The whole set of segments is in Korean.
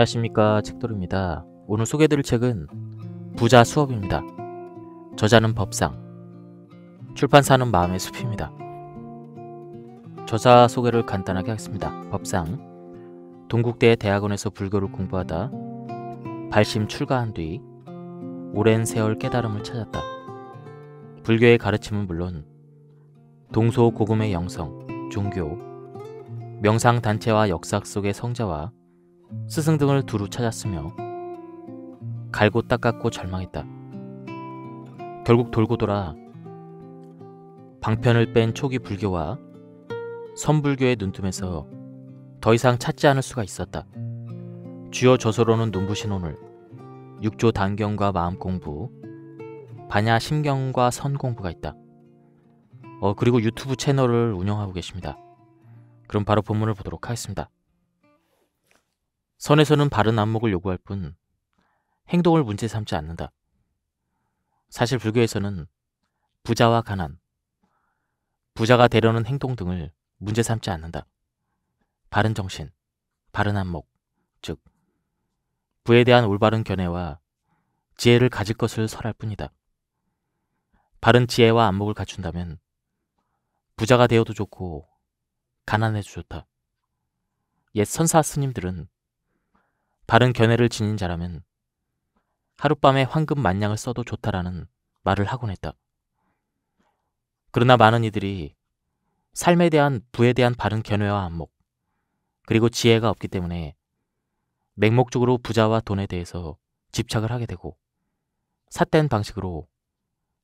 안녕하십니까 책돌입니다. 오늘 소개해드릴 책은 부자 수업입니다. 저자는 법상, 출판사는 마음의 숲입니다. 저자 소개를 간단하게 하겠습니다. 법상, 동국대 대학원에서 불교를 공부하다 발심 출가한 뒤 오랜 세월 깨달음을 찾았다. 불교의 가르침은 물론 동소고금의 영성, 종교, 명상단체와 역사 속의 성자와 스승 등을 두루 찾았으며 갈고 닦았고 절망했다. 결국 돌고 돌아 방편을 뺀 초기 불교와 선불교의 눈뜸에서 더 이상 찾지 않을 수가 있었다. 주요 저서로는 눈부신 오늘, 육조 단경과 마음 공부, 반야 심경과 선 공부가 있다. 어, 그리고 유튜브 채널을 운영하고 계십니다. 그럼 바로 본문을 보도록 하겠습니다. 선에서는 바른 안목을 요구할 뿐 행동을 문제 삼지 않는다. 사실 불교에서는 부자와 가난, 부자가 되려는 행동 등을 문제 삼지 않는다. 바른 정신, 바른 안목, 즉 부에 대한 올바른 견해와 지혜를 가질 것을 설할 뿐이다. 바른 지혜와 안목을 갖춘다면 부자가 되어도 좋고 가난해도 좋다. 옛 선사 스님들은 바른 견해를 지닌 자라면 하룻밤에 황금 만냥을 써도 좋다라는 말을 하곤 했다. 그러나 많은 이들이 삶에 대한 부에 대한 바른 견해와 안목 그리고 지혜가 없기 때문에 맹목적으로 부자와 돈에 대해서 집착을 하게 되고 삿된 방식으로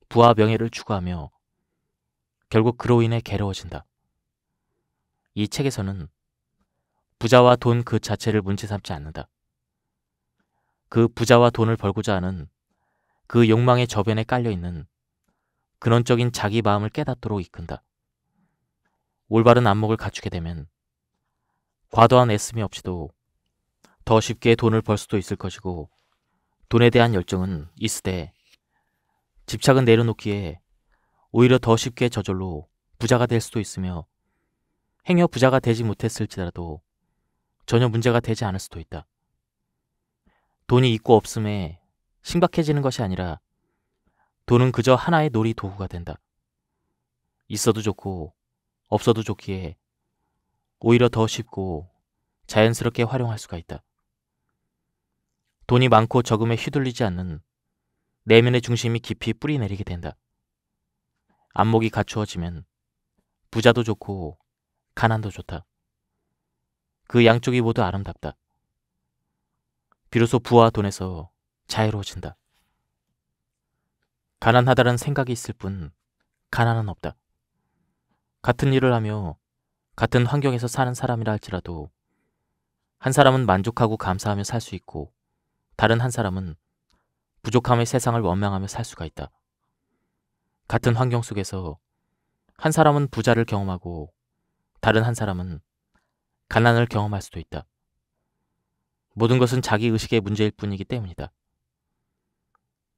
부와 명예를 추구하며 결국 그로 인해 괴로워진다. 이 책에서는 부자와 돈 그 자체를 문제 삼지 않는다. 그 부자와 돈을 벌고자 하는 그 욕망의 저변에 깔려있는 근원적인 자기 마음을 깨닫도록 이끈다. 올바른 안목을 갖추게 되면 과도한 애씀이 없이도 더 쉽게 돈을 벌 수도 있을 것이고 돈에 대한 열정은 있으되 집착은 내려놓기에 오히려 더 쉽게 저절로 부자가 될 수도 있으며 행여 부자가 되지 못했을지라도 전혀 문제가 되지 않을 수도 있다. 돈이 있고 없음에 심각해지는 것이 아니라 돈은 그저 하나의 놀이 도구가 된다. 있어도 좋고 없어도 좋기에 오히려 더 쉽고 자연스럽게 활용할 수가 있다. 돈이 많고 적음에 휘둘리지 않는 내면의 중심이 깊이 뿌리 내리게 된다. 안목이 갖추어지면 부자도 좋고 가난도 좋다. 그 양쪽이 모두 아름답다. 비로소 부와 돈에서 자유로워진다. 가난하다는 생각이 있을 뿐 가난은 없다. 같은 일을 하며 같은 환경에서 사는 사람이라 할지라도 한 사람은 만족하고 감사하며 살 수 있고 다른 한 사람은 부족함의 세상을 원망하며 살 수가 있다. 같은 환경 속에서 한 사람은 부자를 경험하고 다른 한 사람은 가난을 경험할 수도 있다. 모든 것은 자기 의식의 문제일 뿐이기 때문이다.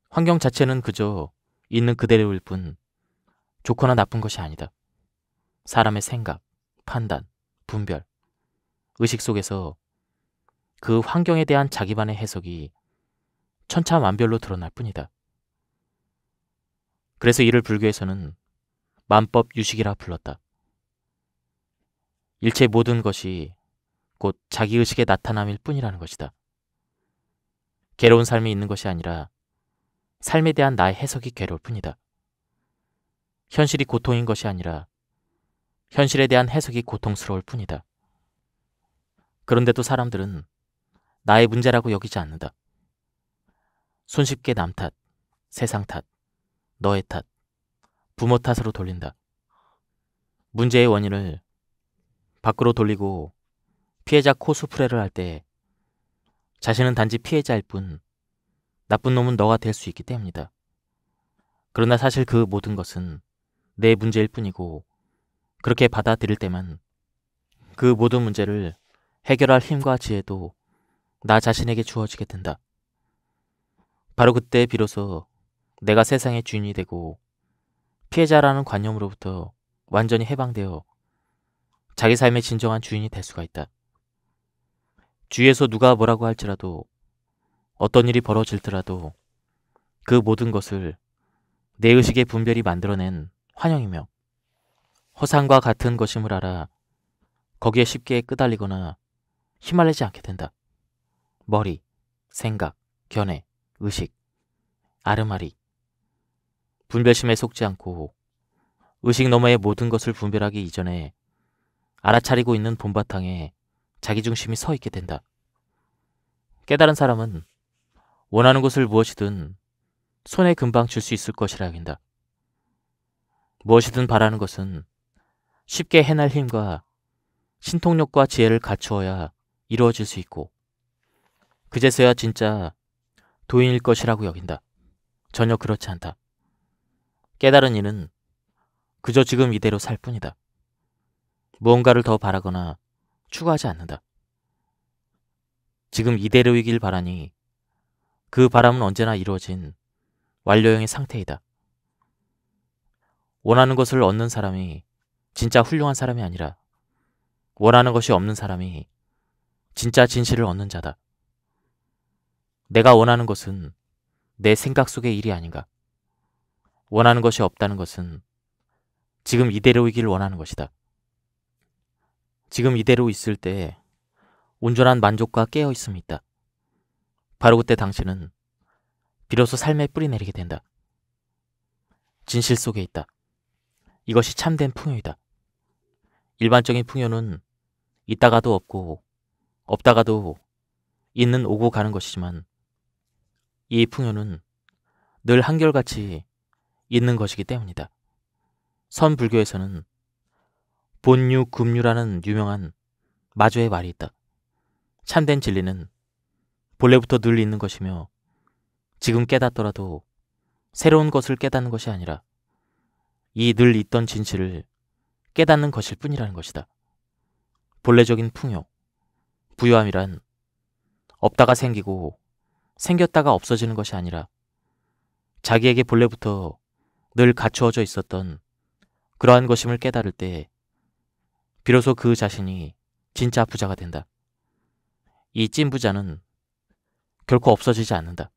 환경 자체는 그저 있는 그대로일 뿐 좋거나 나쁜 것이 아니다. 사람의 생각, 판단, 분별, 의식 속에서 그 환경에 대한 자기만의 해석이 천차만별로 드러날 뿐이다. 그래서 이를 불교에서는 만법 유식이라 불렀다. 일체 모든 것이 곧 자기의식의 나타남일 뿐이라는 것이다. 괴로운 삶이 있는 것이 아니라 삶에 대한 나의 해석이 괴로울 뿐이다. 현실이 고통인 것이 아니라 현실에 대한 해석이 고통스러울 뿐이다. 그런데도 사람들은 나의 문제라고 여기지 않는다. 손쉽게 남 탓, 세상 탓, 너의 탓, 부모 탓으로 돌린다. 문제의 원인을 밖으로 돌리고 피해자 코스프레를 할 때 자신은 단지 피해자일 뿐 나쁜 놈은 너가 될 수 있기 때문이다. 그러나 사실 그 모든 것은 내 문제일 뿐이고 그렇게 받아들일 때만 그 모든 문제를 해결할 힘과 지혜도 나 자신에게 주어지게 된다. 바로 그때 비로소 내가 세상의 주인이 되고 피해자라는 관념으로부터 완전히 해방되어 자기 삶의 진정한 주인이 될 수가 있다. 주위에서 누가 뭐라고 할지라도 어떤 일이 벌어질더라도 그 모든 것을 내 의식의 분별이 만들어낸 환영이며 허상과 같은 것임을 알아 거기에 쉽게 끄달리거나 휘말리지 않게 된다. 머리, 생각, 견해, 의식, 아르마리. 분별심에 속지 않고 의식 너머의 모든 것을 분별하기 이전에 알아차리고 있는 본바탕에 자기중심이 서 있게 된다. 깨달은 사람은 원하는 것을 무엇이든 손에 금방 줄 수 있을 것이라 여긴다. 무엇이든 바라는 것은 쉽게 해낼 힘과 신통력과 지혜를 갖추어야 이루어질 수 있고 그제서야 진짜 도인일 것이라고 여긴다. 전혀 그렇지 않다. 깨달은 이는 그저 지금 이대로 살 뿐이다. 무언가를 더 바라거나 추구하지 않는다. 지금 이대로이길 바라니 그 바람은 언제나 이루어진 완료형의 상태이다. 원하는 것을 얻는 사람이 진짜 훌륭한 사람이 아니라 원하는 것이 없는 사람이 진짜 진실을 얻는 자다. 내가 원하는 것은 내 생각 속의 일이 아닌가. 원하는 것이 없다는 것은 지금 이대로이길 원하는 것이다. 지금 이대로 있을 때 온전한 만족과 깨어 있음이다. 바로 그때 당신은 비로소 삶에 뿌리내리게 된다. 진실 속에 있다. 이것이 참된 풍요이다. 일반적인 풍요는 있다가도 없고 없다가도 있는 오고 가는 것이지만 이 풍요는 늘 한결같이 있는 것이기 때문이다. 선불교에서는 본유 금유라는 유명한 마조의 말이 있다. 참된 진리는 본래부터 늘 있는 것이며 지금 깨닫더라도 새로운 것을 깨닫는 것이 아니라 이 늘 있던 진실을 깨닫는 것일 뿐이라는 것이다. 본래적인 풍요, 부유함이란 없다가 생기고 생겼다가 없어지는 것이 아니라 자기에게 본래부터 늘 갖추어져 있었던 그러한 것임을 깨달을 때 비로소 그 자신이 진짜 부자가 된다. 이 찐부자는 결코 없어지지 않는다.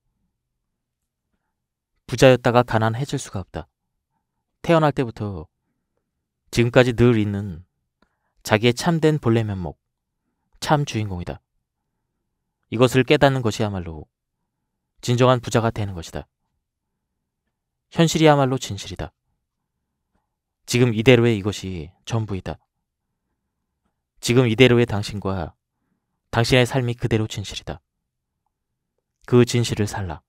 부자였다가 가난해질 수가 없다. 태어날 때부터 지금까지 늘 있는 자기의 참된 본래 면목, 참 주인공이다. 이것을 깨닫는 것이야말로 진정한 부자가 되는 것이다. 현실이야말로 진실이다. 지금 이대로의 이것이 전부이다. 지금 이대로의 당신과 당신의 삶이 그대로 진실이다. 그 진실을 살라.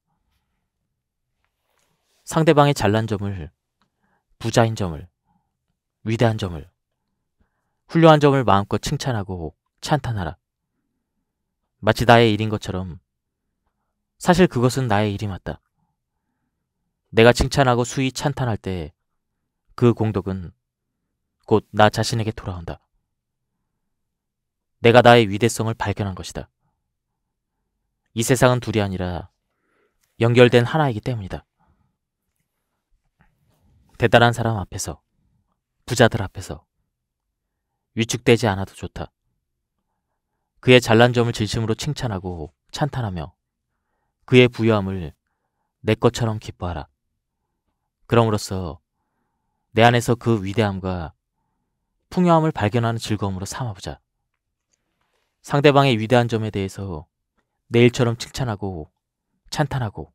상대방의 잘난 점을, 부자인 점을, 위대한 점을, 훌륭한 점을 마음껏 칭찬하고 찬탄하라. 마치 나의 일인 것처럼 사실 그것은 나의 일이 맞다. 내가 칭찬하고 수위 찬탄할 때 그 공덕은 곧 나 자신에게 돌아온다. 내가 나의 위대성을 발견한 것이다. 이 세상은 둘이 아니라 연결된 하나이기 때문이다. 대단한 사람 앞에서, 부자들 앞에서 위축되지 않아도 좋다. 그의 잘난 점을 진심으로 칭찬하고 찬탄하며 그의 부유함을 내 것처럼 기뻐하라. 그럼으로써 내 안에서 그 위대함과 풍요함을 발견하는 즐거움으로 삼아보자. 상대방의 위대한 점에 대해서 내일처럼 칭찬하고 찬탄하고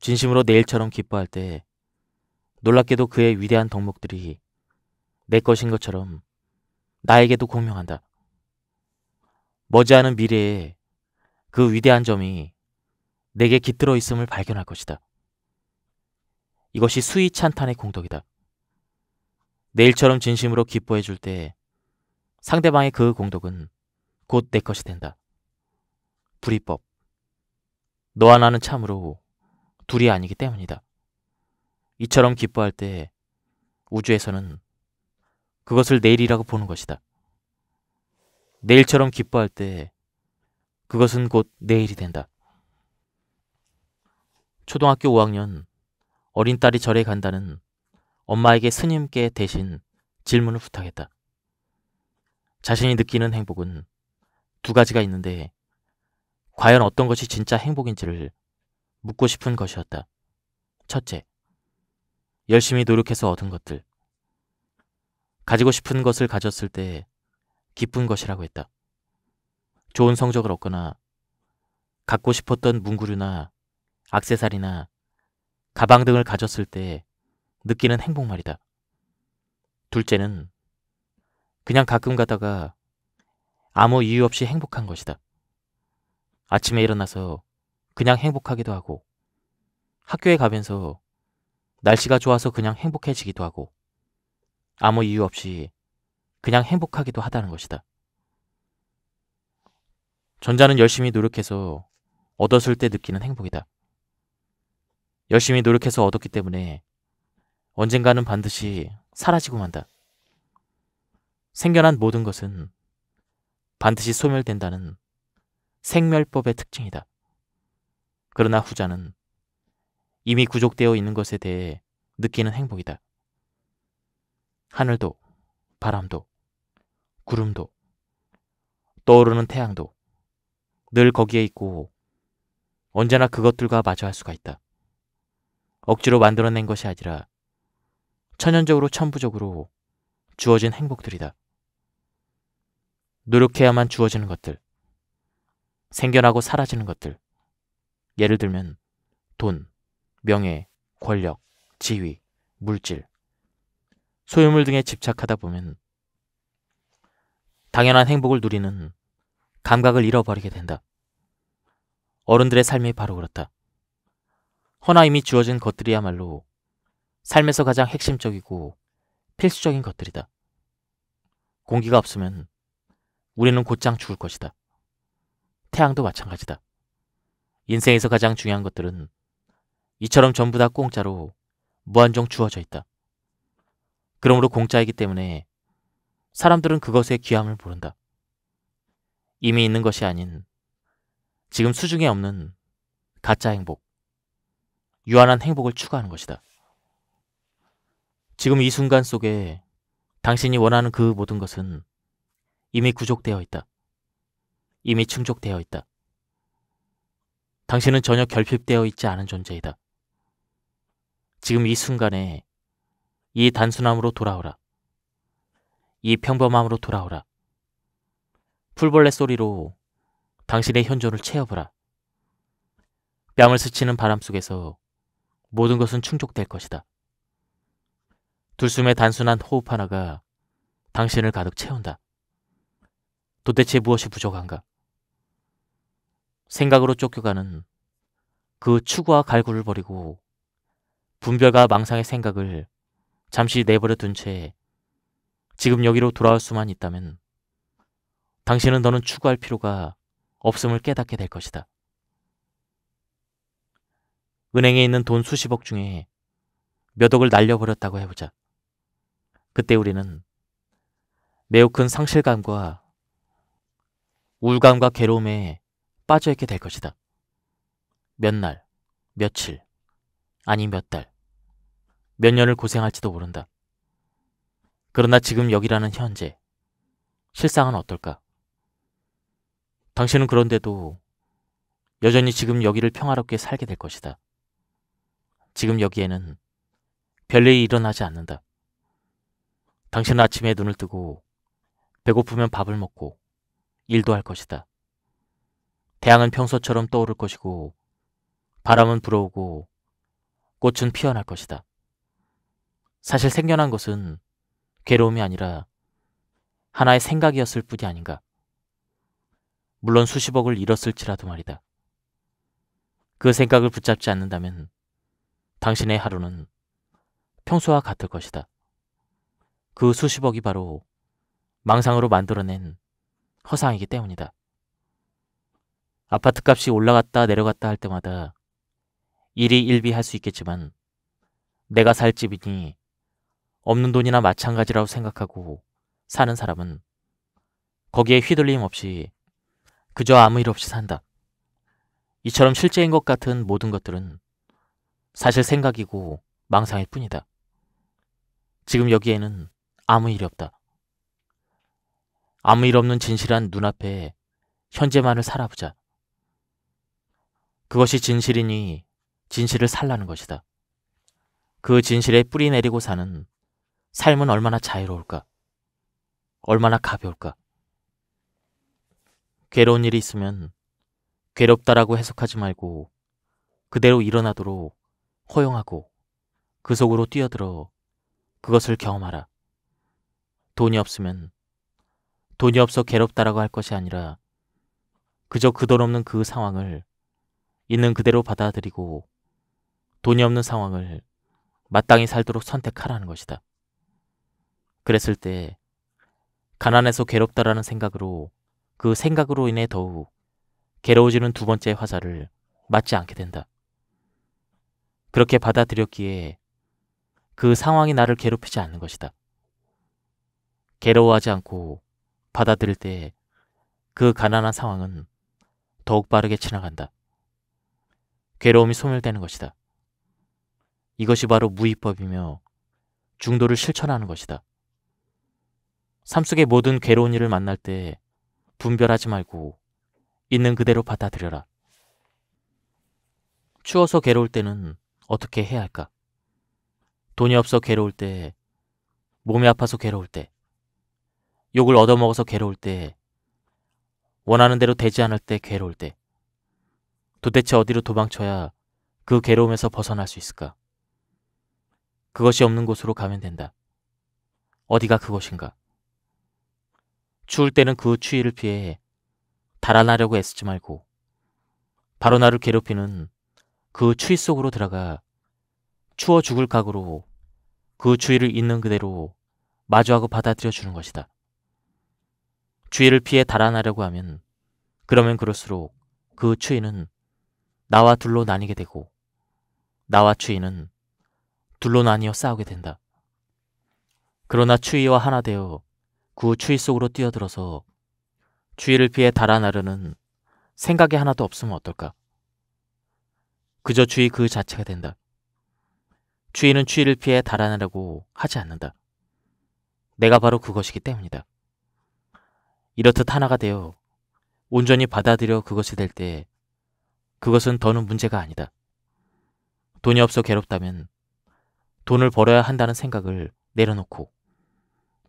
진심으로 내일처럼 기뻐할 때 놀랍게도 그의 위대한 덕목들이 내 것인 것처럼 나에게도 공명한다. 머지않은 미래에 그 위대한 점이 내게 깃들어 있음을 발견할 것이다. 이것이 수의 찬탄의 공덕이다. 내일처럼 진심으로 기뻐해 줄 때 상대방의 그 공덕은 곧내 것이 된다. 불이법. 너와 나는 참으로 둘이 아니기 때문이다. 이처럼 기뻐할 때 우주에서는 그것을 내일이라고 보는 것이다. 내일처럼 기뻐할 때 그것은 곧 내일이 된다. 초등학교 5학년 어린 딸이 절에 간다는 엄마에게 스님께 대신 질문을 부탁했다. 자신이 느끼는 행복은 두 가지가 있는데 과연 어떤 것이 진짜 행복인지를 묻고 싶은 것이었다. 첫째, 열심히 노력해서 얻은 것들. 가지고 싶은 것을 가졌을 때 기쁜 것이라고 했다. 좋은 성적을 얻거나 갖고 싶었던 문구류나 악세사리나 가방 등을 가졌을 때 느끼는 행복 말이다. 둘째는 그냥 가끔 가다가 아무 이유 없이 행복한 것이다. 아침에 일어나서 그냥 행복하기도 하고 학교에 가면서 날씨가 좋아서 그냥 행복해지기도 하고 아무 이유 없이 그냥 행복하기도 하다는 것이다. 전자는 열심히 노력해서 얻었을 때 느끼는 행복이다. 열심히 노력해서 얻었기 때문에 언젠가는 반드시 사라지고 만다. 생겨난 모든 것은 반드시 소멸된다는 생멸법의 특징이다. 그러나 후자는 이미 구족되어 있는 것에 대해 느끼는 행복이다. 하늘도, 바람도, 구름도, 떠오르는 태양도 늘 거기에 있고 언제나 그것들과 마주할 수가 있다. 억지로 만들어낸 것이 아니라 천연적으로 천부적으로 주어진 행복들이다. 노력해야만 주어지는 것들, 생겨나고 사라지는 것들. 예를 들면 돈, 명예, 권력, 지위, 물질, 소유물 등에 집착하다 보면 당연한 행복을 누리는 감각을 잃어버리게 된다. 어른들의 삶이 바로 그렇다. 허나 이미 주어진 것들이야말로 삶에서 가장 핵심적이고 필수적인 것들이다. 공기가 없으면 우리는 곧장 죽을 것이다. 태양도 마찬가지다. 인생에서 가장 중요한 것들은 이처럼 전부 다 공짜로 무한정 주어져 있다. 그러므로 공짜이기 때문에 사람들은 그것의 귀함을 모른다. 이미 있는 것이 아닌 지금 수중에 없는 가짜 행복, 유한한 행복을 추구하는 것이다. 지금 이 순간 속에 당신이 원하는 그 모든 것은 이미 구족되어 있다. 이미 충족되어 있다. 당신은 전혀 결핍되어 있지 않은 존재이다. 지금 이 순간에 이 단순함으로 돌아오라. 이 평범함으로 돌아오라. 풀벌레 소리로 당신의 현존을 채워보라. 뺨을 스치는 바람 속에서 모든 것은 충족될 것이다. 둘숨의 단순한 호흡 하나가 당신을 가득 채운다. 도대체 무엇이 부족한가? 생각으로 쫓겨가는 그 추구와 갈구를 버리고 분별과 망상의 생각을 잠시 내버려 둔 채 지금 여기로 돌아올 수만 있다면 당신은 너는 추구할 필요가 없음을 깨닫게 될 것이다. 은행에 있는 돈 수십억 중에 몇 억을 날려버렸다고 해보자. 그때 우리는 매우 큰 상실감과 우울감과 괴로움에 빠져있게 될 것이다. 몇 날, 며칠, 아니 몇 달, 몇 년을 고생할지도 모른다. 그러나 지금 여기라는 현재, 실상은 어떨까? 당신은 그런데도 여전히 지금 여기를 평화롭게 살게 될 것이다. 지금 여기에는 별일이 일어나지 않는다. 당신은 아침에 눈을 뜨고 배고프면 밥을 먹고 일도 할 것이다. 태양은 평소처럼 떠오를 것이고 바람은 불어오고 꽃은 피어날 것이다. 사실 생겨난 것은 괴로움이 아니라 하나의 생각이었을 뿐이 아닌가. 물론 수십억을 잃었을지라도 말이다. 그 생각을 붙잡지 않는다면 당신의 하루는 평소와 같을 것이다. 그 수십억이 바로 망상으로 만들어낸 허상이기 때문이다. 아파트 값이 올라갔다 내려갔다 할 때마다 일이 일비할 수 있겠지만 내가 살 집이니 없는 돈이나 마찬가지라고 생각하고 사는 사람은 거기에 휘둘림 없이 그저 아무 일 없이 산다. 이처럼 실제인 것 같은 모든 것들은 사실 생각이고 망상일 뿐이다. 지금 여기에는 아무 일이 없다. 아무 일 없는 진실한 눈앞에 현재만을 살아보자. 그것이 진실이니 진실을 살라는 것이다. 그 진실에 뿌리 내리고 사는 삶은 얼마나 자유로울까? 얼마나 가벼울까? 괴로운 일이 있으면 괴롭다라고 해석하지 말고 그대로 일어나도록 허용하고 그 속으로 뛰어들어 그것을 경험하라. 돈이 없으면 돈이 없어 괴롭다라고 할 것이 아니라 그저 그 돈 없는 그 상황을 있는 그대로 받아들이고 돈이 없는 상황을 마땅히 살도록 선택하라는 것이다. 그랬을 때 가난해서 괴롭다라는 생각으로 그 생각으로 인해 더욱 괴로워지는 두 번째 화살을 맞지 않게 된다. 그렇게 받아들였기에 그 상황이 나를 괴롭히지 않는 것이다. 괴로워하지 않고 받아들일 때에 그 가난한 상황은 더욱 빠르게 지나간다. 괴로움이 소멸되는 것이다. 이것이 바로 무위법이며 중도를 실천하는 것이다. 삶 속의 모든 괴로운 일을 만날 때 분별하지 말고 있는 그대로 받아들여라. 추워서 괴로울 때는 어떻게 해야 할까? 돈이 없어 괴로울 때, 몸이 아파서 괴로울 때, 욕을 얻어먹어서 괴로울 때, 원하는 대로 되지 않을 때 괴로울 때, 도대체 어디로 도망쳐야 그 괴로움에서 벗어날 수 있을까? 그것이 없는 곳으로 가면 된다. 어디가 그것인가? 추울 때는 그 추위를 피해 달아나려고 애쓰지 말고 바로 나를 괴롭히는 그 추위 속으로 들어가 추워 죽을 각으로그 추위를 있는 그대로 마주하고 받아들여 주는 것이다. 추위를 피해 달아나려고 하면 그러면 그럴수록 그 추위는 나와 둘로 나뉘게 되고 나와 추위는 둘로 나뉘어 싸우게 된다. 그러나 추위와 하나 되어 그 추위 속으로 뛰어들어서 추위를 피해 달아나려는 생각이 하나도 없으면 어떨까? 그저 추위 그 자체가 된다. 추위는 추위를 피해 달아나려고 하지 않는다. 내가 바로 그것이기 때문이다. 이렇듯 하나가 되어 온전히 받아들여 그것이 될 때 그것은 더는 문제가 아니다. 돈이 없어 괴롭다면 돈을 벌어야 한다는 생각을 내려놓고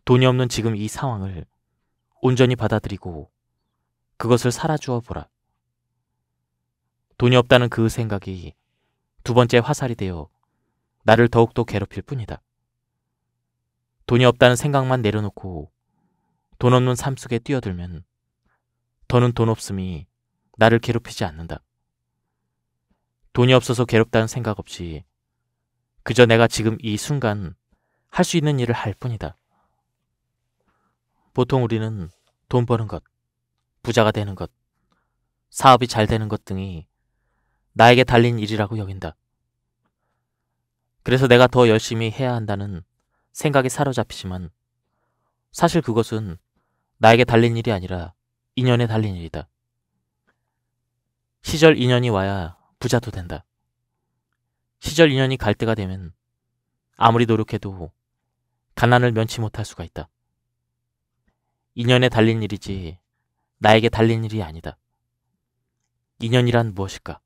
돈이 없는 지금 이 상황을 온전히 받아들이고 그것을 살아주어 보라. 돈이 없다는 그 생각이 두 번째 화살이 되어 나를 더욱더 괴롭힐 뿐이다. 돈이 없다는 생각만 내려놓고 돈 없는 삶 속에 뛰어들면 더는 돈 없음이 나를 괴롭히지 않는다. 돈이 없어서 괴롭다는 생각 없이 그저 내가 지금 이 순간 할 수 있는 일을 할 뿐이다. 보통 우리는 돈 버는 것, 부자가 되는 것, 사업이 잘 되는 것 등이 나에게 달린 일이라고 여긴다. 그래서 내가 더 열심히 해야 한다는 생각이 사로잡히지만 사실 그것은 나에게 달린 일이 아니라 인연에 달린 일이다. 시절 인연이 와야 부자도 된다. 시절 인연이 갈 때가 되면 아무리 노력해도 가난을 면치 못할 수가 있다. 인연에 달린 일이지 나에게 달린 일이 아니다. 인연이란 무엇일까?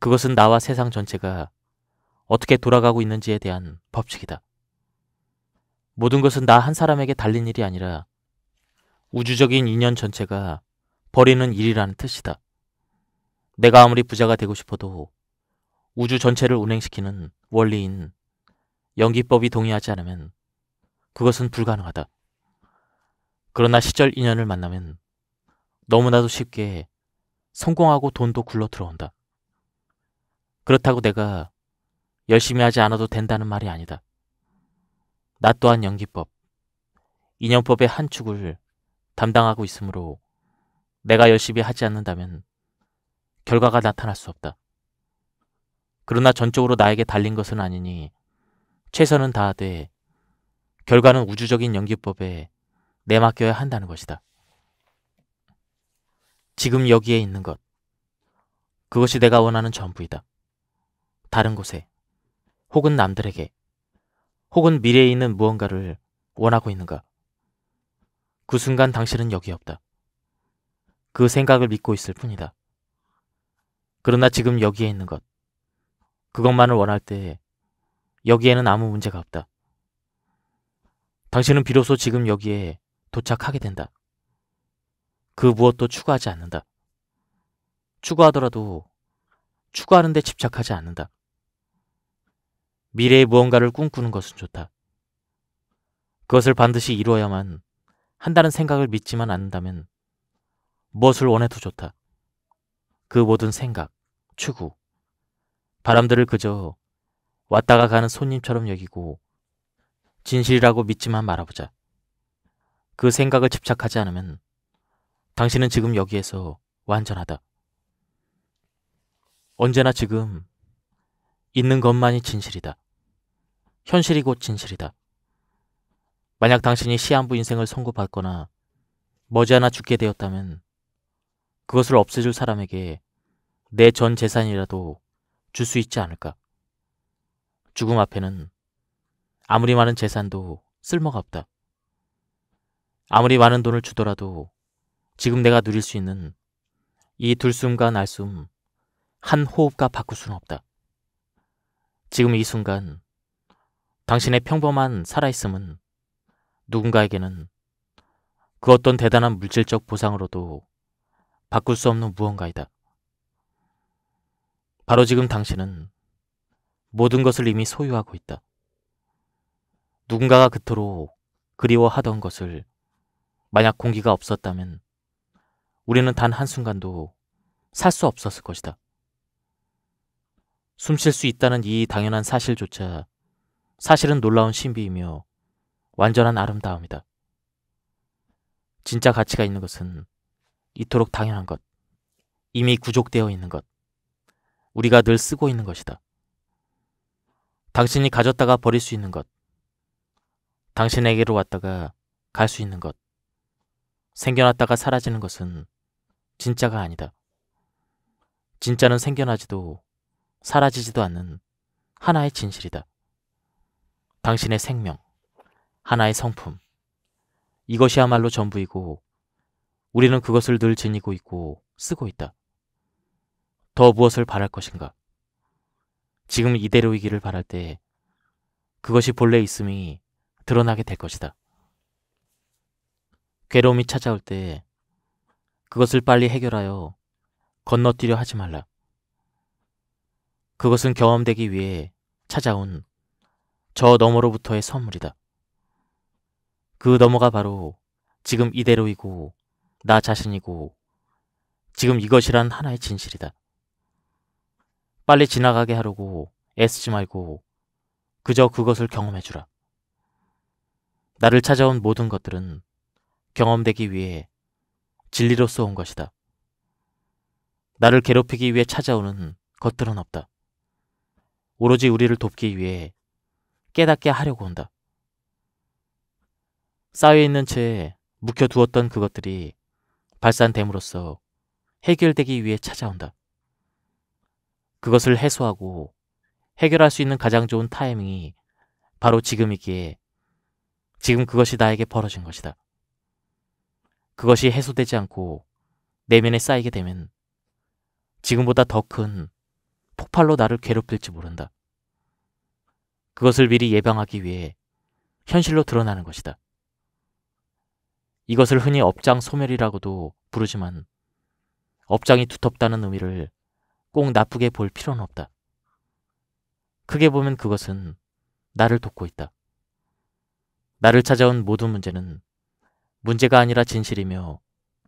그것은 나와 세상 전체가 어떻게 돌아가고 있는지에 대한 법칙이다. 모든 것은 나 한 사람에게 달린 일이 아니라 우주적인 인연 전체가 버리는 일이라는 뜻이다. 내가 아무리 부자가 되고 싶어도 우주 전체를 운행시키는 원리인 연기법이 동의하지 않으면 그것은 불가능하다. 그러나 시절 인연을 만나면 너무나도 쉽게 성공하고 돈도 굴러 들어온다. 그렇다고 내가 열심히 하지 않아도 된다는 말이 아니다. 나 또한 연기법, 인연법의 한 축을 담당하고 있으므로 내가 열심히 하지 않는다면 결과가 나타날 수 없다. 그러나 전적으로 나에게 달린 것은 아니니 최선은 다하되 결과는 우주적인 연기법에 내맡겨야 한다는 것이다. 지금 여기에 있는 것, 그것이 내가 원하는 전부이다. 다른 곳에, 혹은 남들에게 혹은 미래에 있는 무언가를 원하고 있는가? 그 순간 당신은 여기 없다. 그 생각을 믿고 있을 뿐이다. 그러나 지금 여기에 있는 것, 그것만을 원할 때 여기에는 아무 문제가 없다. 당신은 비로소 지금 여기에 도착하게 된다. 그 무엇도 추구하지 않는다. 추구하더라도 추구하는데 집착하지 않는다. 미래의 무언가를 꿈꾸는 것은 좋다. 그것을 반드시 이루어야만 한다는 생각을 믿지만 않는다면 무엇을 원해도 좋다. 그 모든 생각, 추구, 바람들을 그저 왔다가 가는 손님처럼 여기고 진실이라고 믿지만 말아보자. 그 생각을 집착하지 않으면 당신은 지금 여기에서 완전하다. 언제나 지금 있는 것만이 진실이다. 현실이 곧 진실이다. 만약 당신이 시한부 인생을 선고받거나 머지않아 죽게 되었다면 그것을 없애줄 사람에게 내 전 재산이라도 줄 수 있지 않을까. 죽음 앞에는 아무리 많은 재산도 쓸모가 없다. 아무리 많은 돈을 주더라도 지금 내가 누릴 수 있는 이둘숨과 날숨 한 호흡과 바꿀 수는 없다. 지금 이 순간 당신의 평범한 살아있음은 누군가에게는 그 어떤 대단한 물질적 보상으로도 바꿀 수 없는 무언가이다. 바로 지금 당신은 모든 것을 이미 소유하고 있다. 누군가가 그토록 그리워하던 것을 만약 공기가 없었다면 우리는 단 한순간도 살 수 없었을 것이다. 숨 쉴 수 있다는 이 당연한 사실조차 사실은 놀라운 신비이며 완전한 아름다움이다. 진짜 가치가 있는 것은 이토록 당연한 것, 이미 구족되어 있는 것, 우리가 늘 쓰고 있는 것이다. 당신이 가졌다가 버릴 수 있는 것, 당신에게로 왔다가 갈 수 있는 것, 생겨났다가 사라지는 것은 진짜가 아니다. 진짜는 생겨나지도 사라지지도 않는 하나의 진실이다. 당신의 생명, 하나의 성품. 이것이야말로 전부이고 우리는 그것을 늘 지니고 있고 쓰고 있다. 더 무엇을 바랄 것인가? 지금 이대로이기를 바랄 때 그것이 본래 있음이 드러나게 될 것이다. 괴로움이 찾아올 때 그것을 빨리 해결하여 건너뛰려 하지 말라. 그것은 경험되기 위해 찾아온 저 너머로부터의 선물이다. 그 너머가 바로 지금 이대로이고 나 자신이고 지금 이것이란 하나의 진실이다. 빨리 지나가게 하려고 애쓰지 말고 그저 그것을 경험해주라. 나를 찾아온 모든 것들은 경험되기 위해 진리로서 온 것이다. 나를 괴롭히기 위해 찾아오는 것들은 없다. 오로지 우리를 돕기 위해 깨닫게 하려고 한다. 쌓여있는 채 묵혀두었던 그것들이 발산됨으로써 해결되기 위해 찾아온다. 그것을 해소하고 해결할 수 있는 가장 좋은 타이밍이 바로 지금이기에 지금 그것이 나에게 벌어진 것이다. 그것이 해소되지 않고 내면에 쌓이게 되면 지금보다 더 큰 폭발로 나를 괴롭힐지 모른다. 그것을 미리 예방하기 위해 현실로 드러나는 것이다. 이것을 흔히 업장 소멸이라고도 부르지만 업장이 두텁다는 의미를 꼭 나쁘게 볼 필요는 없다. 크게 보면 그것은 나를 돕고 있다. 나를 찾아온 모든 문제는 문제가 아니라 진실이며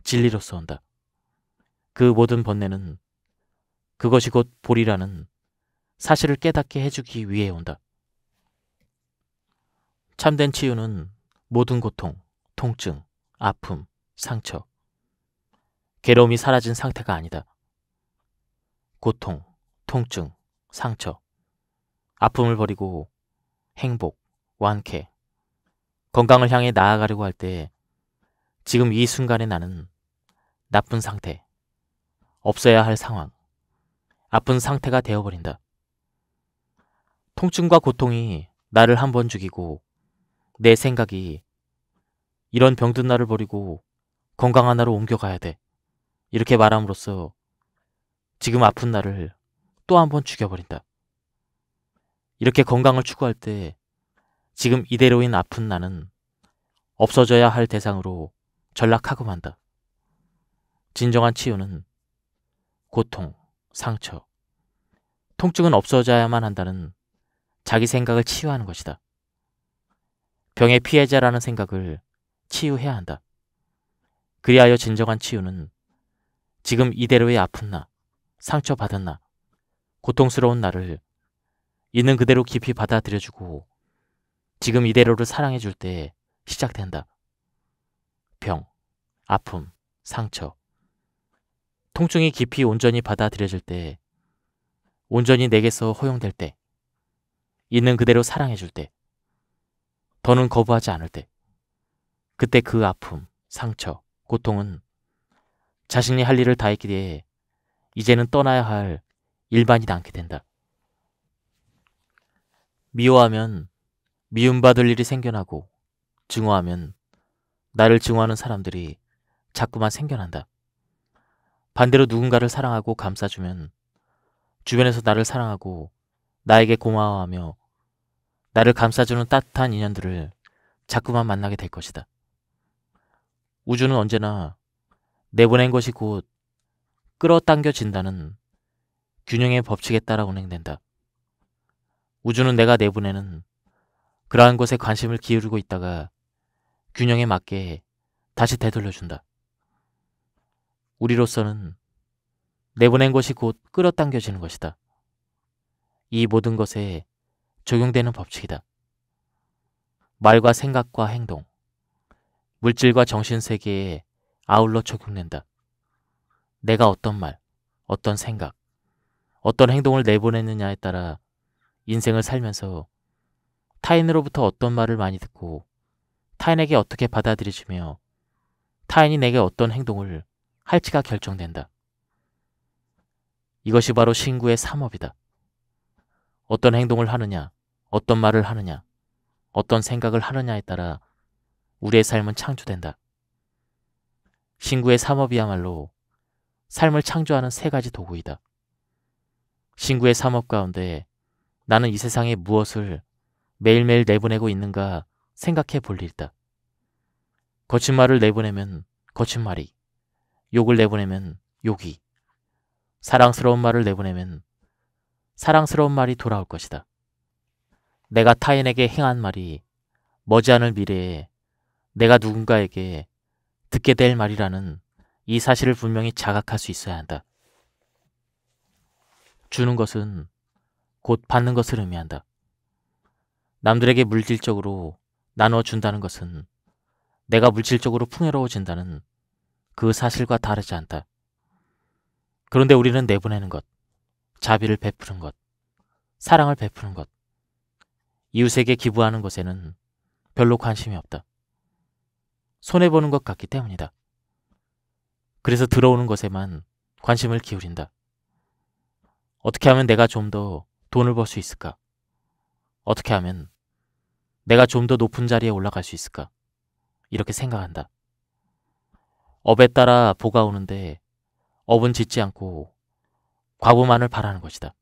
진리로서 온다. 그 모든 번뇌는 그것이 곧 볼이라는 사실을 깨닫게 해주기 위해 온다. 참된 치유는 모든 고통, 통증, 아픔, 상처, 괴로움이 사라진 상태가 아니다. 고통, 통증, 상처, 아픔을 버리고 행복, 완쾌, 건강을 향해 나아가려고 할 때 지금 이 순간에 나는 나쁜 상태, 없어야 할 상황, 아픈 상태가 되어버린다. 통증과 고통이 나를 한 번 죽이고 내 생각이 이런 병든 나를 버리고 건강한 나로 옮겨가야 돼. 이렇게 말함으로써 지금 아픈 나를 또 한 번 죽여버린다. 이렇게 건강을 추구할 때 지금 이대로인 아픈 나는 없어져야 할 대상으로 전락하고 만다. 진정한 치유는 고통, 상처, 통증은 없어져야만 한다는 자기 생각을 치유하는 것이다. 병의 피해자라는 생각을 치유해야 한다. 그리하여 진정한 치유는 지금 이대로의 아픈 나, 상처받은 나, 고통스러운 나를 있는 그대로 깊이 받아들여주고 지금 이대로를 사랑해줄 때 시작된다. 병, 아픔, 상처. 통증이 깊이 온전히 받아들여질 때, 온전히 내게서 허용될 때, 있는 그대로 사랑해줄 때, 더는 거부하지 않을 때 그때 그 아픔, 상처, 고통은 자신이 할 일을 다했기에 이제는 떠나야 할 일반이다 않게 된다. 미워하면 미움받을 일이 생겨나고 증오하면 나를 증오하는 사람들이 자꾸만 생겨난다. 반대로 누군가를 사랑하고 감싸주면 주변에서 나를 사랑하고 나에게 고마워하며 나를 감싸주는 따뜻한 인연들을 자꾸만 만나게 될 것이다. 우주는 언제나 내보낸 것이 곧 끌어당겨진다는 균형의 법칙에 따라 운행된다. 우주는 내가 내보내는 그러한 것에 관심을 기울이고 있다가 균형에 맞게 다시 되돌려준다. 우리로서는 내보낸 것이 곧 끌어당겨지는 것이다. 이 모든 것에 적용되는 법칙이다. 말과 생각과 행동, 물질과 정신세계에 아울러 적용된다. 내가 어떤 말, 어떤 생각, 어떤 행동을 내보냈느냐에 따라 인생을 살면서 타인으로부터 어떤 말을 많이 듣고 타인에게 어떻게 받아들여지며 타인이 내게 어떤 행동을 할지가 결정된다. 이것이 바로 신구의 삼업이다. 어떤 행동을 하느냐, 어떤 말을 하느냐, 어떤 생각을 하느냐에 따라 우리의 삶은 창조된다. 신구의 산업이야말로 삶을 창조하는 세 가지 도구이다. 신구의 산업 가운데 나는 이 세상에 무엇을 매일매일 내보내고 있는가 생각해 볼 일이다. 거짓말을 내보내면 거짓말이, 욕을 내보내면 욕이, 사랑스러운 말을 내보내면 사랑스러운 말이 돌아올 것이다. 내가 타인에게 행한 말이 머지않을 미래에 내가 누군가에게 듣게 될 말이라는 이 사실을 분명히 자각할 수 있어야 한다. 주는 것은 곧 받는 것을 의미한다. 남들에게 물질적으로 나누어 준다는 것은 내가 물질적으로 풍요로워진다는 그 사실과 다르지 않다. 그런데 우리는 내보내는 것, 자비를 베푸는 것, 사랑을 베푸는 것, 이웃에게 기부하는 것에는 별로 관심이 없다. 손해보는 것 같기 때문이다. 그래서 들어오는 것에만 관심을 기울인다. 어떻게 하면 내가 좀 더 돈을 벌 수 있을까? 어떻게 하면 내가 좀 더 높은 자리에 올라갈 수 있을까? 이렇게 생각한다. 업에 따라 보가 오는데 업은 짓지 않고 과부만을 바라는 것이다.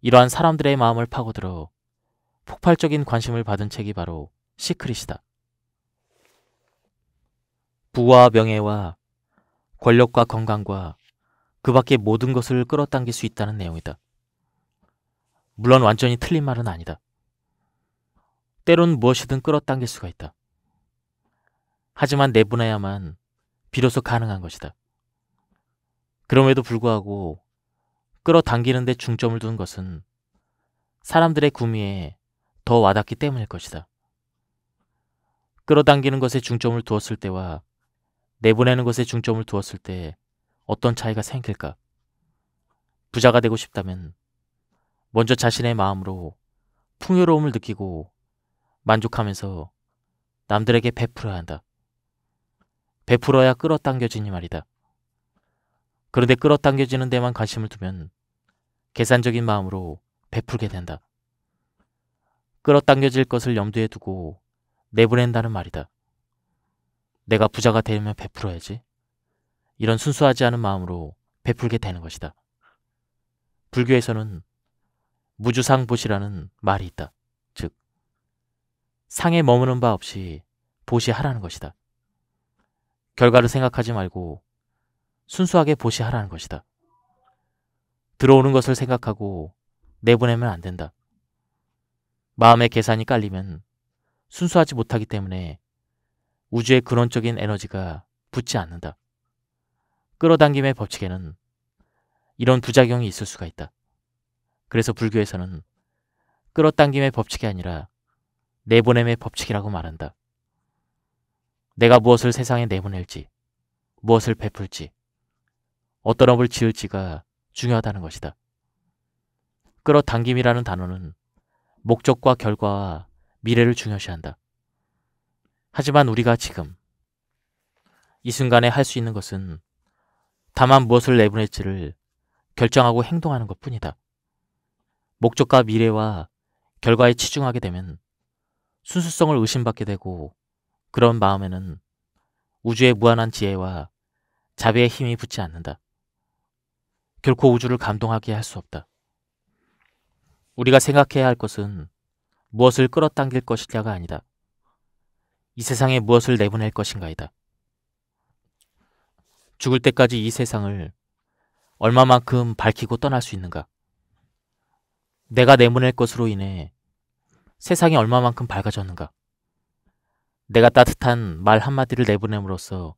이러한 사람들의 마음을 파고들어 폭발적인 관심을 받은 책이 바로 시크릿이다. 부와 명예와 권력과 건강과 그 밖의 모든 것을 끌어당길 수 있다는 내용이다. 물론 완전히 틀린 말은 아니다. 때론 무엇이든 끌어당길 수가 있다. 하지만 내보내야만 비로소 가능한 것이다. 그럼에도 불구하고 끌어당기는 데 중점을 둔 것은 사람들의 구미에 더 와닿기 때문일 것이다. 끌어당기는 것에 중점을 두었을 때와 내보내는 것에 중점을 두었을 때 어떤 차이가 생길까? 부자가 되고 싶다면 먼저 자신의 마음으로 풍요로움을 느끼고 만족하면서 남들에게 베풀어야 한다. 베풀어야 끌어당겨지니 말이다. 그런데 끌어당겨지는 데만 관심을 두면 계산적인 마음으로 베풀게 된다. 끌어당겨질 것을 염두에 두고 내보낸다는 말이다. 내가 부자가 되면 려 베풀어야지. 이런 순수하지 않은 마음으로 베풀게 되는 것이다. 불교에서는 무주상보시라는 말이 있다. 즉, 상에 머무는 바 없이 보시하라는 것이다. 결과를 생각하지 말고 순수하게 보시하라는 것이다. 들어오는 것을 생각하고 내보내면 안 된다. 마음의 계산이 깔리면 순수하지 못하기 때문에 우주의 근원적인 에너지가 붙지 않는다. 끌어당김의 법칙에는 이런 부작용이 있을 수가 있다. 그래서 불교에서는 끌어당김의 법칙이 아니라 내보냄의 법칙이라고 말한다. 내가 무엇을 세상에 내보낼지, 무엇을 베풀지, 어떤 업을 지을지가 중요하다는 것이다. 끌어당김이라는 단어는 목적과 결과와 미래를 중요시한다. 하지만 우리가 지금 이 순간에 할 수 있는 것은 다만 무엇을 내보낼지를 결정하고 행동하는 것 뿐이다. 목적과 미래와 결과에 치중하게 되면 순수성을 의심받게 되고 그런 마음에는 우주의 무한한 지혜와 자비의 힘이 붙지 않는다. 결코 우주를 감동하게 할 수 없다. 우리가 생각해야 할 것은 무엇을 끌어당길 것이냐가 아니다. 이 세상에 무엇을 내보낼 것인가이다. 죽을 때까지 이 세상을 얼마만큼 밝히고 떠날 수 있는가? 내가 내보낼 것으로 인해 세상이 얼마만큼 밝아졌는가? 내가 따뜻한 말 한마디를 내보냄으로써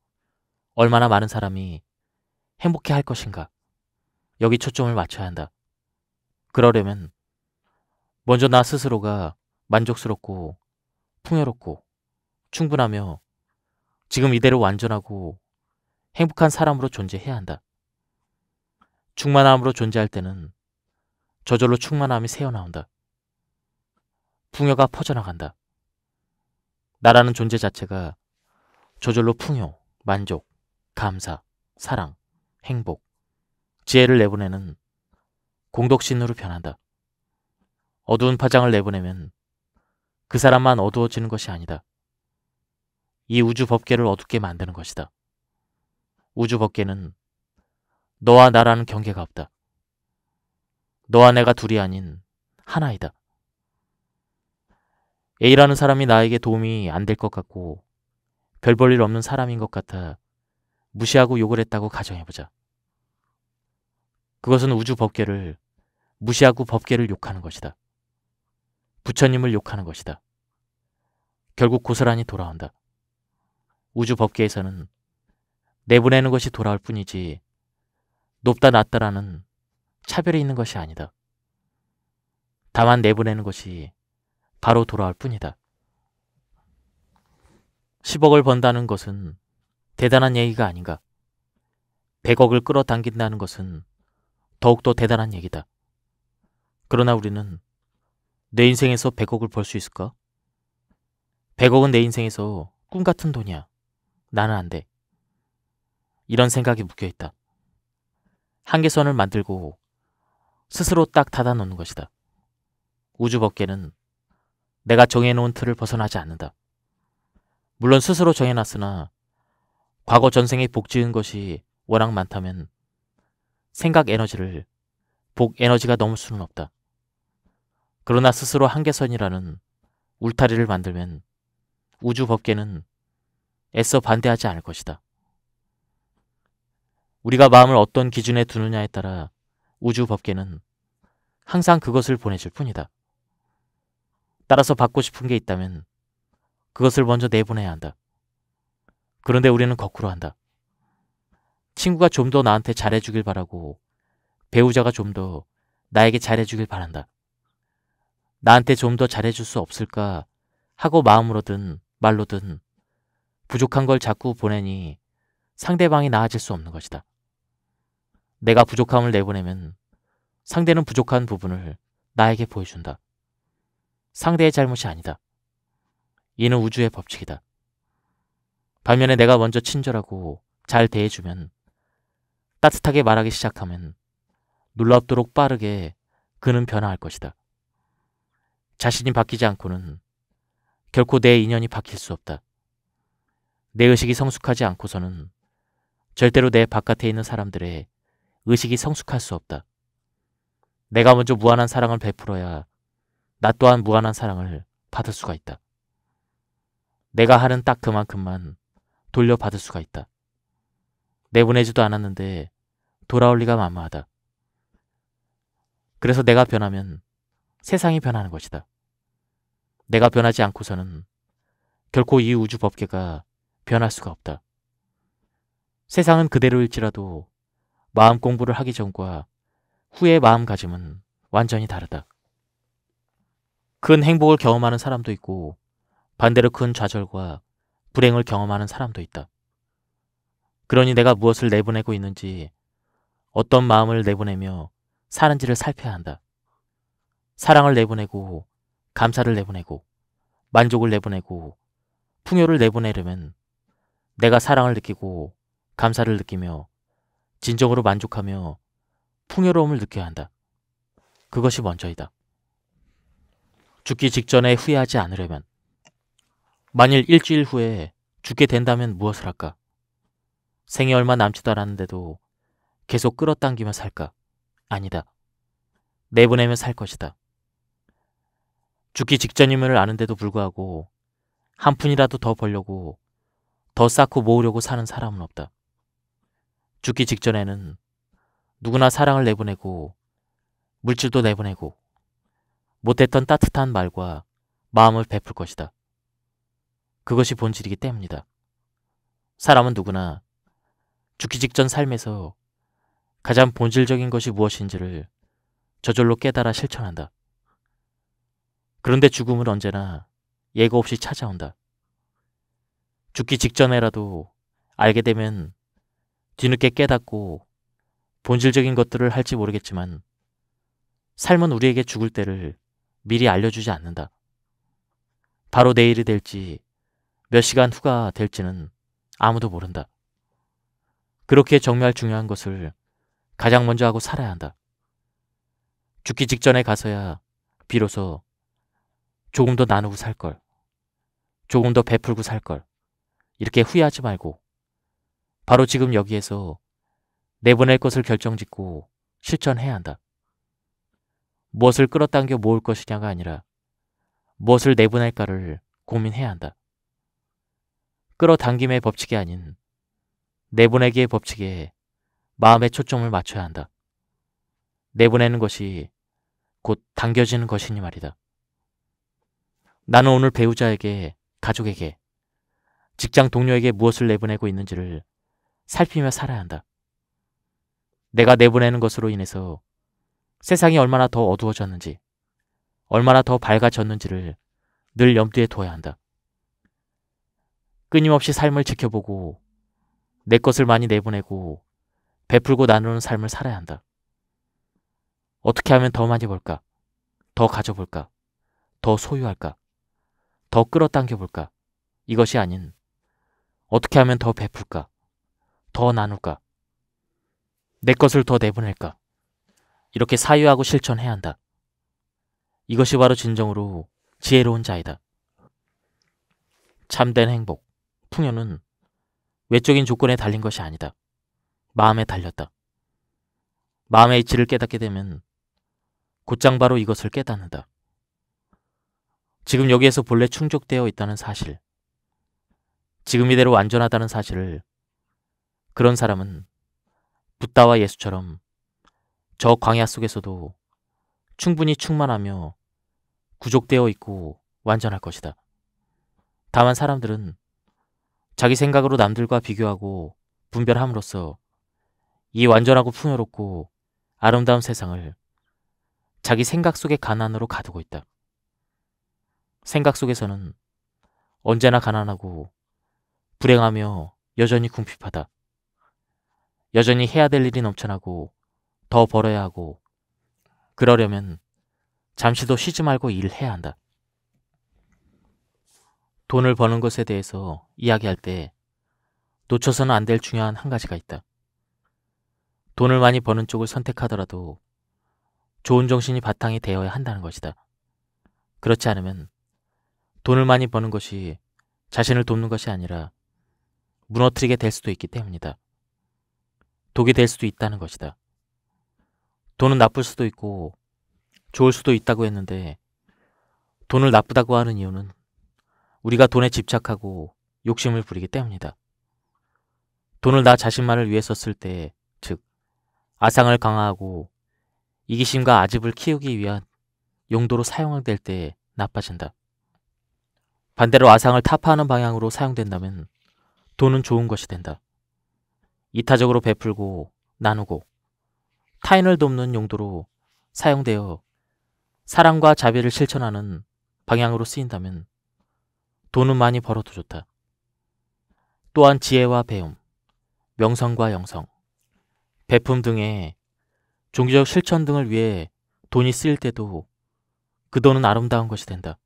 얼마나 많은 사람이 행복해 할 것인가? 여기 초점을 맞춰야 한다. 그러려면 먼저 나 스스로가 만족스럽고 풍요롭고 충분하며 지금 이대로 완전하고 행복한 사람으로 존재해야 한다. 충만함으로 존재할 때는 저절로 충만함이 새어나온다. 풍요가 퍼져나간다. 나라는 존재 자체가 저절로 풍요, 만족, 감사, 사랑, 행복, 지혜를 내보내는 공덕신으로 변한다. 어두운 파장을 내보내면 그 사람만 어두워지는 것이 아니다. 이 우주 법계를 어둡게 만드는 것이다. 우주 법계는 너와 나라는 경계가 없다. 너와 내가 둘이 아닌 하나이다. A라는 사람이 나에게 도움이 안 될 것 같고 별 볼일 없는 사람인 것 같아 무시하고 욕을 했다고 가정해보자. 그것은 우주 법계를 무시하고 법계를 욕하는 것이다. 부처님을 욕하는 것이다. 결국 고스란히 돌아온다. 우주 법계에서는 내보내는 것이 돌아올 뿐이지 높다 낮다라는 차별이 있는 것이 아니다. 다만 내보내는 것이 바로 돌아올 뿐이다. 10억을 번다는 것은 대단한 얘기가 아닌가. 100억을 끌어당긴다는 것은 더욱더 대단한 얘기다. 그러나 우리는 내 인생에서 100억을 벌 수 있을까? 100억은 내 인생에서 꿈 같은 돈이야. 나는 안 돼. 이런 생각이 묶여 있다. 한계선을 만들고 스스로 딱 닫아 놓는 것이다. 우주 법계는 내가 정해놓은 틀을 벗어나지 않는다. 물론 스스로 정해놨으나 과거 전생에 복지은 것이 워낙 많다면 생각 에너지를 복 에너지가 넘을 수는 없다. 그러나 스스로 한계선이라는 울타리를 만들면 우주 법계는 애써 반대하지 않을 것이다. 우리가 마음을 어떤 기준에 두느냐에 따라 우주 법계는 항상 그것을 보내줄 뿐이다. 따라서 받고 싶은 게 있다면 그것을 먼저 내보내야 한다. 그런데 우리는 거꾸로 한다. 친구가 좀 더 나한테 잘해주길 바라고 배우자가 좀 더 나에게 잘해주길 바란다. 나한테 좀 더 잘해줄 수 없을까 하고 마음으로든 말로든 부족한 걸 자꾸 보내니 상대방이 나아질 수 없는 것이다. 내가 부족함을 내보내면 상대는 부족한 부분을 나에게 보여준다. 상대의 잘못이 아니다. 이는 우주의 법칙이다. 반면에 내가 먼저 친절하고 잘 대해주면 따뜻하게 말하기 시작하면 놀랍도록 빠르게 그는 변화할 것이다. 자신이 바뀌지 않고는 결코 내 인연이 바뀔 수 없다. 내 의식이 성숙하지 않고서는 절대로 내 바깥에 있는 사람들의 의식이 성숙할 수 없다. 내가 먼저 무한한 사랑을 베풀어야 나 또한 무한한 사랑을 받을 수가 있다. 내가 하는 딱 그만큼만 돌려받을 수가 있다. 내보내지도 않았는데 돌아올 리가 만무하다. 그래서 내가 변하면 세상이 변하는 것이다. 내가 변하지 않고서는 결코 이 우주 법계가 변할 수가 없다. 세상은 그대로일지라도 마음 공부를 하기 전과 후의 마음가짐은 완전히 다르다. 큰 행복을 경험하는 사람도 있고 반대로 큰 좌절과 불행을 경험하는 사람도 있다. 그러니 내가 무엇을 내보내고 있는지 어떤 마음을 내보내며 사는지를 살펴야 한다. 사랑을 내보내고 감사를 내보내고 만족을 내보내고 풍요를 내보내려면 내가 사랑을 느끼고 감사를 느끼며 진정으로 만족하며 풍요로움을 느껴야 한다. 그것이 먼저이다. 죽기 직전에 후회하지 않으려면 만일 일주일 후에 죽게 된다면 무엇을 할까? 생이 얼마 남지도 않았는데도 계속 끌어당기며 살까? 아니다. 내보내며살 것이다. 죽기 직전임을 아는데도 불구하고 한 푼이라도 더 벌려고 더 쌓고 모으려고 사는 사람은 없다. 죽기 직전에는 누구나 사랑을 내보내고 물질도 내보내고 못했던 따뜻한 말과 마음을 베풀 것이다. 그것이 본질이기 때문이다. 사람은 누구나 죽기 직전 삶에서 가장 본질적인 것이 무엇인지를 저절로 깨달아 실천한다. 그런데 죽음은 언제나 예고 없이 찾아온다. 죽기 직전에라도 알게 되면 뒤늦게 깨닫고 본질적인 것들을 할지 모르겠지만 삶은 우리에게 죽을 때를 미리 알려주지 않는다. 바로 내일이 될지 몇 시간 후가 될지는 아무도 모른다. 그렇게 정말 중요한 것을 가장 먼저 하고 살아야 한다. 죽기 직전에 가서야 비로소 조금 더 나누고 살 걸, 조금 더 베풀고 살 걸, 이렇게 후회하지 말고 바로 지금 여기에서 내보낼 것을 결정짓고 실천해야 한다. 무엇을 끌어당겨 모을 것이냐가 아니라 무엇을 내보낼까를 고민해야 한다. 끌어당김의 법칙이 아닌 내보내기의 법칙에 마음의 초점을 맞춰야 한다. 내보내는 것이 곧 당겨지는 것이니 말이다. 나는 오늘 배우자에게, 가족에게, 직장 동료에게 무엇을 내보내고 있는지를 살피며 살아야 한다. 내가 내보내는 것으로 인해서 세상이 얼마나 더 어두워졌는지, 얼마나 더 밝아졌는지를 늘 염두에 둬야 한다. 끊임없이 삶을 지켜보고 내 것을 많이 내보내고 베풀고 나누는 삶을 살아야 한다. 어떻게 하면 더 많이 벌까? 더 가져볼까? 더 소유할까? 더 끌어당겨볼까? 이것이 아닌 어떻게 하면 더 베풀까? 더 나눌까? 내 것을 더 내보낼까? 이렇게 사유하고 실천해야 한다. 이것이 바로 진정으로 지혜로운 자이다. 참된 행복, 풍요는 외적인 조건에 달린 것이 아니다. 마음에 달렸다. 마음의 이치를 깨닫게 되면 곧장 바로 이것을 깨닫는다. 지금 여기에서 본래 충족되어 있다는 사실, 지금 이대로 완전하다는 사실을 그런 사람은 붓다와 예수처럼 저 광야 속에서도 충분히 충만하며 구족되어 있고 완전할 것이다. 다만 사람들은 자기 생각으로 남들과 비교하고 분별함으로써 이 완전하고 풍요롭고 아름다운 세상을 자기 생각 속의 가난으로 가두고 있다. 생각 속에서는 언제나 가난하고 불행하며 여전히 궁핍하다. 여전히 해야 될 일이 넘쳐나고 더 벌어야 하고 그러려면 잠시도 쉬지 말고 일해야 한다. 돈을 버는 것에 대해서 이야기할 때 놓쳐서는 안 될 중요한 한 가지가 있다. 돈을 많이 버는 쪽을 선택하더라도 좋은 정신이 바탕이 되어야 한다는 것이다. 그렇지 않으면 돈을 많이 버는 것이 자신을 돕는 것이 아니라 무너뜨리게 될 수도 있기 때문이다. 독이 될 수도 있다는 것이다. 돈은 나쁠 수도 있고 좋을 수도 있다고 했는데 돈을 나쁘다고 하는 이유는 우리가 돈에 집착하고 욕심을 부리기 때문이다. 돈을 나 자신만을 위해 썼을 때, 즉, 아상을 강화하고 이기심과 아집을 키우기 위한 용도로 사용될 때 나빠진다. 반대로 아상을 타파하는 방향으로 사용된다면 돈은 좋은 것이 된다. 이타적으로 베풀고 나누고 타인을 돕는 용도로 사용되어 사랑과 자비를 실천하는 방향으로 쓰인다면 돈은 많이 벌어도 좋다. 또한 지혜와 배움, 명성과 영성, 배품 등의 종교적 실천 등을 위해 돈이 쓰일 때도 그 돈은 아름다운 것이 된다.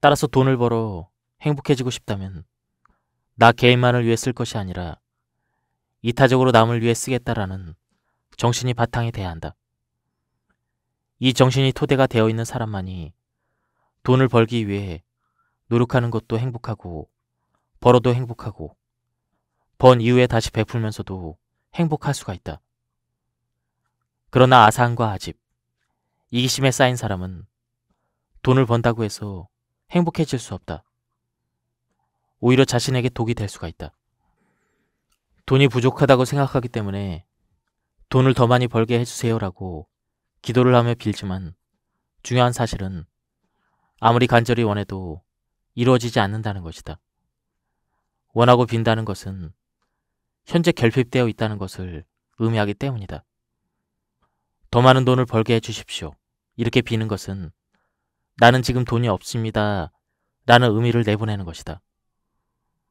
따라서 돈을 벌어 행복해지고 싶다면 나 개인만을 위해 쓸 것이 아니라 이타적으로 남을 위해 쓰겠다라는 정신이 바탕이 돼야 한다. 이 정신이 토대가 되어 있는 사람만이 돈을 벌기 위해 노력하는 것도 행복하고 벌어도 행복하고 번 이후에 다시 베풀면서도 행복할 수가 있다. 그러나 아산과 아집, 이기심에 쌓인 사람은 돈을 번다고 해서 행복해질 수 없다. 오히려 자신에게 독이 될 수가 있다. 돈이 부족하다고 생각하기 때문에 돈을 더 많이 벌게 해주세요라고 기도를 하며 빌지만 중요한 사실은 아무리 간절히 원해도 이루어지지 않는다는 것이다. 원하고 빈다는 것은 현재 결핍되어 있다는 것을 의미하기 때문이다. 더 많은 돈을 벌게 해주십시오. 이렇게 비는 것은 나는 지금 돈이 없습니다. 라는 의미를 내보내는 것이다.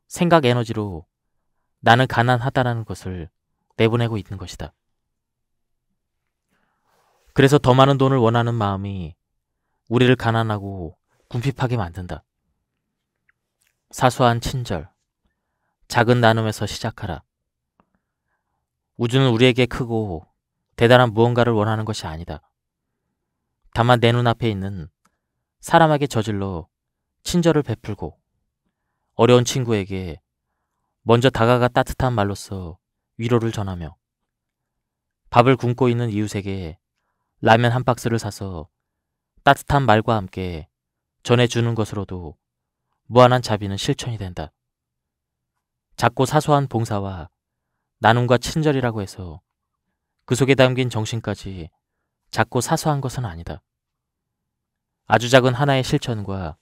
생각 에너지로 나는 가난하다라는 것을 내보내고 있는 것이다. 그래서 더 많은 돈을 원하는 마음이 우리를 가난하고 궁핍하게 만든다. 사소한 친절, 작은 나눔에서 시작하라. 우주는 우리에게 크고 대단한 무언가를 원하는 것이 아니다. 다만 내 눈앞에 있는 사람에게 저질러 친절을 베풀고 어려운 친구에게 먼저 다가가 따뜻한 말로써 위로를 전하며 밥을 굶고 있는 이웃에게 라면 한 박스를 사서 따뜻한 말과 함께 전해주는 것으로도 무한한 자비는 실천이 된다. 작고 사소한 봉사와 나눔과 친절이라고 해서 그 속에 담긴 정신까지 작고 사소한 것은 아니다. 아주 작은 하나의 실천과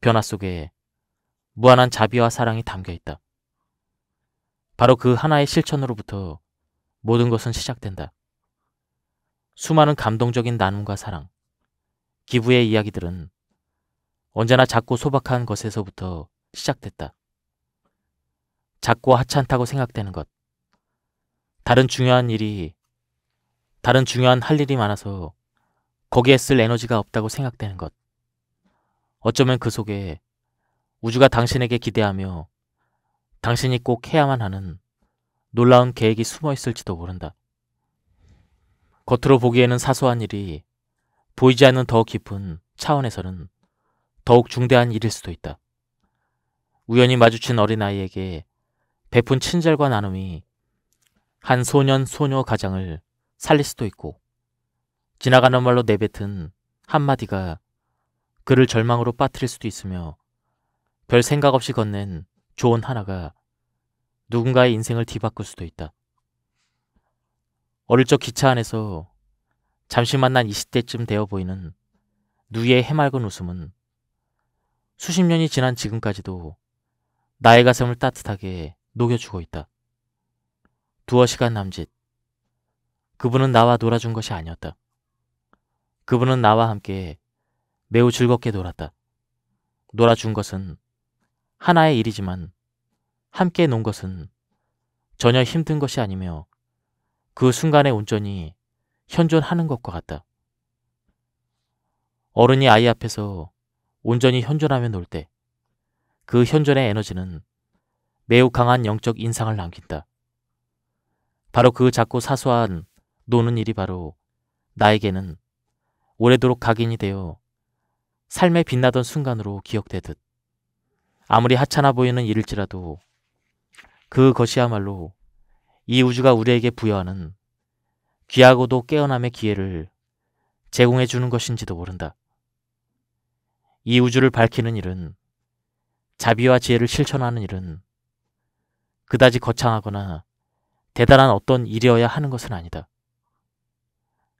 변화 속에 무한한 자비와 사랑이 담겨 있다. 바로 그 하나의 실천으로부터 모든 것은 시작된다. 수많은 감동적인 나눔과 사랑, 기부의 이야기들은 언제나 작고 소박한 것에서부터 시작됐다. 작고 하찮다고 생각되는 것. 다른 중요한 일이, 다른 중요한 할 일이 많아서 거기에 쓸 에너지가 없다고 생각되는 것. 어쩌면 그 속에 우주가 당신에게 기대하며 당신이 꼭 해야만 하는 놀라운 계획이 숨어 있을지도 모른다. 겉으로 보기에는 사소한 일이 보이지 않는 더 깊은 차원에서는 더욱 중대한 일일 수도 있다. 우연히 마주친 어린아이에게 베푼 친절과 나눔이 한 소년 소녀 가장을 살릴 수도 있고 지나가는 말로 내뱉은 한마디가 그를 절망으로 빠뜨릴 수도 있으며 별 생각 없이 건넨 조언 하나가 누군가의 인생을 뒤바꿀 수도 있다. 어릴 적 기차 안에서 잠시 만난 20대쯤 되어 보이는 누이의 해맑은 웃음은 수십 년이 지난 지금까지도 나의 가슴을 따뜻하게 녹여주고 있다. 두어 시간 남짓. 그분은 나와 놀아준 것이 아니었다. 그분은 나와 함께 매우 즐겁게 놀았다. 놀아준 것은 하나의 일이지만 함께 논 것은 전혀 힘든 것이 아니며 그 순간에 온전히 현존하는 것과 같다. 어른이 아이 앞에서 온전히 현존하며 놀때 그 현존의 에너지는 매우 강한 영적 인상을 남긴다. 바로 그 작고 사소한 노는 일이 바로 나에게는 오래도록 각인이 되어 삶에 빛나던 순간으로 기억되듯 아무리 하찮아 보이는 일일지라도 그것이야말로 이 우주가 우리에게 부여하는 귀하고도 깨어남의 기회를 제공해 주는 것인지도 모른다. 이 우주를 밝히는 일은 자비와 지혜를 실천하는 일은 그다지 거창하거나 대단한 어떤 일이어야 하는 것은 아니다.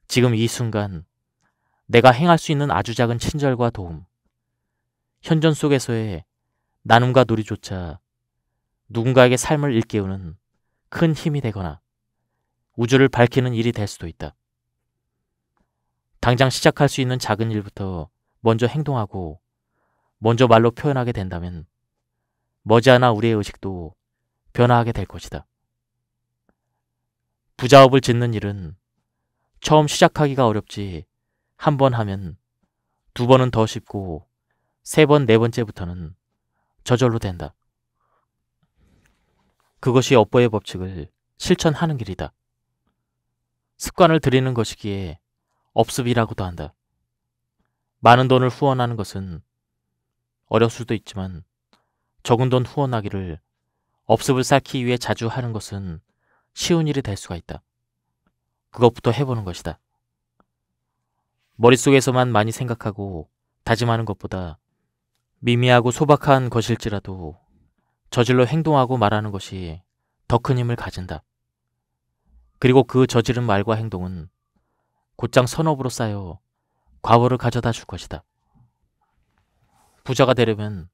지금 이 순간 내가 행할 수 있는 아주 작은 친절과 도움, 현존 속에서의 나눔과 놀이조차 누군가에게 삶을 일깨우는 큰 힘이 되거나 우주를 밝히는 일이 될 수도 있다. 당장 시작할 수 있는 작은 일부터 먼저 행동하고 먼저 말로 표현하게 된다면 머지않아 우리의 의식도 변화하게 될 것이다. 부자업을 짓는 일은 처음 시작하기가 어렵지 한 번 하면 두 번은 더 쉽고 세 번, 네 번째부터는 저절로 된다. 그것이 업보의 법칙을 실천하는 길이다. 습관을 들이는 것이기에 업습이라고도 한다. 많은 돈을 후원하는 것은 어려울 수도 있지만 적은 돈 후원하기를 업습을 쌓기 위해 자주 하는 것은 쉬운 일이 될 수가 있다. 그것부터 해보는 것이다. 머릿속에서만 많이 생각하고 다짐하는 것보다 미미하고 소박한 것일지라도 저질로 행동하고 말하는 것이 더 큰 힘을 가진다. 그리고 그 저지른 말과 행동은 곧장 선업으로 쌓여 과보를 가져다 줄 것이다. 부자가 되려면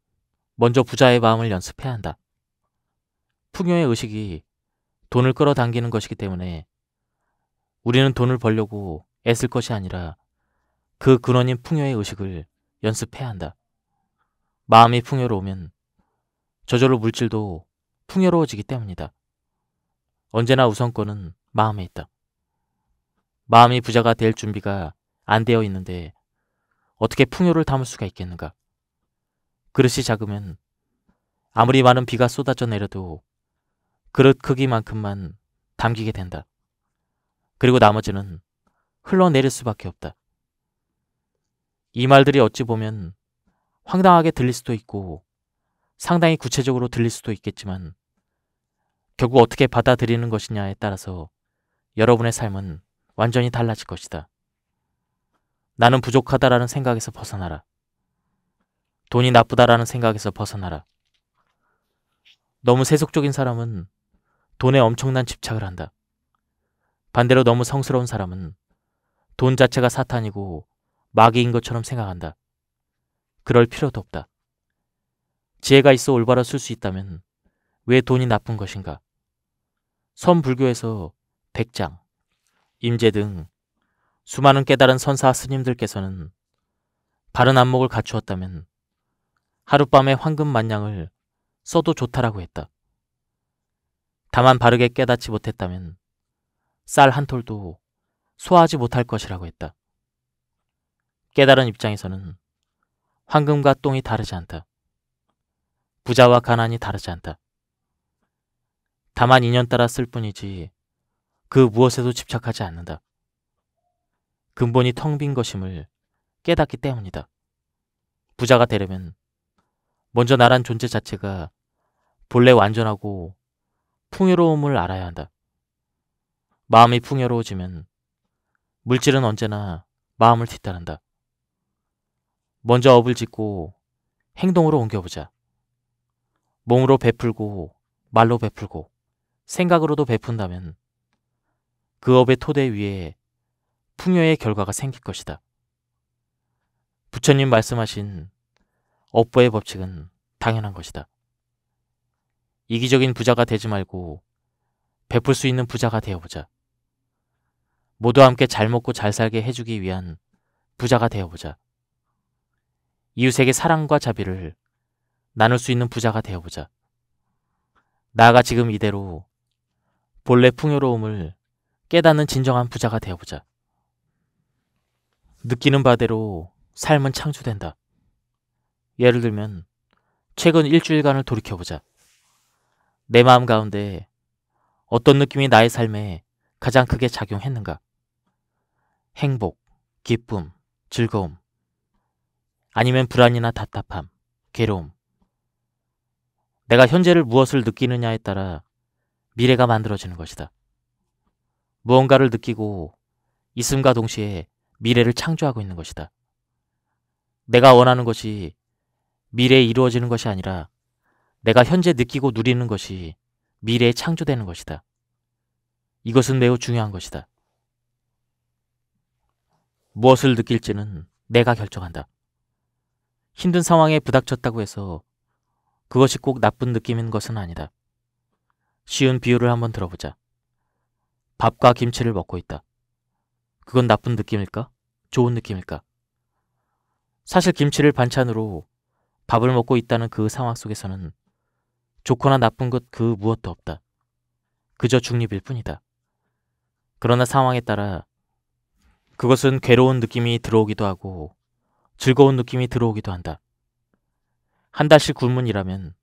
먼저 부자의 마음을 연습해야 한다. 풍요의 의식이 돈을 끌어당기는 것이기 때문에 우리는 돈을 벌려고 애쓸 것이 아니라 그 근원인 풍요의 의식을 연습해야 한다. 마음이 풍요로우면 저절로 물질도 풍요로워지기 때문이다. 언제나 우선권은 마음에 있다. 마음이 부자가 될 준비가 안 되어 있는데 어떻게 풍요를 담을 수가 있겠는가? 그릇이 작으면 아무리 많은 비가 쏟아져 내려도 그릇 크기만큼만 담기게 된다. 그리고 나머지는 흘러내릴 수밖에 없다. 이 말들이 어찌 보면 황당하게 들릴 수도 있고 상당히 구체적으로 들릴 수도 있겠지만 결국 어떻게 받아들이는 것이냐에 따라서 여러분의 삶은 완전히 달라질 것이다. 나는 부족하다라는 생각에서 벗어나라. 돈이 나쁘다라는 생각에서 벗어나라. 너무 세속적인 사람은 돈에 엄청난 집착을 한다. 반대로 너무 성스러운 사람은 돈 자체가 사탄이고 마귀인 것처럼 생각한다. 그럴 필요도 없다. 지혜가 있어 올바로 쓸 수 있다면 왜 돈이 나쁜 것인가? 선불교에서 백장, 임제 등 수많은 깨달은 선사 스님들께서는 바른 안목을 갖추었다면 하룻밤의 황금 만냥을 써도 좋다라고 했다. 다만 바르게 깨닫지 못했다면 쌀 한 톨도 소화하지 못할 것이라고 했다. 깨달은 입장에서는 황금과 똥이 다르지 않다. 부자와 가난이 다르지 않다. 다만 인연 따라 쓸 뿐이지 그 무엇에도 집착하지 않는다. 근본이 텅 빈 것임을 깨닫기 때문이다. 부자가 되려면 먼저 나란 존재 자체가 본래 완전하고 풍요로움을 알아야 한다. 마음이 풍요로워지면 물질은 언제나 마음을 뒤따른다. 먼저 업을 짓고 행동으로 옮겨보자. 몸으로 베풀고 말로 베풀고 생각으로도 베푼다면 그 업의 토대 위에 풍요의 결과가 생길 것이다. 부처님 말씀하신 업보의 법칙은 당연한 것이다. 이기적인 부자가 되지 말고 베풀 수 있는 부자가 되어보자. 모두 함께 잘 먹고 잘 살게 해주기 위한 부자가 되어보자. 이웃에게 사랑과 자비를 나눌 수 있는 부자가 되어보자. 나가 지금 이대로 본래 풍요로움을 깨닫는 진정한 부자가 되어보자. 느끼는 바대로 삶은 창조된다. 예를 들면 최근 일주일간을 돌이켜보자. 내 마음 가운데 어떤 느낌이 나의 삶에 가장 크게 작용했는가? 행복, 기쁨, 즐거움, 아니면 불안이나 답답함, 괴로움. 내가 현재를 무엇을 느끼느냐에 따라 미래가 만들어지는 것이다. 무언가를 느끼고 있음과 동시에 미래를 창조하고 있는 것이다. 내가 원하는 것이 미래에 이루어지는 것이 아니라 내가 현재 느끼고 누리는 것이 미래에 창조되는 것이다. 이것은 매우 중요한 것이다. 무엇을 느낄지는 내가 결정한다. 힘든 상황에 부닥쳤다고 해서 그것이 꼭 나쁜 느낌인 것은 아니다. 쉬운 비유를 한번 들어보자. 밥과 김치를 먹고 있다. 그건 나쁜 느낌일까? 좋은 느낌일까? 사실 김치를 반찬으로 밥을 먹고 있다는 그 상황 속에서는 좋거나 나쁜 것 그 무엇도 없다. 그저 중립일 뿐이다. 그러나 상황에 따라 그것은 괴로운 느낌이 들어오기도 하고 즐거운 느낌이 들어오기도 한다. 한 달씩 굶은이라면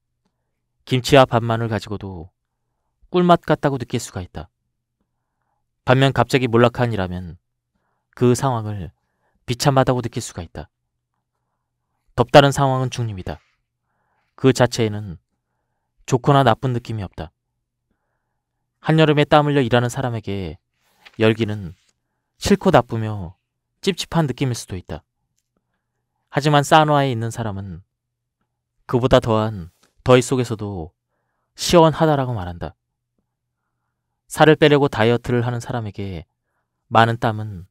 김치와 밥만을 가지고도 꿀맛 같다고 느낄 수가 있다. 반면 갑자기 몰락한이라면 그 상황을 비참하다고 느낄 수가 있다. 덥다는 상황은 중립이다. 그 자체에는 좋거나 나쁜 느낌이 없다. 한여름에 땀 흘려 일하는 사람에게 열기는 싫고 나쁘며 찝찝한 느낌일 수도 있다. 하지만 산화에 있는 사람은 그보다 더한 더위 속에서도 시원하다라고 말한다. 살을 빼려고 다이어트를 하는 사람에게 많은 땀은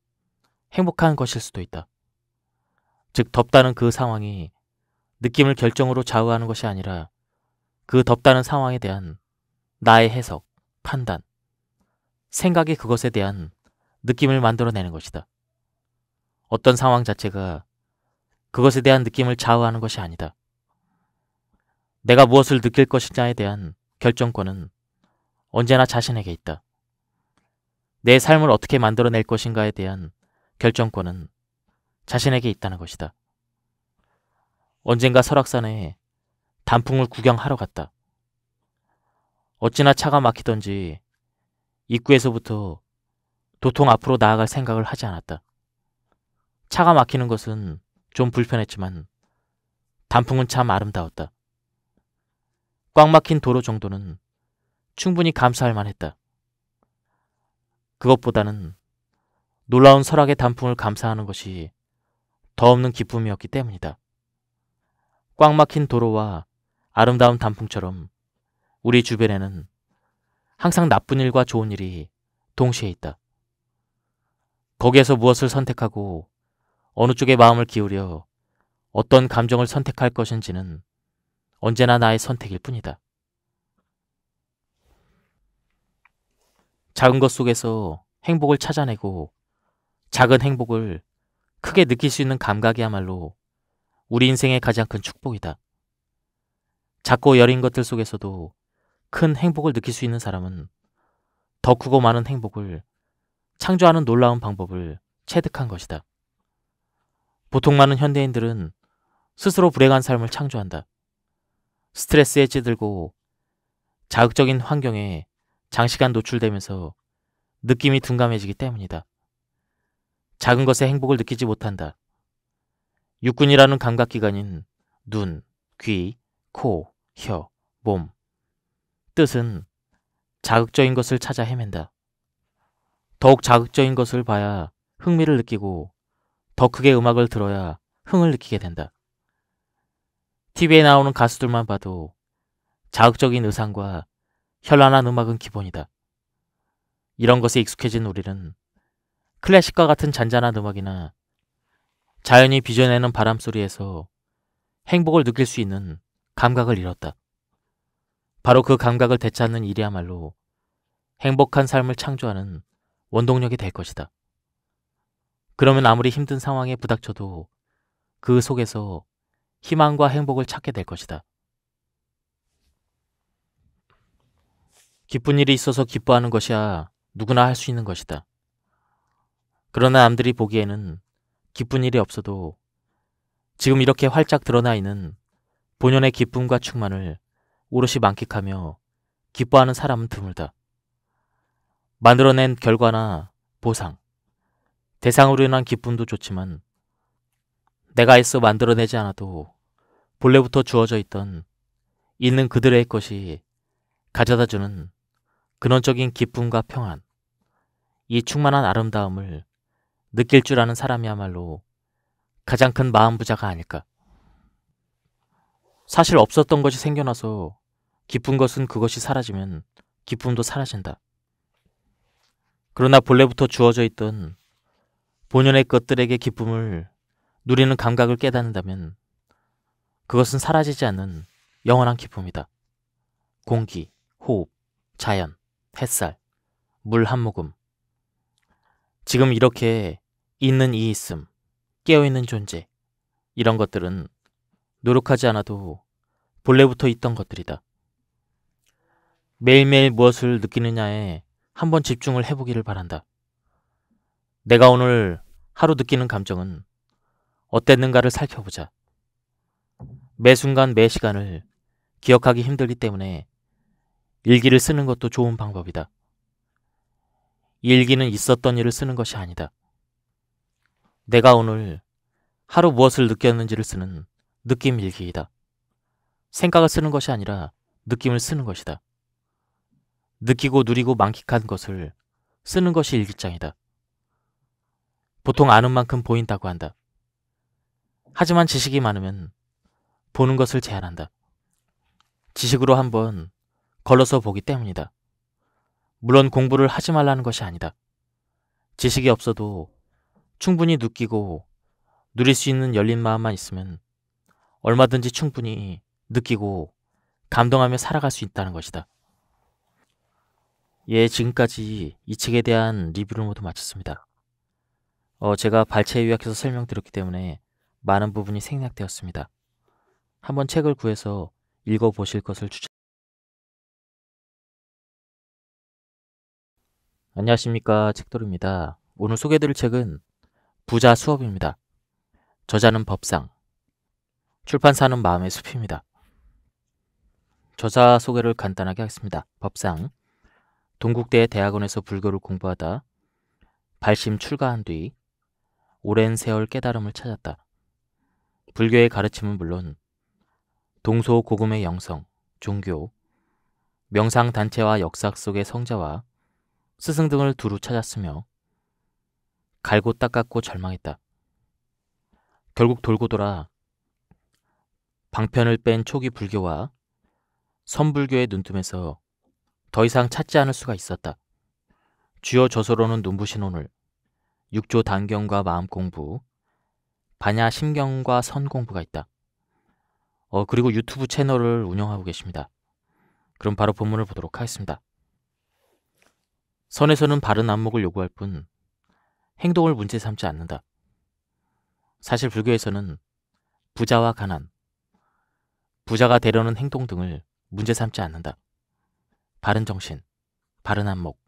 행복한 것일 수도 있다. 즉 덥다는 그 상황이 느낌을 결정으로 좌우하는 것이 아니라 그 덥다는 상황에 대한 나의 해석, 판단, 생각이 그것에 대한 느낌을 만들어내는 것이다. 어떤 상황 자체가 그것에 대한 느낌을 좌우하는 것이 아니다. 내가 무엇을 느낄 것이냐에 대한 결정권은 언제나 자신에게 있다. 내 삶을 어떻게 만들어낼 것인가에 대한 결정권은 자신에게 있다는 것이다. 언젠가 설악산에 단풍을 구경하러 갔다. 어찌나 차가 막히던지 입구에서부터 도통 앞으로 나아갈 생각을 하지 않았다. 차가 막히는 것은 좀 불편했지만 단풍은 참 아름다웠다. 꽉 막힌 도로 정도는 충분히 감사할 만했다. 그것보다는 놀라운 설악의 단풍을 감상하는 것이 더없는 기쁨이었기 때문이다. 꽉 막힌 도로와 아름다운 단풍처럼 우리 주변에는 항상 나쁜 일과 좋은 일이 동시에 있다. 거기에서 무엇을 선택하고 어느 쪽에 마음을 기울여 어떤 감정을 선택할 것인지는 언제나 나의 선택일 뿐이다. 작은 것 속에서 행복을 찾아내고 작은 행복을 크게 느낄 수 있는 감각이야말로 우리 인생의 가장 큰 축복이다. 작고 여린 것들 속에서도 큰 행복을 느낄 수 있는 사람은 더 크고 많은 행복을 창조하는 놀라운 방법을 체득한 것이다. 보통 많은 현대인들은 스스로 불행한 삶을 창조한다. 스트레스에 찌들고 자극적인 환경에 장시간 노출되면서 느낌이 둔감해지기 때문이다. 작은 것에 행복을 느끼지 못한다. 육군이라는 감각기관인 눈, 귀, 코, 혀, 몸. 뜻은 자극적인 것을 찾아 헤맨다. 더욱 자극적인 것을 봐야 흥미를 느끼고 더 크게 음악을 들어야 흥을 느끼게 된다. TV에 나오는 가수들만 봐도 자극적인 의상과 현란한 음악은 기본이다. 이런 것에 익숙해진 우리는 클래식과 같은 잔잔한 음악이나 자연이 빚어내는 바람 소리에서 행복을 느낄 수 있는 감각을 잃었다. 바로 그 감각을 되찾는 일이야말로 행복한 삶을 창조하는 원동력이 될 것이다. 그러면 아무리 힘든 상황에 부닥쳐도 그 속에서 희망과 행복을 찾게 될 것이다. 기쁜 일이 있어서 기뻐하는 것이야 누구나 할 수 있는 것이다. 그러나 암들이 보기에는 기쁜 일이 없어도 지금 이렇게 활짝 드러나 있는 본연의 기쁨과 충만을 오롯이 만끽하며 기뻐하는 사람은 드물다. 만들어낸 결과나 보상, 대상으로 인한 기쁨도 좋지만 내가 애써 만들어내지 않아도 본래부터 주어져 있던 있는 그들의 것이 가져다주는 근원적인 기쁨과 평안, 이 충만한 아름다움을 느낄 줄 아는 사람이야말로 가장 큰 마음 부자가 아닐까. 사실 없었던 것이 생겨나서 기쁜 것은 그것이 사라지면 기쁨도 사라진다. 그러나 본래부터 주어져 있던 본연의 것들에게 기쁨을 누리는 감각을 깨닫는다면 그것은 사라지지 않는 영원한 기쁨이다. 공기, 호흡, 자연, 햇살, 물 한 모금. 지금 이렇게 있는 이 있음, 깨어있는 존재, 이런 것들은 노력하지 않아도 본래부터 있던 것들이다. 매일매일 무엇을 느끼느냐에 한번 집중을 해보기를 바란다. 내가 오늘 하루 느끼는 감정은 어땠는가를 살펴보자. 매 순간 매 시간을 기억하기 힘들기 때문에 일기를 쓰는 것도 좋은 방법이다. 일기는 있었던 일을 쓰는 것이 아니다. 내가 오늘 하루 무엇을 느꼈는지를 쓰는 느낌 일기이다. 생각을 쓰는 것이 아니라 느낌을 쓰는 것이다. 느끼고 누리고 만끽한 것을 쓰는 것이 일기장이다. 보통 아는 만큼 보인다고 한다. 하지만 지식이 많으면 보는 것을 제한한다. 지식으로 한번 걸러서 보기 때문이다. 물론 공부를 하지 말라는 것이 아니다. 지식이 없어도 충분히 느끼고 누릴 수 있는 열린 마음만 있으면 얼마든지 충분히 느끼고 감동하며 살아갈 수 있다는 것이다. 예, 지금까지 이 책에 대한 리뷰를 모두 마쳤습니다. 어, 제가 발췌 요약해서 설명드렸기 때문에 많은 부분이 생략되었습니다. 한번 책을 구해서 읽어보실 것을 추천. 안녕하십니까 책돌입니다. 오늘 소개드릴 해 책은 부자 수업입니다. 저자는 법상. 출판사는 마음의 숲입니다. 저자 소개를 간단하게 하겠습니다. 법상. 동국대 대학원에서 불교를 공부하다 발심 출가한 뒤 오랜 세월 깨달음을 찾았다. 불교의 가르침은 물론 동소 고금의 영성, 종교, 명상 단체와 역사 속의 성자와 스승 등을 두루 찾았으며 갈고 닦았고 절망했다. 결국 돌고 돌아 방편을 뺀 초기 불교와 선불교의 눈뜸에서 더 이상 찾지 않을 수가 있었다. 주여 저서로는 눈부신 오늘, 육조 단경과 마음 공부, 반야 심경과 선 공부가 있다. 어, 그리고 유튜브 채널을 운영하고 계십니다. 그럼 바로 본문을 보도록 하겠습니다. 선에서는 바른 안목을 요구할 뿐 행동을 문제 삼지 않는다. 사실 불교에서는 부자와 가난, 부자가 되려는 행동 등을 문제 삼지 않는다. 바른 정신, 바른 안목,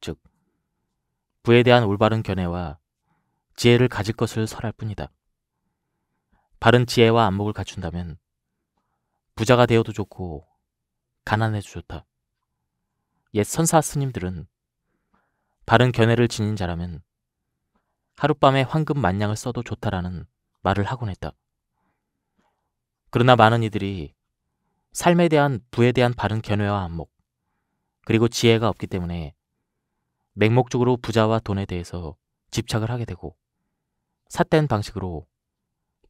즉 부에 대한 올바른 견해와 지혜를 가질 것을 설할 뿐이다. 바른 지혜와 안목을 갖춘다면 부자가 되어도 좋고 가난해도 좋다. 옛 선사 스님들은 바른 견해를 지닌 자라면 하룻밤에 황금 만냥을 써도 좋다라는 말을 하곤 했다. 그러나 많은 이들이 삶에 대한 부에 대한 바른 견해와 안목 그리고 지혜가 없기 때문에 맹목적으로 부자와 돈에 대해서 집착을 하게 되고 삿된 방식으로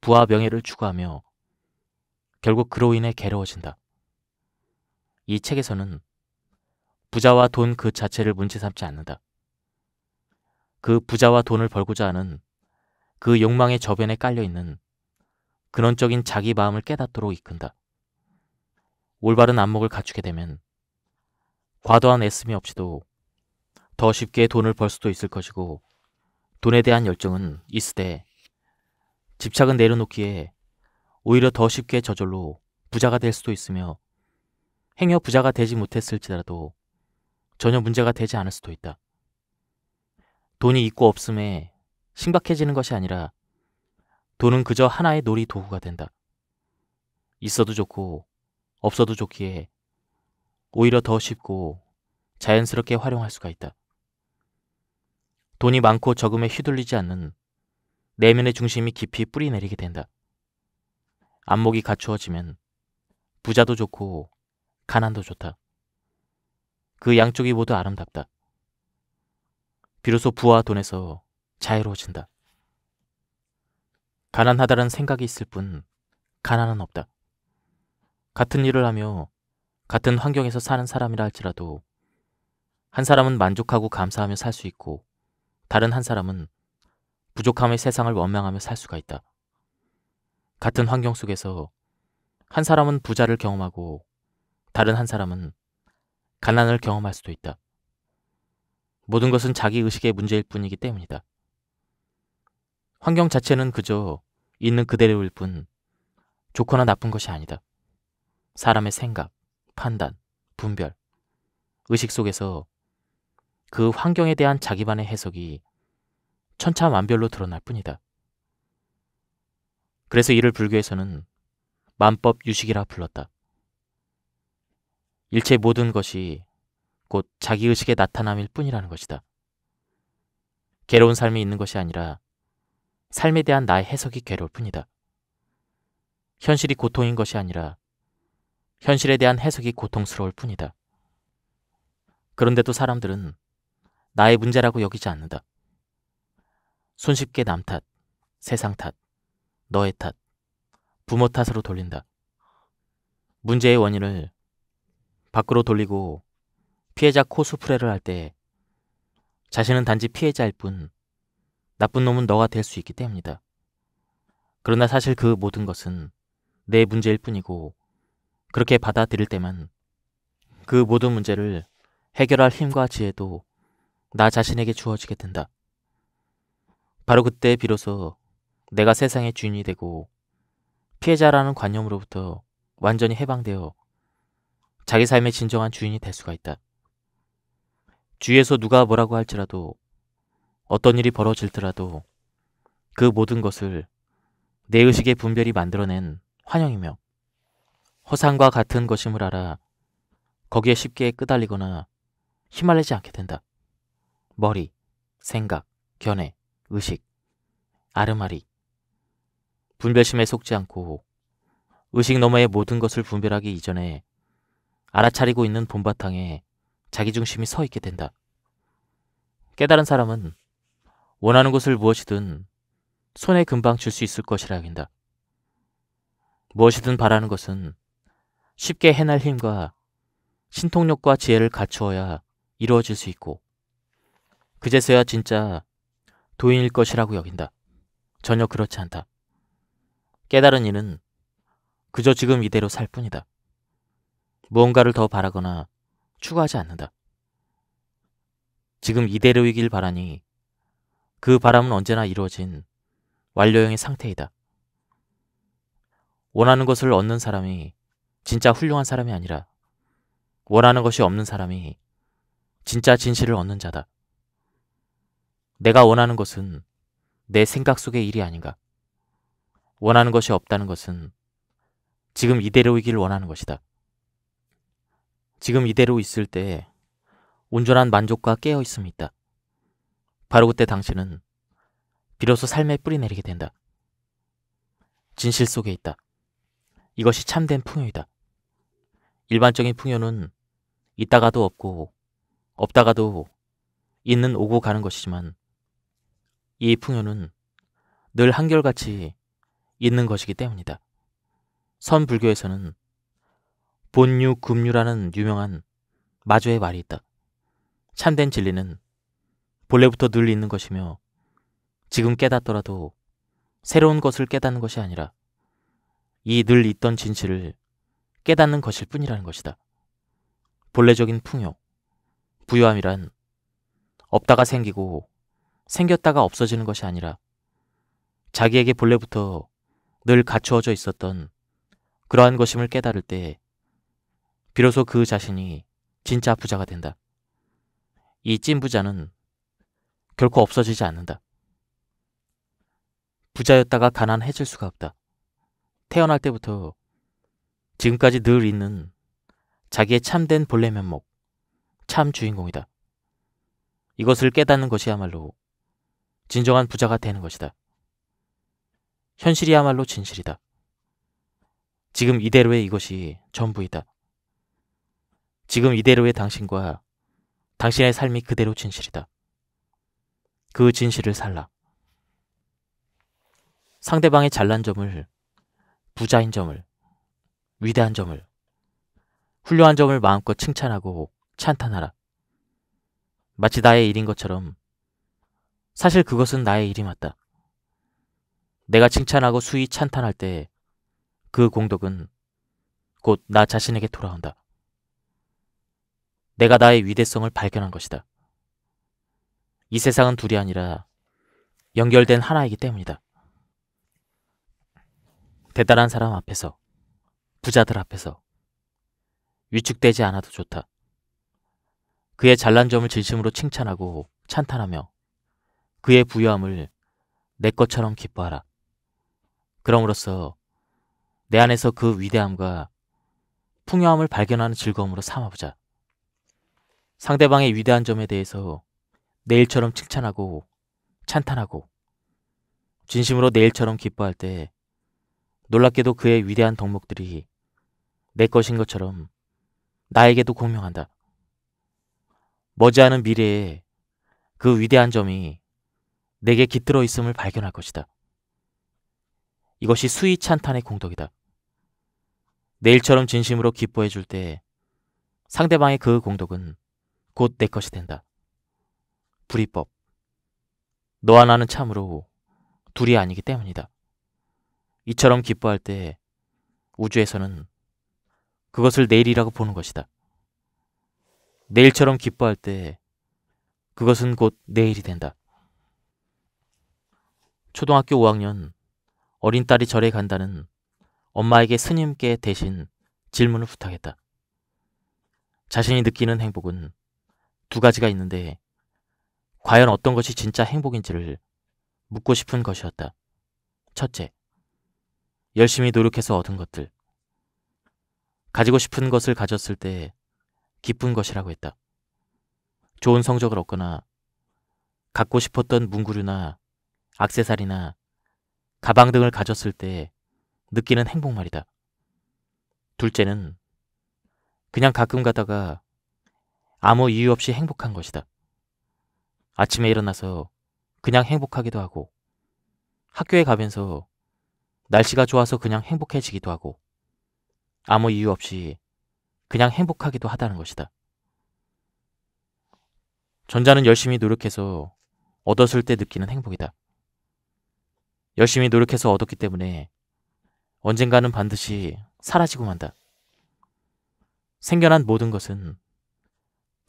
부와 명예를 추구하며 결국 그로 인해 괴로워진다. 이 책에서는 부자와 돈 그 자체를 문제 삼지 않는다. 그 부자와 돈을 벌고자 하는 그 욕망의 저변에 깔려있는 근원적인 자기 마음을 깨닫도록 이끈다. 올바른 안목을 갖추게 되면 과도한 애씀이 없이도 더 쉽게 돈을 벌 수도 있을 것이고 돈에 대한 열정은 있으되 집착은 내려놓기에 오히려 더 쉽게 저절로 부자가 될 수도 있으며 행여 부자가 되지 못했을지라도 전혀 문제가 되지 않을 수도 있다. 돈이 있고 없음에 심각해지는 것이 아니라 돈은 그저 하나의 놀이 도구가 된다. 있어도 좋고 없어도 좋기에 오히려 더 쉽고 자연스럽게 활용할 수가 있다. 돈이 많고 적음에 휘둘리지 않는 내면의 중심이 깊이 뿌리 내리게 된다. 안목이 갖추어지면 부자도 좋고 가난도 좋다. 그 양쪽이 모두 아름답다. 비로소 부와 돈에서 자유로워진다. 가난하다는 생각이 있을 뿐 가난은 없다. 같은 일을 하며 같은 환경에서 사는 사람이라 할지라도 한 사람은 만족하고 감사하며 살 수 있고 다른 한 사람은 부족함의 세상을 원망하며 살 수가 있다. 같은 환경 속에서 한 사람은 부자를 경험하고 다른 한 사람은 가난을 경험할 수도 있다. 모든 것은 자기 의식의 문제일 뿐이기 때문이다. 환경 자체는 그저 있는 그대로일 뿐 좋거나 나쁜 것이 아니다. 사람의 생각, 판단, 분별, 의식 속에서 그 환경에 대한 자기만의 해석이 천차만별로 드러날 뿐이다. 그래서 이를 불교에서는 만법 유식이라 불렀다. 일체 모든 것이 곧 자기의식의 나타남일 뿐이라는 것이다. 괴로운 삶이 있는 것이 아니라 삶에 대한 나의 해석이 괴로울 뿐이다. 현실이 고통인 것이 아니라 현실에 대한 해석이 고통스러울 뿐이다. 그런데도 사람들은 나의 문제라고 여기지 않는다. 손쉽게 남 탓, 세상 탓, 너의 탓, 부모 탓으로 돌린다. 문제의 원인을 밖으로 돌리고 피해자 코스프레를 할 때 자신은 단지 피해자일 뿐 나쁜 놈은 너가 될 수 있기 때문이다. 그러나 사실 그 모든 것은 내 문제일 뿐이고 그렇게 받아들일 때만 그 모든 문제를 해결할 힘과 지혜도 나 자신에게 주어지게 된다. 바로 그때 비로소 내가 세상의 주인이 되고 피해자라는 관념으로부터 완전히 해방되어 자기 삶의 진정한 주인이 될 수가 있다. 주위에서 누가 뭐라고 할지라도 어떤 일이 벌어질더라도 그 모든 것을 내 의식의 분별이 만들어낸 환영이며 허상과 같은 것임을 알아 거기에 쉽게 끄달리거나 휘말리지 않게 된다. 머리, 생각, 견해, 의식, 아르마리. 분별심에 속지 않고 의식 너머의 모든 것을 분별하기 이전에 알아차리고 있는 본바탕에 자기중심이 서 있게 된다. 깨달은 사람은 원하는 것을 무엇이든 손에 금방 줄 수 있을 것이라 여긴다. 무엇이든 바라는 것은 쉽게 해낼 힘과 신통력과 지혜를 갖추어야 이루어질 수 있고 그제서야 진짜 도인일 것이라고 여긴다. 전혀 그렇지 않다. 깨달은 이는 그저 지금 이대로 살 뿐이다. 무언가를 더 바라거나 추구하지 않는다. 지금 이대로이길 바라니 그 바람은 언제나 이루어진 완료형의 상태이다. 원하는 것을 얻는 사람이 진짜 훌륭한 사람이 아니라 원하는 것이 없는 사람이 진짜 진실을 얻는 자다. 내가 원하는 것은 내 생각 속의 일이 아닌가. 원하는 것이 없다는 것은 지금 이대로이길 원하는 것이다. 지금 이대로 있을 때 온전한 만족과 깨어 있습니다. 바로 그때 당신은 비로소 삶에 뿌리내리게 된다. 진실 속에 있다. 이것이 참된 풍요이다. 일반적인 풍요는 있다가도 없고 없다가도 있는 오고 가는 것이지만 이 풍요는 늘 한결같이 있는 것이기 때문이다. 선불교에서는 본유 금유라는 유명한 마주의 말이 있다. 참된 진리는 본래부터 늘 있는 것이며 지금 깨닫더라도 새로운 것을 깨닫는 것이 아니라 이 늘 있던 진실을 깨닫는 것일 뿐이라는 것이다. 본래적인 풍요, 부유함이란 없다가 생기고 생겼다가 없어지는 것이 아니라 자기에게 본래부터 늘 갖추어져 있었던 그러한 것임을 깨달을 때 비로소 그 자신이 진짜 부자가 된다. 이 찐 부자는 결코 없어지지 않는다. 부자였다가 가난해질 수가 없다. 태어날 때부터 지금까지 늘 있는 자기의 참된 본래 면목, 참 주인공이다. 이것을 깨닫는 것이야말로 진정한 부자가 되는 것이다. 현실이야말로 진실이다. 지금 이대로의 이것이 전부이다. 지금 이대로의 당신과 당신의 삶이 그대로 진실이다. 그 진실을 살라. 상대방의 잘난 점을, 부자인 점을, 위대한 점을, 훌륭한 점을 마음껏 칭찬하고 찬탄하라. 마치 나의 일인 것처럼 사실 그것은 나의 일이 맞다. 내가 칭찬하고 수위 찬탄할 때 그 공덕은 곧 나 자신에게 돌아온다. 내가 나의 위대성을 발견한 것이다. 이 세상은 둘이 아니라 연결된 하나이기 때문이다. 대단한 사람 앞에서, 부자들 앞에서 위축되지 않아도 좋다. 그의 잘난 점을 진심으로 칭찬하고 찬탄하며 그의 부유함을 내 것처럼 기뻐하라. 그럼으로써 내 안에서 그 위대함과 풍요함을 발견하는 즐거움으로 삼아보자. 상대방의 위대한 점에 대해서 내일처럼 칭찬하고 찬탄하고 진심으로 내일처럼 기뻐할 때 놀랍게도 그의 위대한 덕목들이 내 것인 것처럼 나에게도 공명한다. 머지않은 미래에 그 위대한 점이 내게 깃들어 있음을 발견할 것이다. 이것이 수의 찬탄의 공덕이다. 내일처럼 진심으로 기뻐해 줄 때 상대방의 그 공덕은 곧내 것이 된다. 불이법. 너와 나는 참으로 둘이 아니기 때문이다. 이처럼 기뻐할 때 우주에서는 그것을 내일이라고 보는 것이다. 내일처럼 기뻐할 때 그것은 곧 내일이 된다. 초등학교 5학년 어린 딸이 절에 간다는 엄마에게 스님께 대신 질문을 부탁했다. 자신이 느끼는 행복은 두 가지가 있는데 과연 어떤 것이 진짜 행복인지를 묻고 싶은 것이었다. 첫째, 열심히 노력해서 얻은 것들. 가지고 싶은 것을 가졌을 때 기쁜 것이라고 했다. 좋은 성적을 얻거나 갖고 싶었던 문구류나 악세사리나 가방 등을 가졌을 때 느끼는 행복 말이다. 둘째는 그냥 가끔 가다가 아무 이유 없이 행복한 것이다. 아침에 일어나서 그냥 행복하기도 하고 학교에 가면서 날씨가 좋아서 그냥 행복해지기도 하고 아무 이유 없이 그냥 행복하기도 하다는 것이다. 전자는 열심히 노력해서 얻었을 때 느끼는 행복이다. 열심히 노력해서 얻었기 때문에 언젠가는 반드시 사라지고 만다. 생겨난 모든 것은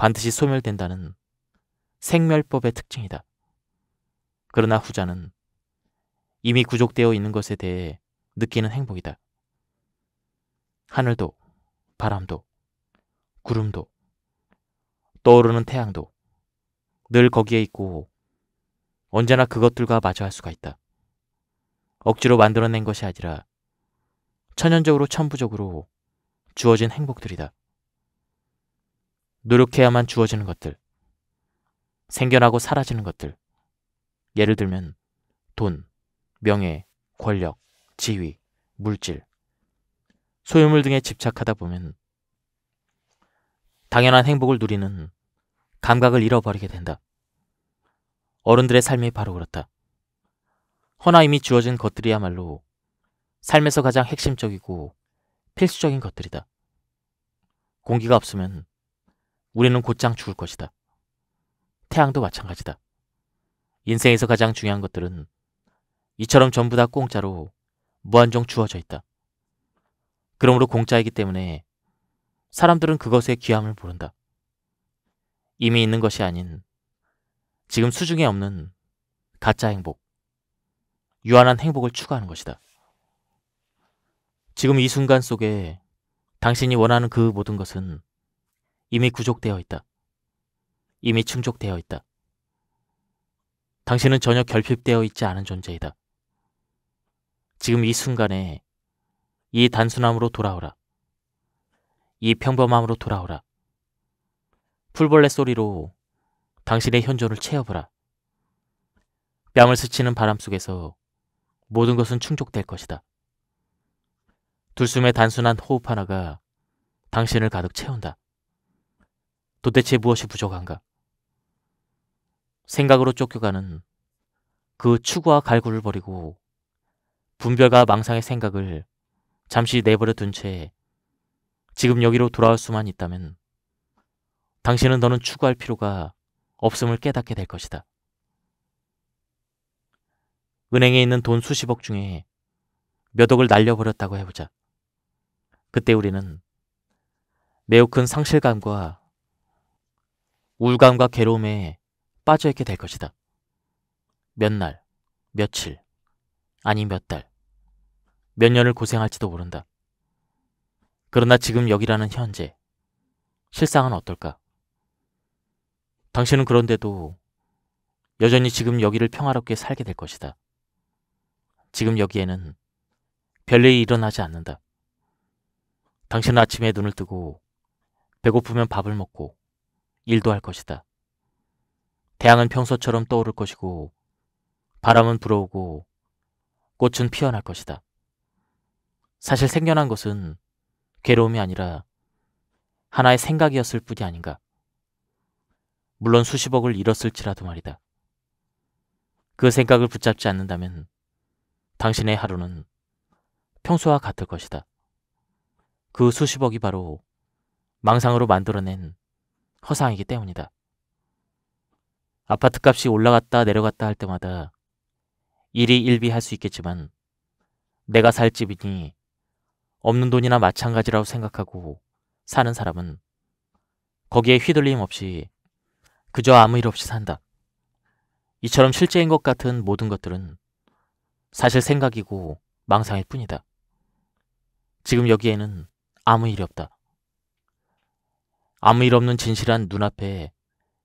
반드시 소멸된다는 생멸법의 특징이다. 그러나 후자는 이미 구족되어 있는 것에 대해 느끼는 행복이다. 하늘도, 바람도, 구름도, 떠오르는 태양도 늘 거기에 있고 언제나 그것들과 마주할 수가 있다. 억지로 만들어낸 것이 아니라 천연적으로 천부적으로 주어진 행복들이다. 노력해야만 주어지는 것들, 생겨나고 사라지는 것들. 예를 들면 돈, 명예, 권력, 지위, 물질, 소유물 등에 집착하다 보면 당연한 행복을 누리는 감각을 잃어버리게 된다. 어른들의 삶이 바로 그렇다. 허나 이미 주어진 것들이야말로 삶에서 가장 핵심적이고 필수적인 것들이다. 공기가 없으면 우리는 곧장 죽을 것이다. 태양도 마찬가지다. 인생에서 가장 중요한 것들은 이처럼 전부 다 공짜로 무한정 주어져 있다. 그러므로 공짜이기 때문에 사람들은 그것의 귀함을 모른다. 이미 있는 것이 아닌 지금 수중에 없는 가짜 행복, 유한한 행복을 추구하는 것이다. 지금 이 순간 속에 당신이 원하는 그 모든 것은 이미 구족되어 있다. 이미 충족되어 있다. 당신은 전혀 결핍되어 있지 않은 존재이다. 지금 이 순간에 이 단순함으로 돌아오라. 이 평범함으로 돌아오라. 풀벌레 소리로 당신의 현존을 채워보라. 뺨을 스치는 바람 속에서 모든 것은 충족될 것이다. 둘숨의 단순한 호흡 하나가 당신을 가득 채운다. 도대체 무엇이 부족한가? 생각으로 쫓겨가는 그 추구와 갈구를 버리고 분별과 망상의 생각을 잠시 내버려 둔 채 지금 여기로 돌아올 수만 있다면 당신은 더는 추구할 필요가 없음을 깨닫게 될 것이다. 은행에 있는 돈 수십억 중에 몇 억을 날려버렸다고 해보자. 그때 우리는 매우 큰 상실감과 우울감과 괴로움에 빠져있게 될 것이다. 몇 날, 며칠, 아니 몇 달, 몇 년을 고생할지도 모른다. 그러나 지금 여기라는 현재, 실상은 어떨까? 당신은 그런데도 여전히 지금 여기를 평화롭게 살게 될 것이다. 지금 여기에는 별일이 일어나지 않는다. 당신은 아침에 눈을 뜨고 배고프면 밥을 먹고 일도 할 것이다. 태양은 평소처럼 떠오를 것이고 바람은 불어오고 꽃은 피어날 것이다. 사실 생겨난 것은 괴로움이 아니라 하나의 생각이었을 뿐이 아닌가. 물론 수십억을 잃었을지라도 말이다. 그 생각을 붙잡지 않는다면 당신의 하루는 평소와 같을 것이다. 그 수십억이 바로 망상으로 만들어낸 허상이기 때문이다. 아파트 값이 올라갔다 내려갔다 할 때마다 일이 일비할 수 있겠지만 내가 살 집이니 없는 돈이나 마찬가지라고 생각하고 사는 사람은 거기에 휘둘림 없이 그저 아무 일 없이 산다. 이처럼 실제인 것 같은 모든 것들은 사실 생각이고 망상일 뿐이다. 지금 여기에는 아무 일이 없다. 아무 일 없는 진실한 눈앞에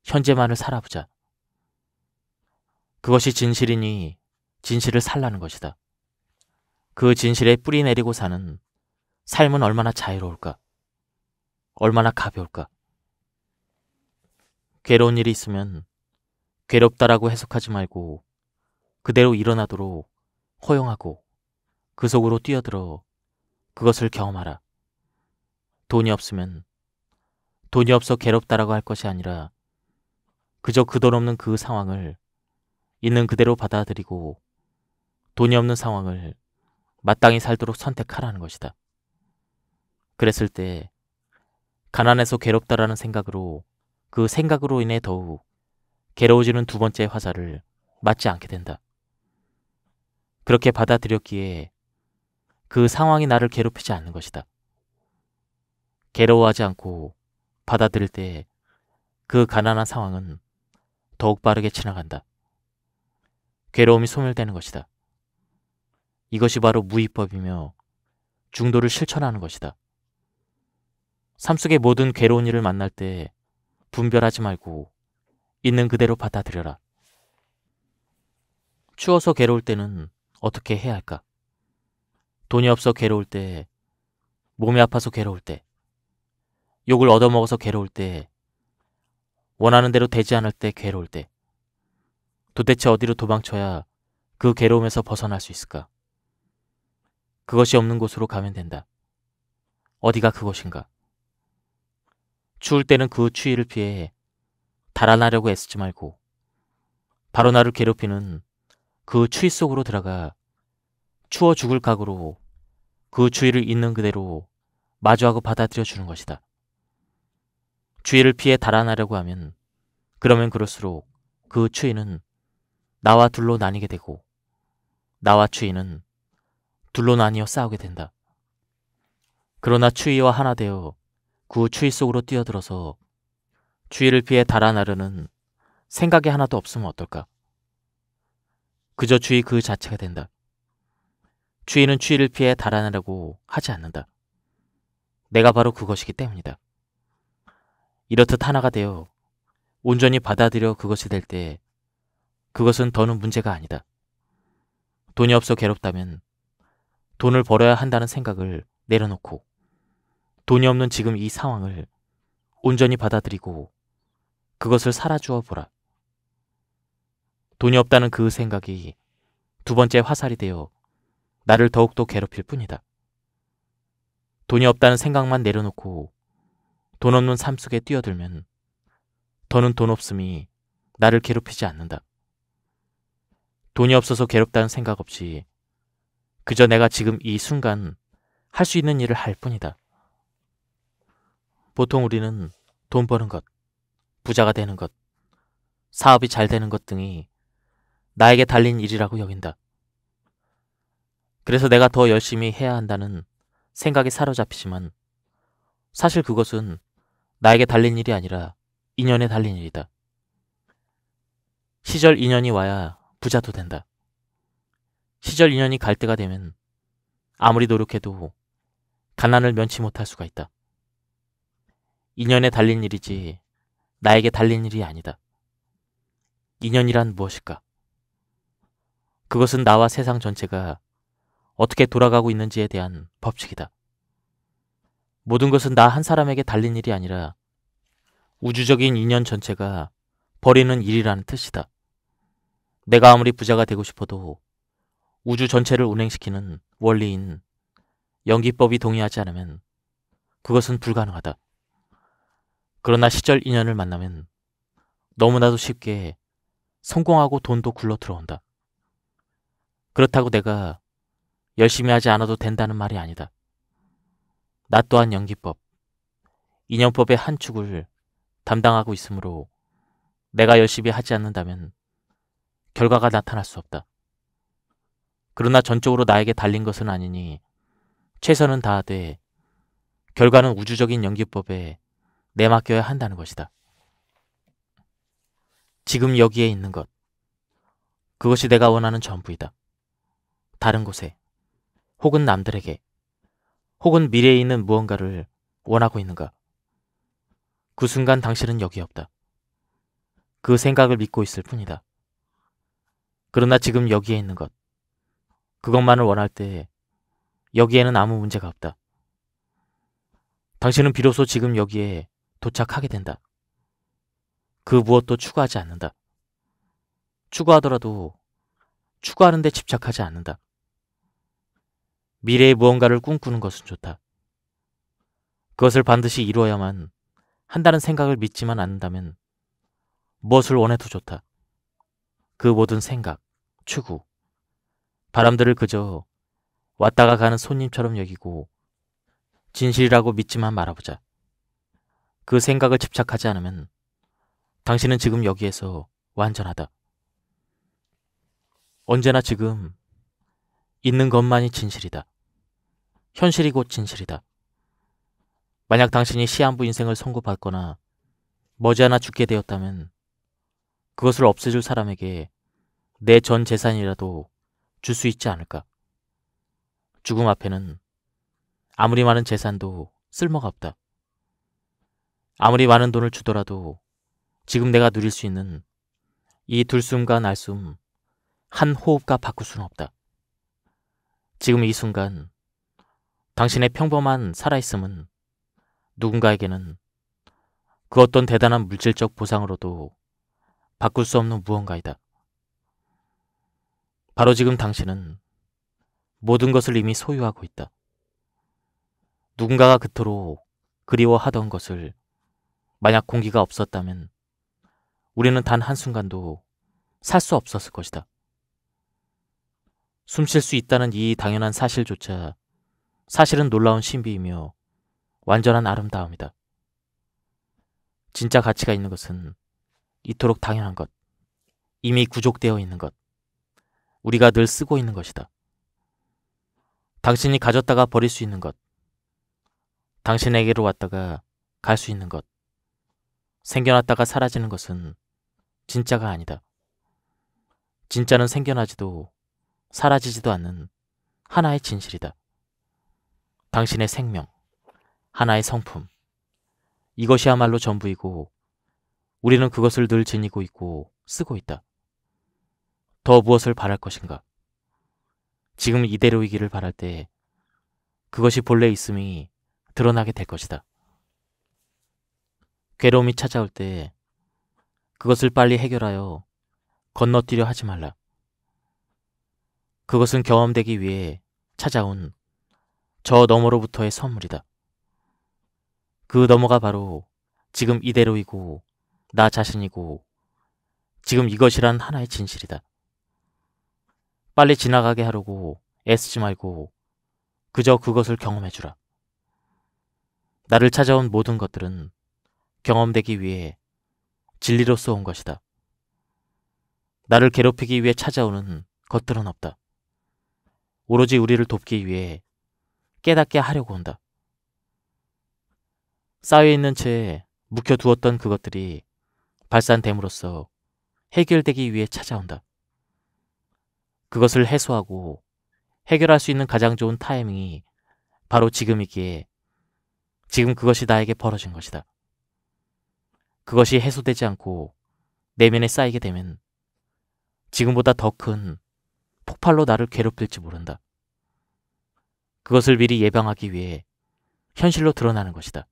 현재만을 살아보자. 그것이 진실이니 진실을 살라는 것이다. 그 진실에 뿌리 내리고 사는 삶은 얼마나 자유로울까? 얼마나 가벼울까? 괴로운 일이 있으면 괴롭다라고 해석하지 말고 그대로 일어나도록 허용하고 그 속으로 뛰어들어 그것을 경험하라. 돈이 없으면 돈이 없어 괴롭다라고 할 것이 아니라 그저 그 돈 없는 그 상황을 있는 그대로 받아들이고 돈이 없는 상황을 마땅히 살도록 선택하라는 것이다. 그랬을 때 가난해서 괴롭다라는 생각으로 그 생각으로 인해 더욱 괴로워지는 두 번째 화살을 맞지 않게 된다. 그렇게 받아들였기에 그 상황이 나를 괴롭히지 않는 것이다. 괴로워하지 않고 받아들일 때에 그 가난한 상황은 더욱 빠르게 지나간다. 괴로움이 소멸되는 것이다. 이것이 바로 무위법이며 중도를 실천하는 것이다. 삶 속의 모든 괴로운 일을 만날 때 분별하지 말고 있는 그대로 받아들여라. 추워서 괴로울 때는 어떻게 해야 할까? 돈이 없어 괴로울 때, 몸이 아파서 괴로울 때, 욕을 얻어먹어서 괴로울 때, 원하는 대로 되지 않을 때 괴로울 때, 도대체 어디로 도망쳐야 그 괴로움에서 벗어날 수 있을까? 그것이 없는 곳으로 가면 된다. 어디가 그것인가? 추울 때는 그 추위를 피해 달아나려고 애쓰지 말고 바로 나를 괴롭히는 그 추위 속으로 들어가 추워 죽을 각오로 그 추위를 있는 그대로 마주하고 받아들여 주는 것이다. 추위를 피해 달아나려고 하면 그러면 그럴수록 그 추위는 나와 둘로 나뉘게 되고 나와 추위는 둘로 나뉘어 싸우게 된다. 그러나 추위와 하나 되어 그 추위 속으로 뛰어들어서 추위를 피해 달아나려는 생각이 하나도 없으면 어떨까? 그저 추위 그 자체가 된다. 추위는 추위를 피해 달아나려고 하지 않는다. 내가 바로 그것이기 때문이다. 이렇듯 하나가 되어 온전히 받아들여 그것이 될 때 그것은 더는 문제가 아니다. 돈이 없어 괴롭다면 돈을 벌어야 한다는 생각을 내려놓고 돈이 없는 지금 이 상황을 온전히 받아들이고 그것을 살아주어 보라. 돈이 없다는 그 생각이 두 번째 화살이 되어 나를 더욱더 괴롭힐 뿐이다. 돈이 없다는 생각만 내려놓고 돈 없는 삶 속에 뛰어들면 더는 돈 없음이 나를 괴롭히지 않는다. 돈이 없어서 괴롭다는 생각 없이 그저 내가 지금 이 순간 할 수 있는 일을 할 뿐이다. 보통 우리는 돈 버는 것, 부자가 되는 것, 사업이 잘 되는 것 등이 나에게 달린 일이라고 여긴다. 그래서 내가 더 열심히 해야 한다는 생각이 사로잡히지만 사실 그것은 나에게 달린 일이 아니라 인연에 달린 일이다. 시절 인연이 와야 부자도 된다. 시절 인연이 갈 때가 되면 아무리 노력해도 가난을 면치 못할 수가 있다. 인연에 달린 일이지 나에게 달린 일이 아니다. 인연이란 무엇일까? 그것은 나와 세상 전체가 어떻게 돌아가고 있는지에 대한 법칙이다. 모든 것은 나 한 사람에게 달린 일이 아니라 우주적인 인연 전체가 버리는 일이라는 뜻이다. 내가 아무리 부자가 되고 싶어도 우주 전체를 운행시키는 원리인 연기법이 동의하지 않으면 그것은 불가능하다. 그러나 시절 인연을 만나면 너무나도 쉽게 성공하고 돈도 굴러 들어온다. 그렇다고 내가 열심히 하지 않아도 된다는 말이 아니다. 나 또한 연기법, 인형법의한 축을 담당하고 있으므로 내가 열심히 하지 않는다면 결과가 나타날 수 없다. 그러나 전적으로 나에게 달린 것은 아니니 최선은 다하되 결과는 우주적인 연기법에 내맡겨야 한다는 것이다. 지금 여기에 있는 것, 그것이 내가 원하는 전부이다. 다른 곳에, 혹은 남들에게, 혹은 미래에 있는 무언가를 원하고 있는가? 그 순간 당신은 여기 없다. 그 생각을 믿고 있을 뿐이다. 그러나 지금 여기에 있는 것, 그것만을 원할 때 여기에는 아무 문제가 없다. 당신은 비로소 지금 여기에 도착하게 된다. 그 무엇도 추구하지 않는다. 추구하더라도 추구하는데 집착하지 않는다. 미래의 무언가를 꿈꾸는 것은 좋다. 그것을 반드시 이루어야만 한다는 생각을 믿지만 않는다면 무엇을 원해도 좋다. 그 모든 생각, 추구, 바람들을 그저 왔다가 가는 손님처럼 여기고 진실이라고 믿지만 말아보자. 그 생각을 집착하지 않으면 당신은 지금 여기에서 완전하다. 언제나 지금 있는 것만이 진실이다. 현실이 곧 진실이다. 만약 당신이 시한부 인생을 선고받거나 머지않아 죽게 되었다면 그것을 없애줄 사람에게 내 전 재산이라도 줄 수 있지 않을까. 죽음 앞에는 아무리 많은 재산도 쓸모가 없다. 아무리 많은 돈을 주더라도 지금 내가 누릴 수 있는 이둘숨과 날숨 한 호흡과 바꿀 수는 없다. 지금 이 순간 당신의 평범한 살아있음은 누군가에게는 그 어떤 대단한 물질적 보상으로도 바꿀 수 없는 무언가이다. 바로 지금 당신은 모든 것을 이미 소유하고 있다. 누군가가 그토록 그리워하던 것을 만약 공기가 없었다면 우리는 단 한순간도 살 수 없었을 것이다. 숨쉴수 있다는 이 당연한 사실조차 사실은 놀라운 신비이며 완전한 아름다움이다. 진짜 가치가 있는 것은 이토록 당연한 것, 이미 구족되어 있는 것, 우리가 늘 쓰고 있는 것이다. 당신이 가졌다가 버릴 수 있는 것, 당신에게로 왔다가 갈 수 있는 것, 생겨났다가 사라지는 것은 진짜가 아니다. 진짜는 생겨나지도 사라지지도 않는 하나의 진실이다. 당신의 생명, 하나의 성품. 이것이야말로 전부이고 우리는 그것을 늘 지니고 있고 쓰고 있다. 더 무엇을 바랄 것인가? 지금 이대로이기를 바랄 때 그것이 본래 있음이 드러나게 될 것이다. 괴로움이 찾아올 때 그것을 빨리 해결하여 건너뛰려 하지 말라. 그것은 경험되기 위해 찾아온 저 너머로부터의 선물이다. 그 너머가 바로 지금 이대로이고 나 자신이고 지금 이것이란 하나의 진실이다. 빨리 지나가게 하려고 애쓰지 말고 그저 그것을 경험해주라. 나를 찾아온 모든 것들은 경험되기 위해 진리로써 온 것이다. 나를 괴롭히기 위해 찾아오는 것들은 없다. 오로지 우리를 돕기 위해 깨닫게 하려고 한다. 쌓여있는 채 묵혀두었던 그것들이 발산됨으로써 해결되기 위해 찾아온다. 그것을 해소하고 해결할 수 있는 가장 좋은 타이밍이 바로 지금이기에 지금 그것이 나에게 벌어진 것이다. 그것이 해소되지 않고 내면에 쌓이게 되면 지금보다 더큰 폭발로 나를 괴롭힐지 모른다. 그것을 미리 예방하기 위해 현실로 드러나는 것이다.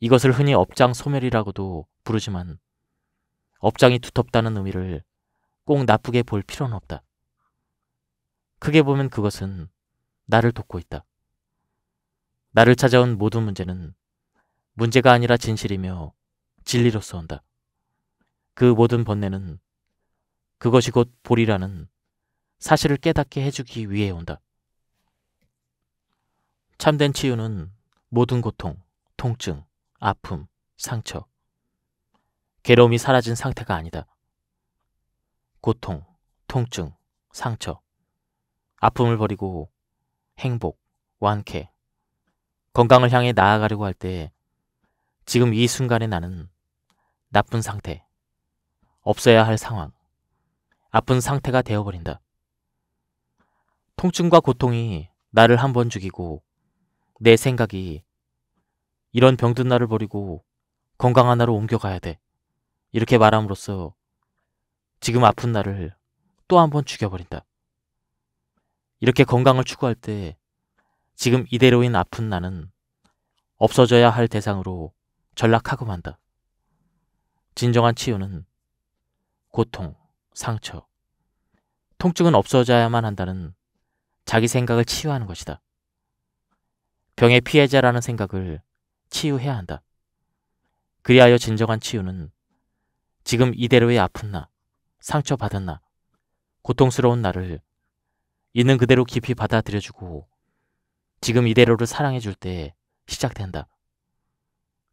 이것을 흔히 업장 소멸이라고도 부르지만 업장이 두텁다는 의미를 꼭 나쁘게 볼 필요는 없다. 크게 보면 그것은 나를 돕고 있다. 나를 찾아온 모든 문제는 문제가 아니라 진실이며 진리로서 온다. 그 모든 번뇌는 그것이 곧 볼이라는 사실을 깨닫게 해주기 위해 온다. 참된 치유는 모든 고통, 통증, 아픔, 상처, 괴로움이 사라진 상태가 아니다. 고통, 통증, 상처, 아픔을 버리고 행복, 완쾌, 건강을 향해 나아가려고 할 때 지금 이순간의 나는 나쁜 상태, 없어야 할 상황, 아픈 상태가 되어버린다. 통증과 고통이 나를 한 번 죽이고 내 생각이 이런 병든 나를 버리고 건강한 나로 옮겨가야 돼. 이렇게 말함으로써 지금 아픈 나를 또 한 번 죽여버린다. 이렇게 건강을 추구할 때 지금 이대로인 아픈 나는 없어져야 할 대상으로 전락하고 만다. 진정한 치유는 고통, 상처, 통증은 없어져야만 한다는 자기 생각을 치유하는 것이다. 병의 피해자라는 생각을 치유해야 한다. 그리하여 진정한 치유는 지금 이대로의 아픈 나, 상처받은 나, 고통스러운 나를 있는 그대로 깊이 받아들여주고 지금 이대로를 사랑해줄 때 시작된다.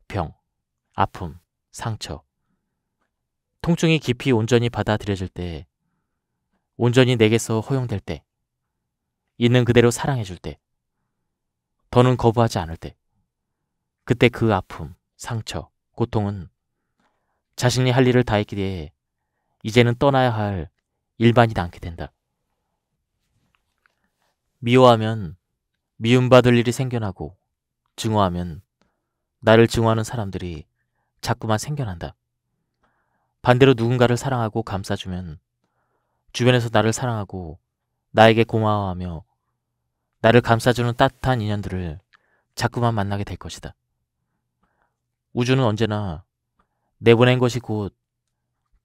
병, 아픔, 상처, 통증이 깊이 온전히 받아들여질 때, 온전히 내게서 허용될 때, 있는 그대로 사랑해줄 때, 더는 거부하지 않을 때, 그때 그 아픔, 상처, 고통은 자신이 할 일을 다했기에 이제는 떠나야 할일반이남게 된다. 미워하면 미움받을 일이 생겨나고 증오하면 나를 증오하는 사람들이 자꾸만 생겨난다. 반대로 누군가를 사랑하고 감싸주면 주변에서 나를 사랑하고 나에게 고마워하며 나를 감싸주는 따뜻한 인연들을 자꾸만 만나게 될 것이다. 우주는 언제나 내보낸 것이 곧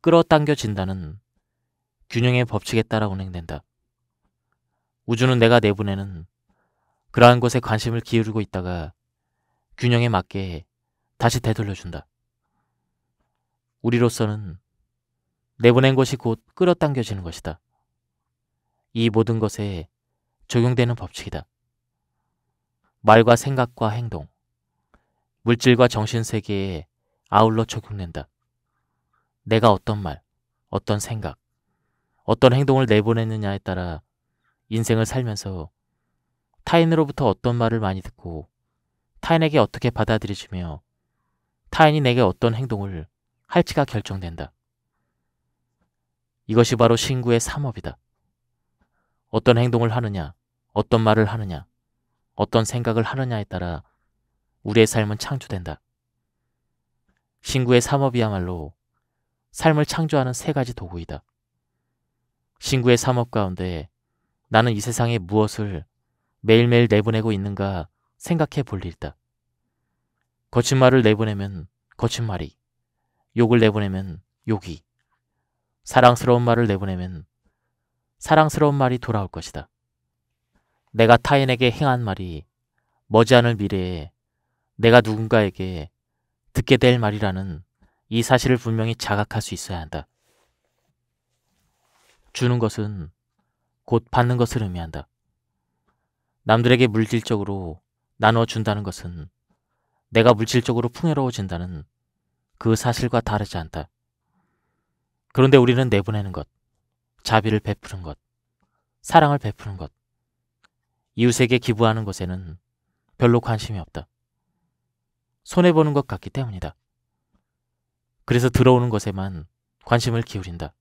끌어당겨진다는 균형의 법칙에 따라 운행된다. 우주는 내가 내보내는 그러한 것에 관심을 기울이고 있다가 균형에 맞게 다시 되돌려준다. 우리로서는 내보낸 것이 곧 끌어당겨지는 것이다. 이 모든 것에 적용되는 법칙이다. 말과 생각과 행동, 물질과 정신세계에 아울러 적용된다. 내가 어떤 말, 어떤 생각, 어떤 행동을 내보냈느냐에 따라 인생을 살면서 타인으로부터 어떤 말을 많이 듣고 타인에게 어떻게 받아들여지며 타인이 내게 어떤 행동을 할지가 결정된다. 이것이 바로 신구의 삼업이다. 어떤 행동을 하느냐, 어떤 말을 하느냐, 어떤 생각을 하느냐에 따라 우리의 삶은 창조된다. 신구의 삼업이야말로 삶을 창조하는 세 가지 도구이다. 신구의 삼업 가운데 나는 이 세상에 무엇을 매일매일 내보내고 있는가 생각해 볼 일이다. 거짓 말을 내보내면 거짓 말이, 욕을 내보내면 욕이, 사랑스러운 말을 내보내면 사랑스러운 말이 돌아올 것이다. 내가 타인에게 행한 말이 머지않을 미래에 내가 누군가에게 듣게 될 말이라는 이 사실을 분명히 자각할 수 있어야 한다. 주는 것은 곧 받는 것을 의미한다. 남들에게 물질적으로 나눠준다는 것은 내가 물질적으로 풍요로워진다는 그 사실과 다르지 않다. 그런데 우리는 내보내는 것, 자비를 베푸는 것, 사랑을 베푸는 것, 이웃에게 기부하는 것에는 별로 관심이 없다. 손해보는 것 같기 때문이다. 그래서 들어오는 것에만 관심을 기울인다.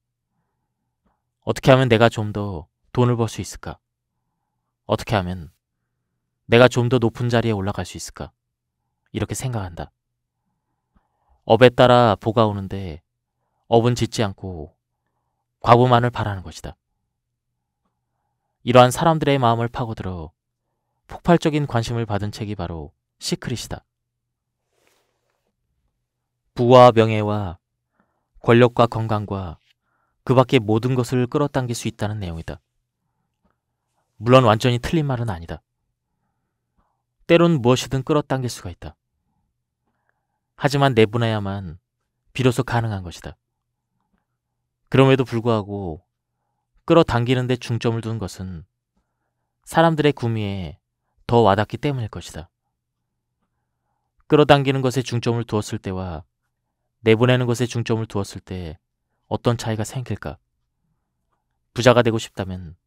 어떻게 하면 내가 좀 더 돈을 벌 수 있을까? 어떻게 하면 내가 좀 더 높은 자리에 올라갈 수 있을까? 이렇게 생각한다. 업에 따라 보가 오는데 업은 짓지 않고 과부만을 바라는 것이다. 이러한 사람들의 마음을 파고들어 폭발적인 관심을 받은 책이 바로 시크릿이다. 부와 명예와 권력과 건강과 그 밖의 모든 것을 끌어당길 수 있다는 내용이다. 물론 완전히 틀린 말은 아니다. 때론 무엇이든 끌어당길 수가 있다. 하지만 내보내야만 비로소 가능한 것이다. 그럼에도 불구하고 끌어당기는 데 중점을 둔 것은 사람들의 구미에 더 와닿기 때문일 것이다. 끌어당기는 것에 중점을 두었을 때와 내보내는 것에 중점을 두었을 때 어떤 차이가 생길까? 부자가 되고 싶다면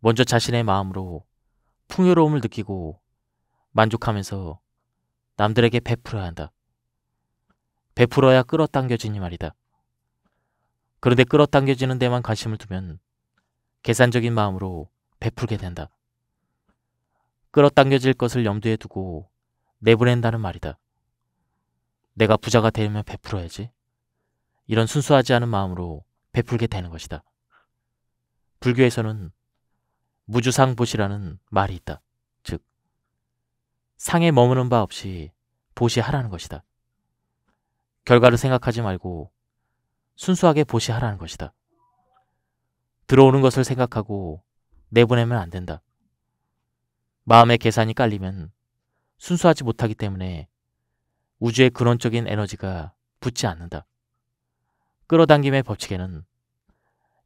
먼저 자신의 마음으로 풍요로움을 느끼고 만족하면서 남들에게 베풀어야 한다. 베풀어야 끌어당겨지니 말이다. 그런데 끌어당겨지는 데만 관심을 두면 계산적인 마음으로 베풀게 된다. 끌어당겨질 것을 염두에 두고 내보낸다는 말이다. 내가 부자가 되려면 베풀어야지. 이런 순수하지 않은 마음으로 베풀게 되는 것이다. 불교에서는 무주상보시라는 말이 있다. 즉, 상에 머무는 바 없이 보시하라는 것이다. 결과를 생각하지 말고 순수하게 보시하라는 것이다. 들어오는 것을 생각하고 내보내면 안 된다. 마음의 계산이 깔리면 순수하지 못하기 때문에 우주의 근원적인 에너지가 붙지 않는다. 끌어당김의 법칙에는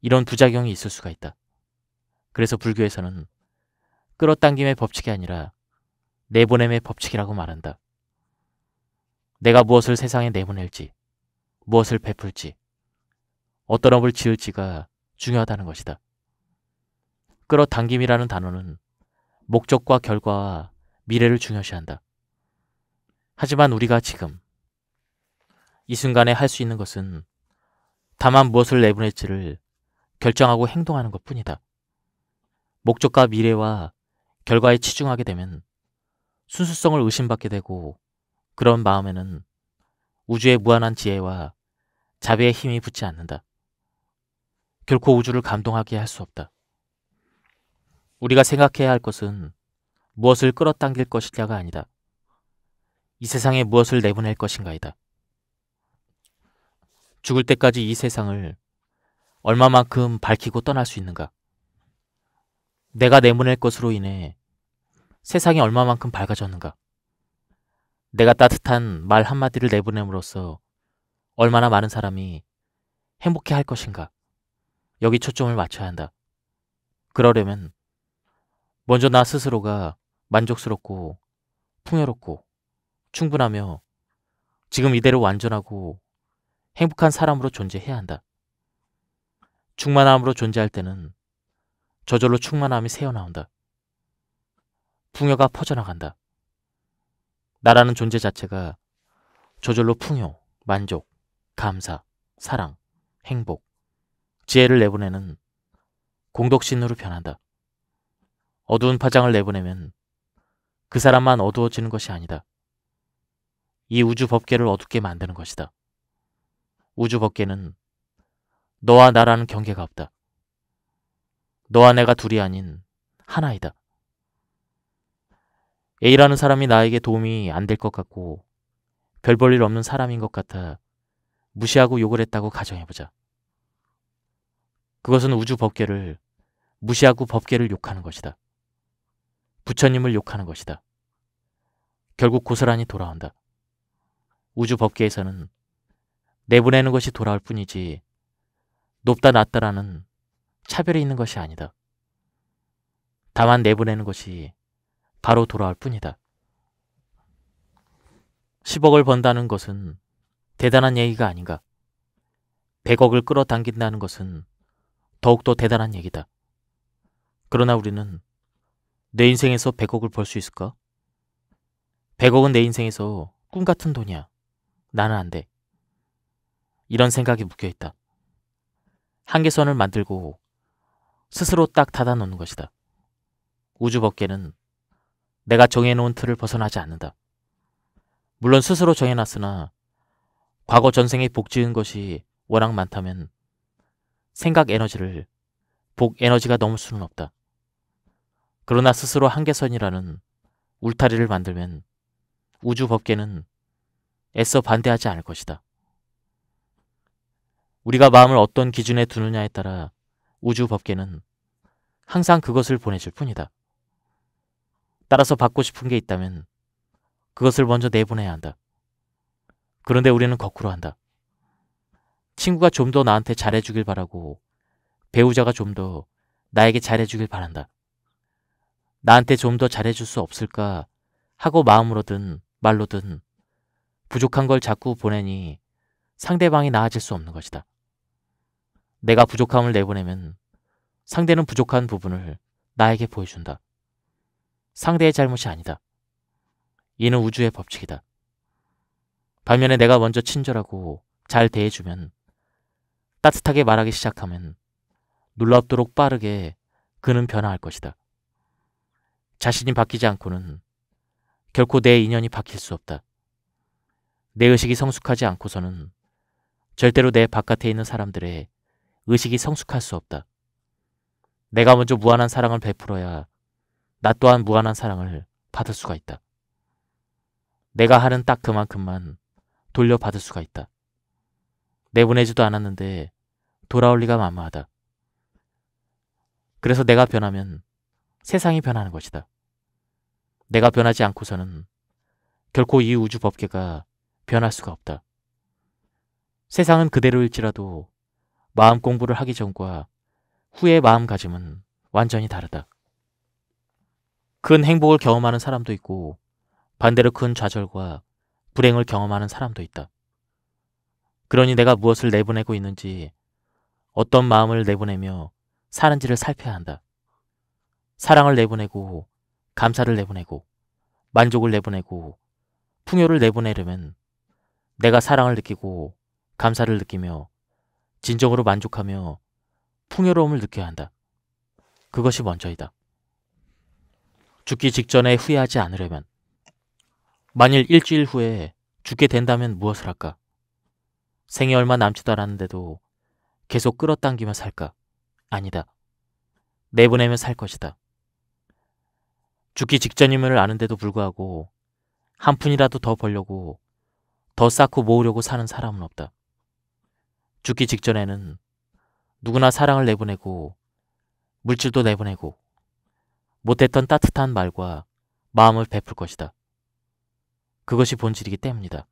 이런 부작용이 있을 수가 있다. 그래서 불교에서는 끌어당김의 법칙이 아니라 내보냄의 법칙이라고 말한다. 내가 무엇을 세상에 내보낼지, 무엇을 베풀지, 어떤 업을 지을지가 중요하다는 것이다. 끌어당김이라는 단어는 목적과 결과와 미래를 중요시한다. 하지만 우리가 지금 이 순간에 할 수 있는 것은 다만 무엇을 내보낼지를 결정하고 행동하는 것 뿐이다. 목적과 미래와 결과에 치중하게 되면 순수성을 의심받게 되고 그런 마음에는 우주의 무한한 지혜와 자비의 힘이 붙지 않는다. 결코 우주를 감동하게 할 수 없다. 우리가 생각해야 할 것은 무엇을 끌어당길 것이냐가 아니다. 이 세상에 무엇을 내보낼 것인가이다. 죽을 때까지 이 세상을 얼마만큼 밝히고 떠날 수 있는가? 내가 내보낼 것으로 인해 세상이 얼마만큼 밝아졌는가? 내가 따뜻한 말 한마디를 내보냄으로써 얼마나 많은 사람이 행복해 할 것인가. 여기 초점을 맞춰야 한다. 그러려면 먼저 나 스스로가 만족스럽고 풍요롭고 충분하며 지금 이대로 완전하고 행복한 사람으로 존재해야 한다. 충만함으로 존재할 때는 저절로 충만함이 새어나온다. 풍요가 퍼져나간다. 나라는 존재 자체가 저절로 풍요, 만족, 감사, 사랑, 행복, 지혜를 내보내는 공덕신으로 변한다. 어두운 파장을 내보내면 그 사람만 어두워지는 것이 아니다. 이 우주 법계를 어둡게 만드는 것이다. 우주 법계는 너와 나라는 경계가 없다. 너와 내가 둘이 아닌 하나이다. A라는 사람이 나에게 도움이 안 될 것 같고 별 볼 일 없는 사람인 것 같아 무시하고 욕을 했다고 가정해보자. 그것은 우주 법계를 무시하고 법계를 욕하는 것이다. 부처님을 욕하는 것이다. 결국 고스란히 돌아온다. 우주 법계에서는 내보내는 것이 돌아올 뿐이지 높다 낮다라는 차별이 있는 것이 아니다. 다만 내보내는 것이 바로 돌아올 뿐이다. 10억을 번다는 것은 대단한 얘기가 아닌가. 100억을 끌어당긴다는 것은 더욱더 대단한 얘기다. 그러나 우리는 내 인생에서 100억을 벌 수 있을까? 100억은 내 인생에서 꿈 같은 돈이야. 나는 안 돼. 이런 생각이 묶여 있다. 한계선을 만들고 스스로 딱 닫아 놓는 것이다. 우주 벗계는 내가 정해놓은 틀을 벗어나지 않는다. 물론 스스로 정해놨으나 과거 전생에 복 지은 것이 워낙 많다면 생각 에너지를 복 에너지가 넘을 수는 없다. 그러나 스스로 한계선이라는 울타리를 만들면 우주 법계는 애써 반대하지 않을 것이다. 우리가 마음을 어떤 기준에 두느냐에 따라 우주 법계는 항상 그것을 보내줄 뿐이다. 따라서 받고 싶은 게 있다면 그것을 먼저 내보내야 한다. 그런데 우리는 거꾸로 한다. 친구가 좀 더 나한테 잘해주길 바라고 배우자가 좀 더 나에게 잘해주길 바란다. 나한테 좀 더 잘해줄 수 없을까 하고 마음으로든 말로든 부족한 걸 자꾸 보내니 상대방이 나아질 수 없는 것이다. 내가 부족함을 내보내면 상대는 부족한 부분을 나에게 보여준다. 상대의 잘못이 아니다. 이는 우주의 법칙이다. 반면에 내가 먼저 친절하고 잘 대해주면 따뜻하게 말하기 시작하면 놀랍도록 빠르게 그는 변화할 것이다. 자신이 바뀌지 않고는 결코 내 인연이 바뀔 수 없다. 내 의식이 성숙하지 않고서는 절대로 내 바깥에 있는 사람들의 의식이 성숙할 수 없다. 내가 먼저 무한한 사랑을 베풀어야 나 또한 무한한 사랑을 받을 수가 있다. 내가 하는 딱 그만큼만 돌려받을 수가 있다. 내보내지도 않았는데 돌아올 리가 만무하다. 그래서 내가 변하면 세상이 변하는 것이다. 내가 변하지 않고서는 결코 이 우주 법계가 변할 수가 없다. 세상은 그대로일지라도 마음 공부를 하기 전과 후의 마음가짐은 완전히 다르다. 큰 행복을 경험하는 사람도 있고 반대로 큰 좌절과 불행을 경험하는 사람도 있다. 그러니 내가 무엇을 내보내고 있는지 어떤 마음을 내보내며 사는지를 살펴야 한다. 사랑을 내보내고 감사를 내보내고 만족을 내보내고 풍요를 내보내려면 내가 사랑을 느끼고 감사를 느끼며 진정으로 만족하며 풍요로움을 느껴야 한다. 그것이 먼저이다. 죽기 직전에 후회하지 않으려면 만일 일주일 후에 죽게 된다면 무엇을 할까? 생이 얼마 남지도 않았는데도 계속 끌어당기며 살까? 아니다. 내보내면 살 것이다. 죽기 직전임을 아는데도 불구하고 한 푼이라도 더 벌려고 더 쌓고 모으려고 사는 사람은 없다. 죽기 직전에는 누구나 사랑을 내보내고 물질도 내보내고 못했던 따뜻한 말과 마음을 베풀 것이다. 그것이 본질이기 때문이다.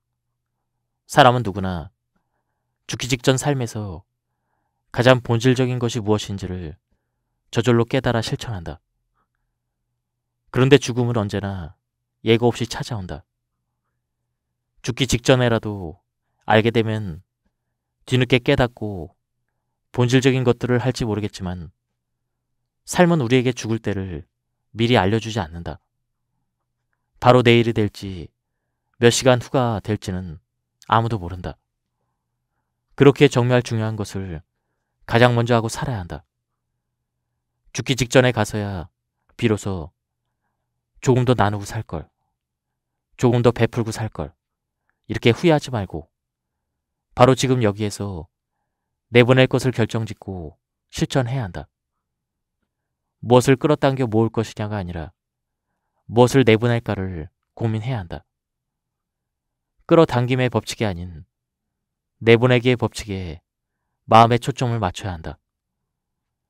사람은 누구나 죽기 직전 삶에서 가장 본질적인 것이 무엇인지를 저절로 깨달아 실천한다. 그런데 죽음은 언제나 예고 없이 찾아온다. 죽기 직전에라도 알게 되면 뒤늦게 깨닫고 본질적인 것들을 할지 모르겠지만 삶은 우리에게 죽을 때를 미리 알려주지 않는다. 바로 내일이 될지 몇 시간 후가 될지는 아무도 모른다. 그렇게 정말 중요한 것을 가장 먼저 하고 살아야 한다. 죽기 직전에 가서야 비로소 조금 더 나누고 살 걸, 조금 더 베풀고 살 걸, 이렇게 후회하지 말고 바로 지금 여기에서 내보낼 것을 결정짓고 실천해야 한다. 무엇을 끌어당겨 모을 것이냐가 아니라 무엇을 내보낼까를 고민해야 한다. 끌어당김의 법칙이 아닌 내보내기의 법칙에 마음의 초점을 맞춰야 한다.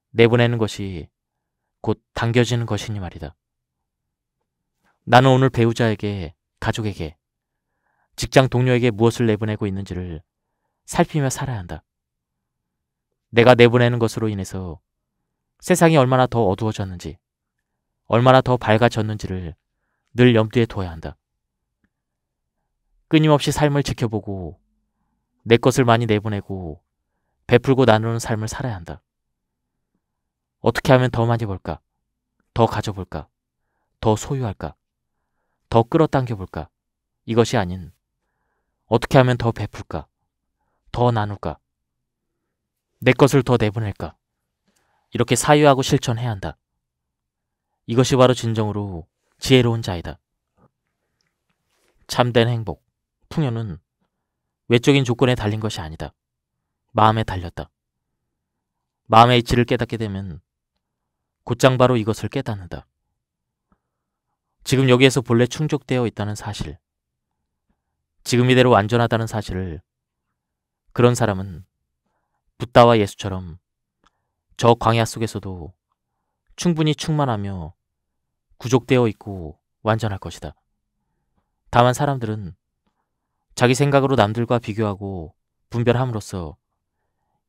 내보내는 것이 곧 당겨지는 것이니 말이다. 나는 오늘 배우자에게, 가족에게, 직장 동료에게 무엇을 내보내고 있는지를 살피며 살아야 한다. 내가 내보내는 것으로 인해서 세상이 얼마나 더 어두워졌는지, 얼마나 더 밝아졌는지를 늘 염두에 둬야 한다. 끊임없이 삶을 지켜보고 내 것을 많이 내보내고 베풀고 나누는 삶을 살아야 한다. 어떻게 하면 더 많이 볼까더 가져볼까? 더 소유할까? 더 끌어당겨볼까? 이것이 아닌 어떻게 하면 더 베풀까? 더 나눌까? 내 것을 더 내보낼까? 이렇게 사유하고 실천해야 한다. 이것이 바로 진정으로 지혜로운 자이다. 참된 행복, 풍요는 외적인 조건에 달린 것이 아니다. 마음에 달렸다. 마음의 이치를 깨닫게 되면 곧장 바로 이것을 깨닫는다. 지금 여기에서 본래 충족되어 있다는 사실, 지금 이대로 완전하다는 사실을 그런 사람은 붓다와 예수처럼 저 광야 속에서도 충분히 충만하며 구족되어 있고 완전할 것이다. 다만 사람들은 자기 생각으로 남들과 비교하고 분별함으로써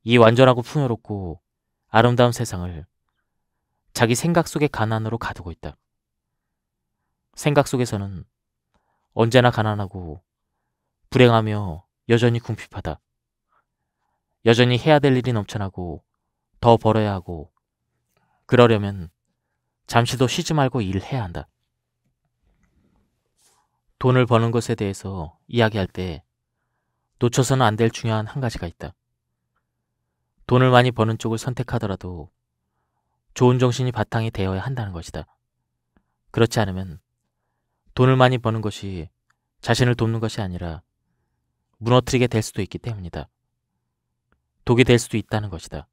이 완전하고 풍요롭고 아름다운 세상을 자기 생각 속의 가난으로 가두고 있다. 생각 속에서는 언제나 가난하고 불행하며 여전히 궁핍하다. 여전히 해야 될 일이 넘쳐나고 더 벌어야 하고 그러려면 잠시도 쉬지 말고 일해야 한다. 돈을 버는 것에 대해서 이야기할 때 놓쳐서는 안 될 중요한 한 가지가 있다. 돈을 많이 버는 쪽을 선택하더라도 좋은 정신이 바탕이 되어야 한다는 것이다. 그렇지 않으면 돈을 많이 버는 것이 자신을 돕는 것이 아니라 무너뜨리게 될 수도 있기 때문이다. 독이 될 수도 있다는 것이다.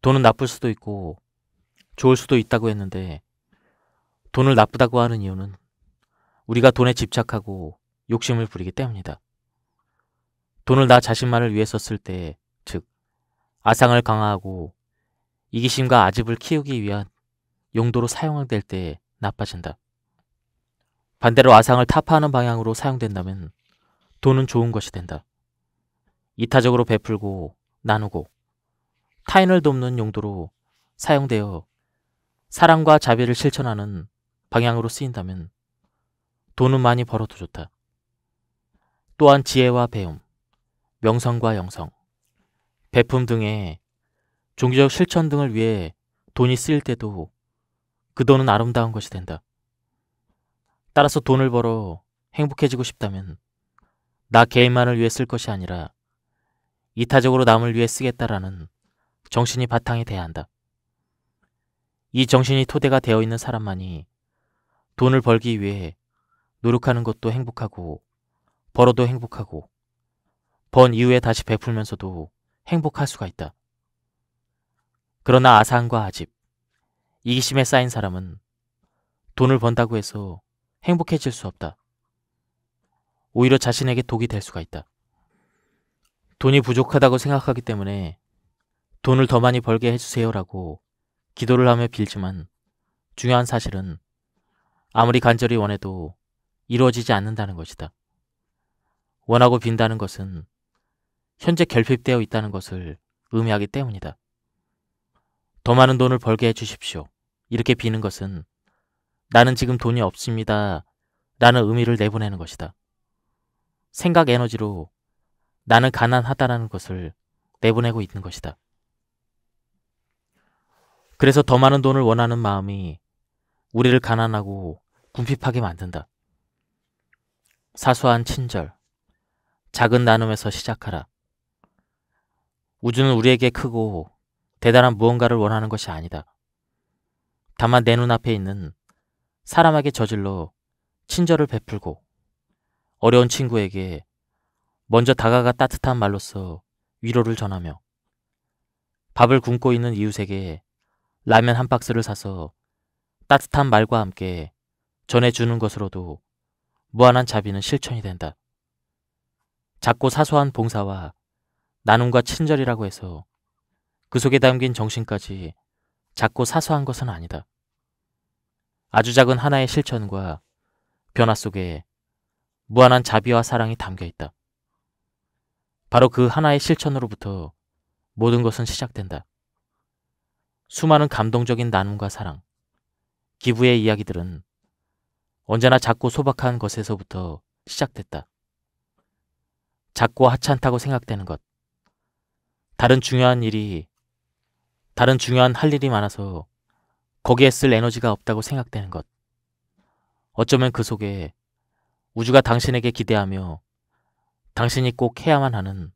돈은 나쁠 수도 있고 좋을 수도 있다고 했는데 돈을 나쁘다고 하는 이유는 우리가 돈에 집착하고 욕심을 부리기 때문이다. 돈을 나 자신만을 위해 썼을 때, 즉 아상을 강화하고 이기심과 아집을 키우기 위한 용도로 사용될 때 나빠진다. 반대로 아상을 타파하는 방향으로 사용된다면 돈은 좋은 것이 된다. 이타적으로 베풀고 나누고 타인을 돕는 용도로 사용되어 사랑과 자비를 실천하는 방향으로 쓰인다면 돈은 많이 벌어도 좋다. 또한 지혜와 배움, 명성과 영성, 배품 등의 종교적 실천 등을 위해 돈이 쓰일 때도 그 돈은 아름다운 것이 된다. 따라서 돈을 벌어 행복해지고 싶다면 나 개인만을 위해 쓸 것이 아니라 이타적으로 남을 위해 쓰겠다라는 정신이 바탕이 돼야 한다. 이 정신이 토대가 되어 있는 사람만이 돈을 벌기 위해 노력하는 것도 행복하고 벌어도 행복하고 번 이후에 다시 베풀면서도 행복할 수가 있다. 그러나 아상과 아집, 이기심에 쌓인 사람은 돈을 번다고 해서 행복해질 수 없다. 오히려 자신에게 독이 될 수가 있다. 돈이 부족하다고 생각하기 때문에 돈을 더 많이 벌게 해주세요라고 기도를 하며 빌지만 중요한 사실은 아무리 간절히 원해도 이루어지지 않는다는 것이다. 원하고 빈다는 것은 현재 결핍되어 있다는 것을 의미하기 때문이다. 더 많은 돈을 벌게 해주십시오. 이렇게 비는 것은 나는 지금 돈이 없습니다. 라는 의미를 내보내는 것이다. 생각 에너지로 나는 가난하다라는 것을 내보내고 있는 것이다. 그래서 더 많은 돈을 원하는 마음이 우리를 가난하고 궁핍하게 만든다. 사소한 친절, 작은 나눔에서 시작하라. 우주는 우리에게 크고 대단한 무언가를 원하는 것이 아니다. 다만 내 눈앞에 있는 사람에게 저질러 친절을 베풀고 어려운 친구에게 먼저 다가가 따뜻한 말로써 위로를 전하며 밥을 굶고 있는 이웃에게 라면 한 박스를 사서 따뜻한 말과 함께 전해주는 것으로도 무한한 자비는 실천이 된다. 작고 사소한 봉사와 나눔과 친절이라고 해서 그 속에 담긴 정신까지 작고 사소한 것은 아니다. 아주 작은 하나의 실천과 변화 속에 무한한 자비와 사랑이 담겨 있다. 바로 그 하나의 실천으로부터 모든 것은 시작된다. 수많은 감동적인 나눔과 사랑, 기부의 이야기들은 언제나 작고 소박한 것에서부터 시작됐다. 작고 하찮다고 생각되는 것, 다른 중요한 일이, 다른 중요한 할 일이 많아서 거기에 쓸 에너지가 없다고 생각되는 것, 어쩌면 그 속에 우주가 당신에게 기대하며 당신이 꼭 해야만 하는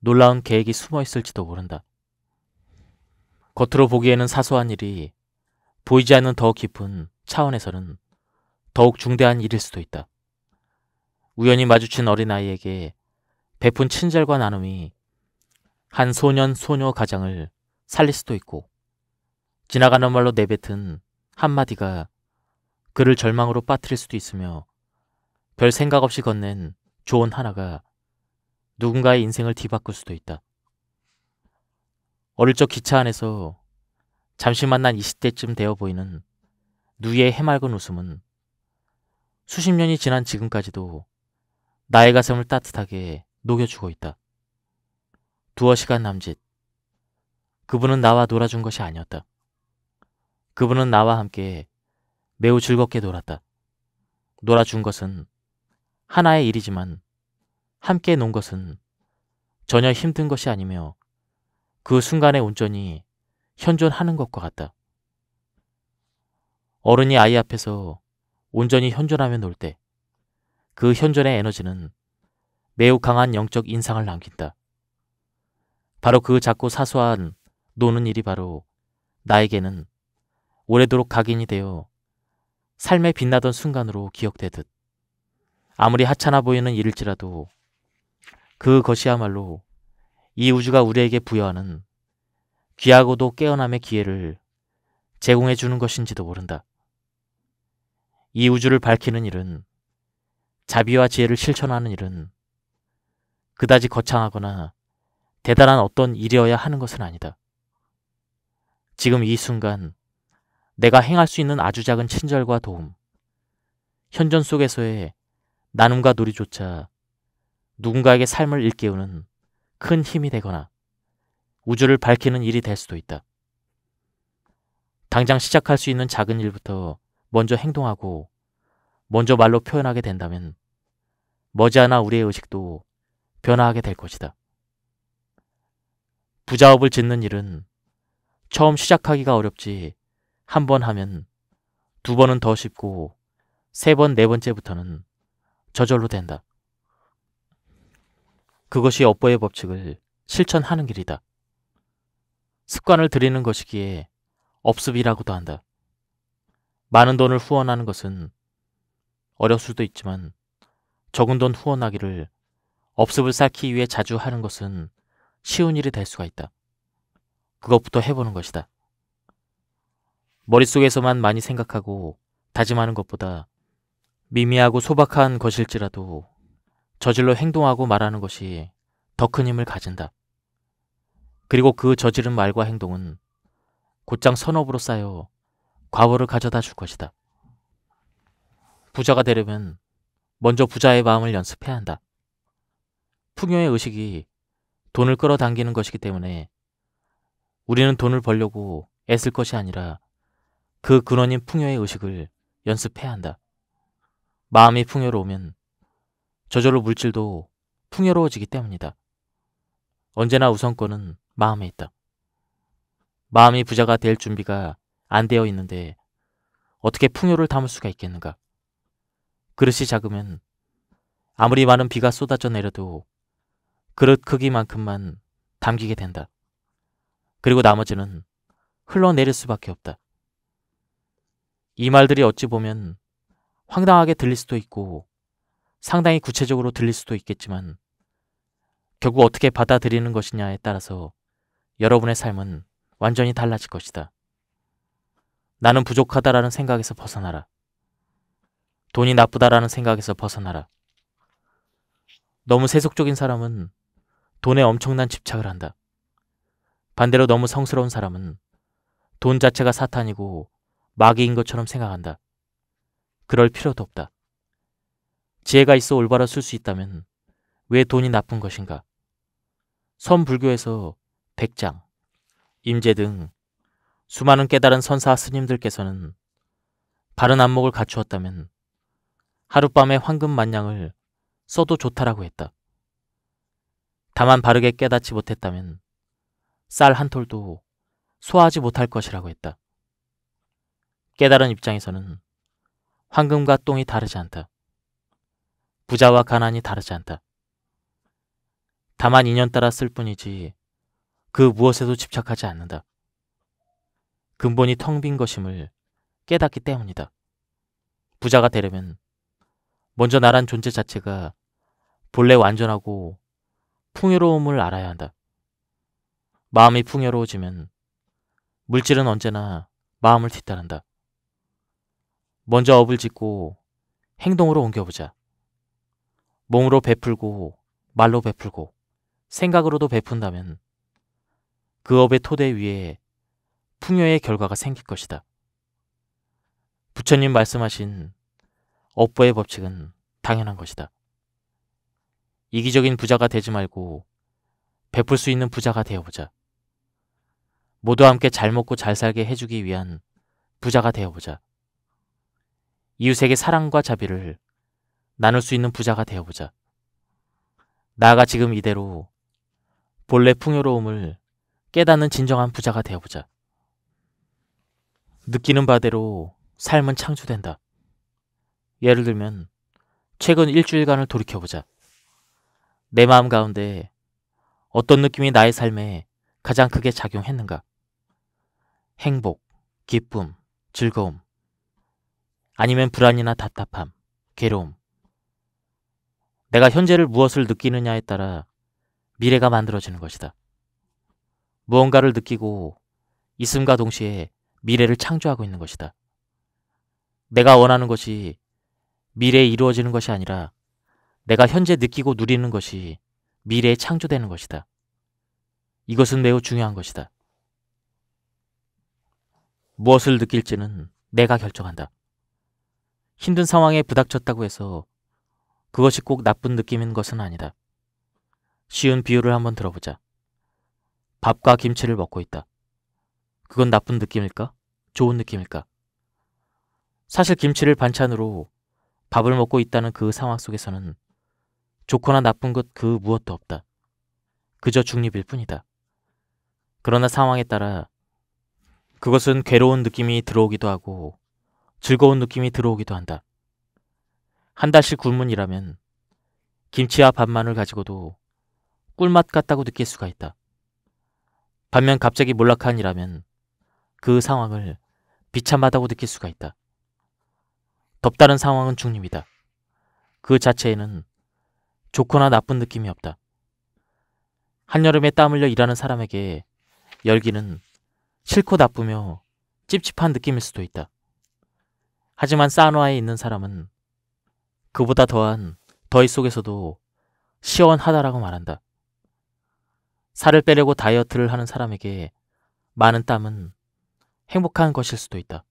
놀라운 계획이 숨어 있을지도 모른다. 겉으로 보기에는 사소한 일이 보이지 않는 더 깊은 차원에서는 더욱 중대한 일일 수도 있다. 우연히 마주친 어린아이에게 베푼 친절과 나눔이 한 소년 소녀 가장을 살릴 수도 있고 지나가는 말로 내뱉은 한마디가 그를 절망으로 빠뜨릴 수도 있으며 별 생각 없이 건넨 조언 하나가 누군가의 인생을 뒤바꿀 수도 있다. 어릴 적 기차 안에서 잠시 만난 20대쯤 되어 보이는 누이의 해맑은 웃음은 수십 년이 지난 지금까지도 나의 가슴을 따뜻하게 녹여주고 있다. 두어 시간 남짓. 그분은 나와 놀아준 것이 아니었다. 그분은 나와 함께 매우 즐겁게 놀았다. 놀아준 것은 하나의 일이지만 함께 논 것은 전혀 힘든 것이 아니며 그 순간의 온전히 현존하는 것과 같다. 어른이 아이 앞에서 온전히 현존하며 놀 때 그 현존의 에너지는 매우 강한 영적 인상을 남긴다. 바로 그 작고 사소한 노는 일이 바로 나에게는 오래도록 각인이 되어 삶에 빛나던 순간으로 기억되듯 아무리 하찮아 보이는 일일지라도 그것이야말로 이 우주가 우리에게 부여하는 귀하고도 깨어남의 기회를 제공해 주는 것인지도 모른다. 이 우주를 밝히는 일은 자비와 지혜를 실천하는 일은 그다지 거창하거나 대단한 어떤 일이어야 하는 것은 아니다. 지금 이 순간 내가 행할 수 있는 아주 작은 친절과 도움, 현전 속에서의 나눔과 놀이조차 누군가에게 삶을 일깨우는 큰 힘이 되거나 우주를 밝히는 일이 될 수도 있다. 당장 시작할 수 있는 작은 일부터 먼저 행동하고 먼저 말로 표현하게 된다면 머지않아 우리의 의식도 변화하게 될 것이다. 부자업을 짓는 일은 처음 시작하기가 어렵지 한 번 하면 두 번은 더 쉽고 세 번, 네 번째부터는 저절로 된다. 그것이 업보의 법칙을 실천하는 길이다. 습관을 들이는 것이기에 업습이라고도 한다. 많은 돈을 후원하는 것은 어려울 수도 있지만 적은 돈 후원하기를 업습을 쌓기 위해 자주 하는 것은 쉬운 일이 될 수가 있다. 그것부터 해보는 것이다. 머릿속에서만 많이 생각하고 다짐하는 것보다 미미하고 소박한 것일지라도 저질로 행동하고 말하는 것이 더 큰 힘을 가진다. 그리고 그 저지른 말과 행동은 곧장 선업으로 쌓여 과보를 가져다 줄 것이다. 부자가 되려면 먼저 부자의 마음을 연습해야 한다. 풍요의 의식이 돈을 끌어당기는 것이기 때문에 우리는 돈을 벌려고 애쓸 것이 아니라 그 근원인 풍요의 의식을 연습해야 한다. 마음이 풍요로우면 저절로 물질도 풍요로워지기 때문이다. 언제나 우선권은 마음에 있다. 마음이 부자가 될 준비가 안 되어 있는데 어떻게 풍요를 담을 수가 있겠는가? 그릇이 작으면 아무리 많은 비가 쏟아져 내려도 그릇 크기만큼만 담기게 된다. 그리고 나머지는 흘러내릴 수밖에 없다. 이 말들이 어찌 보면 황당하게 들릴 수도 있고 상당히 구체적으로 들릴 수도 있겠지만 결국 어떻게 받아들이는 것이냐에 따라서 여러분의 삶은 완전히 달라질 것이다. 나는 부족하다라는 생각에서 벗어나라. 돈이 나쁘다라는 생각에서 벗어나라. 너무 세속적인 사람은 돈에 엄청난 집착을 한다. 반대로 너무 성스러운 사람은 돈 자체가 사탄이고 마귀인 것처럼 생각한다. 그럴 필요도 없다. 지혜가 있어 올바로 쓸 수 있다면 왜 돈이 나쁜 것인가? 선불교에서 백장, 임제 등 수많은 깨달은 선사 스님들께서는 바른 안목을 갖추었다면 하룻밤에 황금 만냥을 써도 좋다라고 했다. 다만 바르게 깨닫지 못했다면 쌀 한 톨도 소화하지 못할 것이라고 했다. 깨달은 입장에서는 황금과 똥이 다르지 않다. 부자와 가난이 다르지 않다. 다만 인연 따라 쓸 뿐이지 그 무엇에도 집착하지 않는다. 근본이 텅 빈 것임을 깨닫기 때문이다. 부자가 되려면 먼저 나란 존재 자체가 본래 완전하고 풍요로움을 알아야 한다. 마음이 풍요로워지면 물질은 언제나 마음을 뒤따른다. 먼저 업을 짓고 행동으로 옮겨보자. 몸으로 베풀고 말로 베풀고 생각으로도 베푼다면 그 업의 토대 위에 풍요의 결과가 생길 것이다. 부처님 말씀하신 업보의 법칙은 당연한 것이다. 이기적인 부자가 되지 말고 베풀 수 있는 부자가 되어보자. 모두 함께 잘 먹고 잘 살게 해주기 위한 부자가 되어보자. 이웃에게 사랑과 자비를 나눌 수 있는 부자가 되어보자. 나가 지금 이대로 본래 풍요로움을 깨닫는 진정한 부자가 되어보자. 느끼는 바대로 삶은 창조된다. 예를 들면 최근 일주일간을 돌이켜보자. 내 마음 가운데 어떤 느낌이 나의 삶에 가장 크게 작용했는가? 행복, 기쁨, 즐거움, 아니면 불안이나 답답함, 괴로움, 내가 현재를 무엇을 느끼느냐에 따라 미래가 만들어지는 것이다. 무언가를 느끼고 있음과 동시에 미래를 창조하고 있는 것이다. 내가 원하는 것이 미래에 이루어지는 것이 아니라 내가 현재 느끼고 누리는 것이 미래에 창조되는 것이다. 이것은 매우 중요한 것이다. 무엇을 느낄지는 내가 결정한다. 힘든 상황에 부닥쳤다고 해서 그것이 꼭 나쁜 느낌인 것은 아니다. 쉬운 비유를 한번 들어보자. 밥과 김치를 먹고 있다. 그건 나쁜 느낌일까? 좋은 느낌일까? 사실 김치를 반찬으로 밥을 먹고 있다는 그 상황 속에서는 좋거나 나쁜 것 그 무엇도 없다. 그저 중립일 뿐이다. 그러나 상황에 따라 그것은 괴로운 느낌이 들어오기도 하고 즐거운 느낌이 들어오기도 한다. 한 달씩 굶은이라면 김치와 밥만을 가지고도 꿀맛 같다고 느낄 수가 있다. 반면 갑자기 몰락한 이라면 그 상황을 비참하다고 느낄 수가 있다. 덥다는 상황은 중립이다. 그 자체에는 좋거나 나쁜 느낌이 없다. 한여름에 땀 흘려 일하는 사람에게 열기는 싫고 나쁘며 찝찝한 느낌일 수도 있다. 하지만 사누아에 있는 사람은 그보다 더한 더위 속에서도 시원하다라고 말한다. 살을 빼려고 다이어트를 하는 사람에게 많은 땀은 행복한 것일 수도 있다.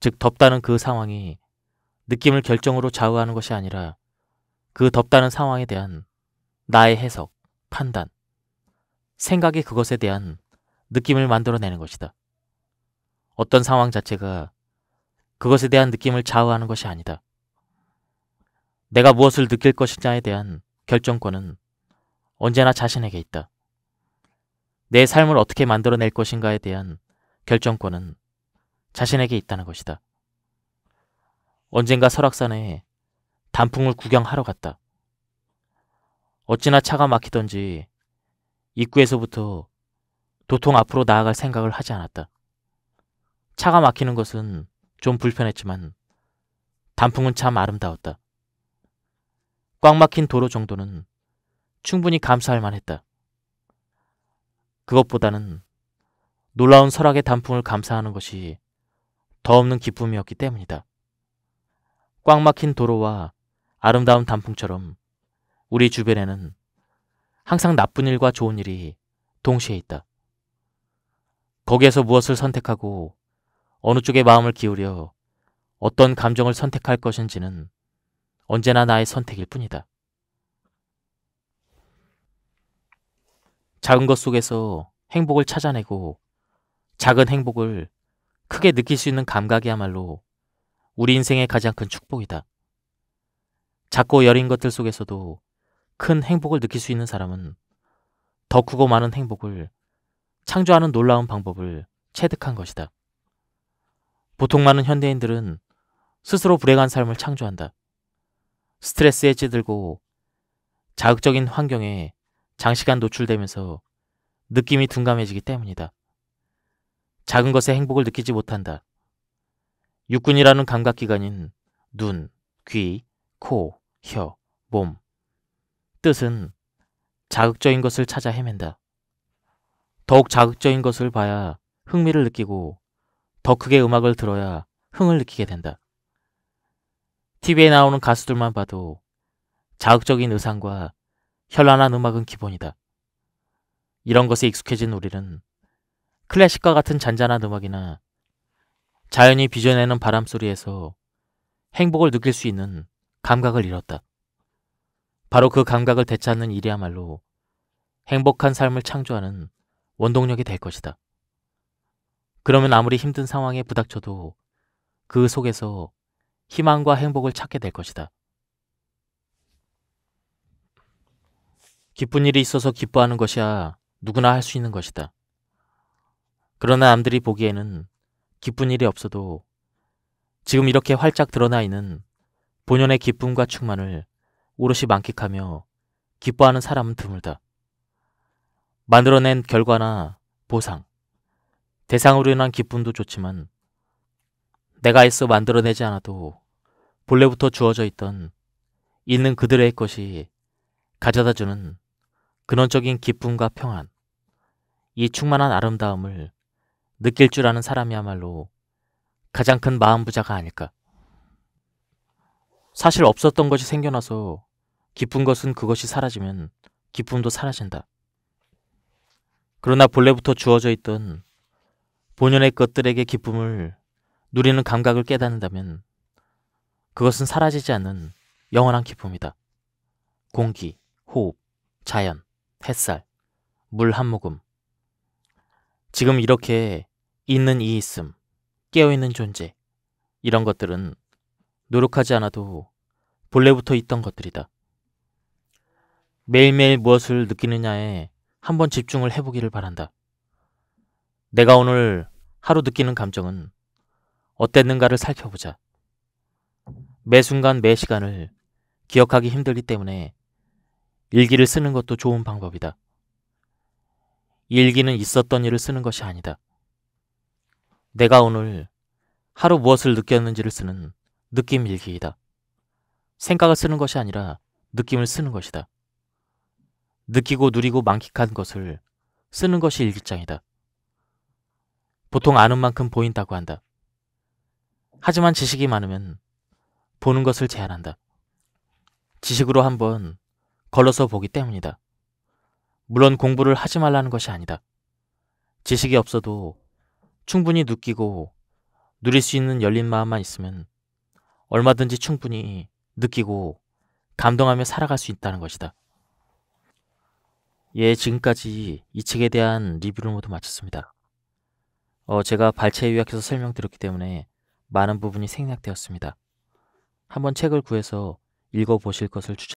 즉 덥다는 그 상황이 느낌을 결정으로 좌우하는 것이 아니라 그 덥다는 상황에 대한 나의 해석, 판단, 생각이 그것에 대한 느낌을 만들어내는 것이다. 어떤 상황 자체가 그것에 대한 느낌을 좌우하는 것이 아니다. 내가 무엇을 느낄 것이냐에 대한 결정권은 언제나 자신에게 있다. 내 삶을 어떻게 만들어낼 것인가에 대한 결정권은 자신에게 있다는 것이다. 언젠가 설악산에 단풍을 구경하러 갔다. 어찌나 차가 막히던지 입구에서부터 도통 앞으로 나아갈 생각을 하지 않았다. 차가 막히는 것은 좀 불편했지만 단풍은 참 아름다웠다. 꽉 막힌 도로 정도는 충분히 감사할 만했다. 그것보다는 놀라운 설악의 단풍을 감사하는 것이 더없는 기쁨이었기 때문이다. 꽉 막힌 도로와 아름다운 단풍처럼 우리 주변에는 항상 나쁜 일과 좋은 일이 동시에 있다. 거기에서 무엇을 선택하고 어느 쪽에 마음을 기울여 어떤 감정을 선택할 것인지는 언제나 나의 선택일 뿐이다. 작은 것 속에서 행복을 찾아내고 작은 행복을 크게 느낄 수 있는 감각이야말로 우리 인생의 가장 큰 축복이다. 작고 여린 것들 속에서도 큰 행복을 느낄 수 있는 사람은 더 크고 많은 행복을 창조하는 놀라운 방법을 체득한 것이다. 보통 많은 현대인들은 스스로 불행한 삶을 창조한다. 스트레스에 찌들고 자극적인 환경에 장시간 노출되면서 느낌이 둔감해지기 때문이다. 작은 것에 행복을 느끼지 못한다. 육군이라는 감각기관인 눈, 귀, 코, 혀, 몸. 뜻은 자극적인 것을 찾아 헤맨다. 더욱 자극적인 것을 봐야 흥미를 느끼고 더 크게 음악을 들어야 흥을 느끼게 된다. TV에 나오는 가수들만 봐도 자극적인 의상과 현란한 음악은 기본이다. 이런 것에 익숙해진 우리는 클래식과 같은 잔잔한 음악이나 자연이 빚어내는 바람 소리에서 행복을 느낄 수 있는 감각을 잃었다. 바로 그 감각을 되찾는 일이야말로 행복한 삶을 창조하는 원동력이 될 것이다. 그러면 아무리 힘든 상황에 부닥쳐도 그 속에서 희망과 행복을 찾게 될 것이다. 기쁜 일이 있어서 기뻐하는 것이야 누구나 할 수 있는 것이다. 그러나 남들이 보기에는 기쁜 일이 없어도 지금 이렇게 활짝 드러나 있는 본연의 기쁨과 충만을 오롯이 만끽하며 기뻐하는 사람은 드물다. 만들어낸 결과나 보상, 대상으로 인한 기쁨도 좋지만 내가 애써 만들어내지 않아도 본래부터 주어져 있던 있는 그들의 것이 가져다주는 근원적인 기쁨과 평안, 이 충만한 아름다움을 느낄 줄 아는 사람이야말로 가장 큰 마음 부자가 아닐까. 사실 없었던 것이 생겨나서 기쁜 것은 그것이 사라지면 기쁨도 사라진다. 그러나 본래부터 주어져 있던 본연의 것들에게 기쁨을 누리는 감각을 깨닫는다면 그것은 사라지지 않는 영원한 기쁨이다. 공기, 호흡, 자연, 햇살, 물 한 모금. 지금 이렇게 있는 이 있음, 깨어있는 존재, 이런 것들은 노력하지 않아도 본래부터 있던 것들이다. 매일매일 무엇을 느끼느냐에 한번 집중을 해보기를 바란다. 내가 오늘 하루 느끼는 감정은 어땠는가를 살펴보자. 매 순간 매 시간을 기억하기 힘들기 때문에 일기를 쓰는 것도 좋은 방법이다. 일기는 있었던 일을 쓰는 것이 아니다. 내가 오늘 하루 무엇을 느꼈는지를 쓰는 느낌 일기이다. 생각을 쓰는 것이 아니라 느낌을 쓰는 것이다. 느끼고 누리고 만끽한 것을 쓰는 것이 일기장이다. 보통 아는 만큼 보인다고 한다. 하지만 지식이 많으면 보는 것을 제안한다 지식으로 한번 걸러서 보기 때문이다. 물론 공부를 하지 말라는 것이 아니다. 지식이 없어도 충분히 느끼고 누릴 수 있는 열린 마음만 있으면 얼마든지 충분히 느끼고 감동하며 살아갈 수 있다는 것이다. 예, 지금까지 이 책에 대한 리뷰를 모두 마쳤습니다. 어, 제가 발췌 요약해서 설명드렸기 때문에 많은 부분이 생략되었습니다. 한번 책을 구해서 읽어보실 것을 추천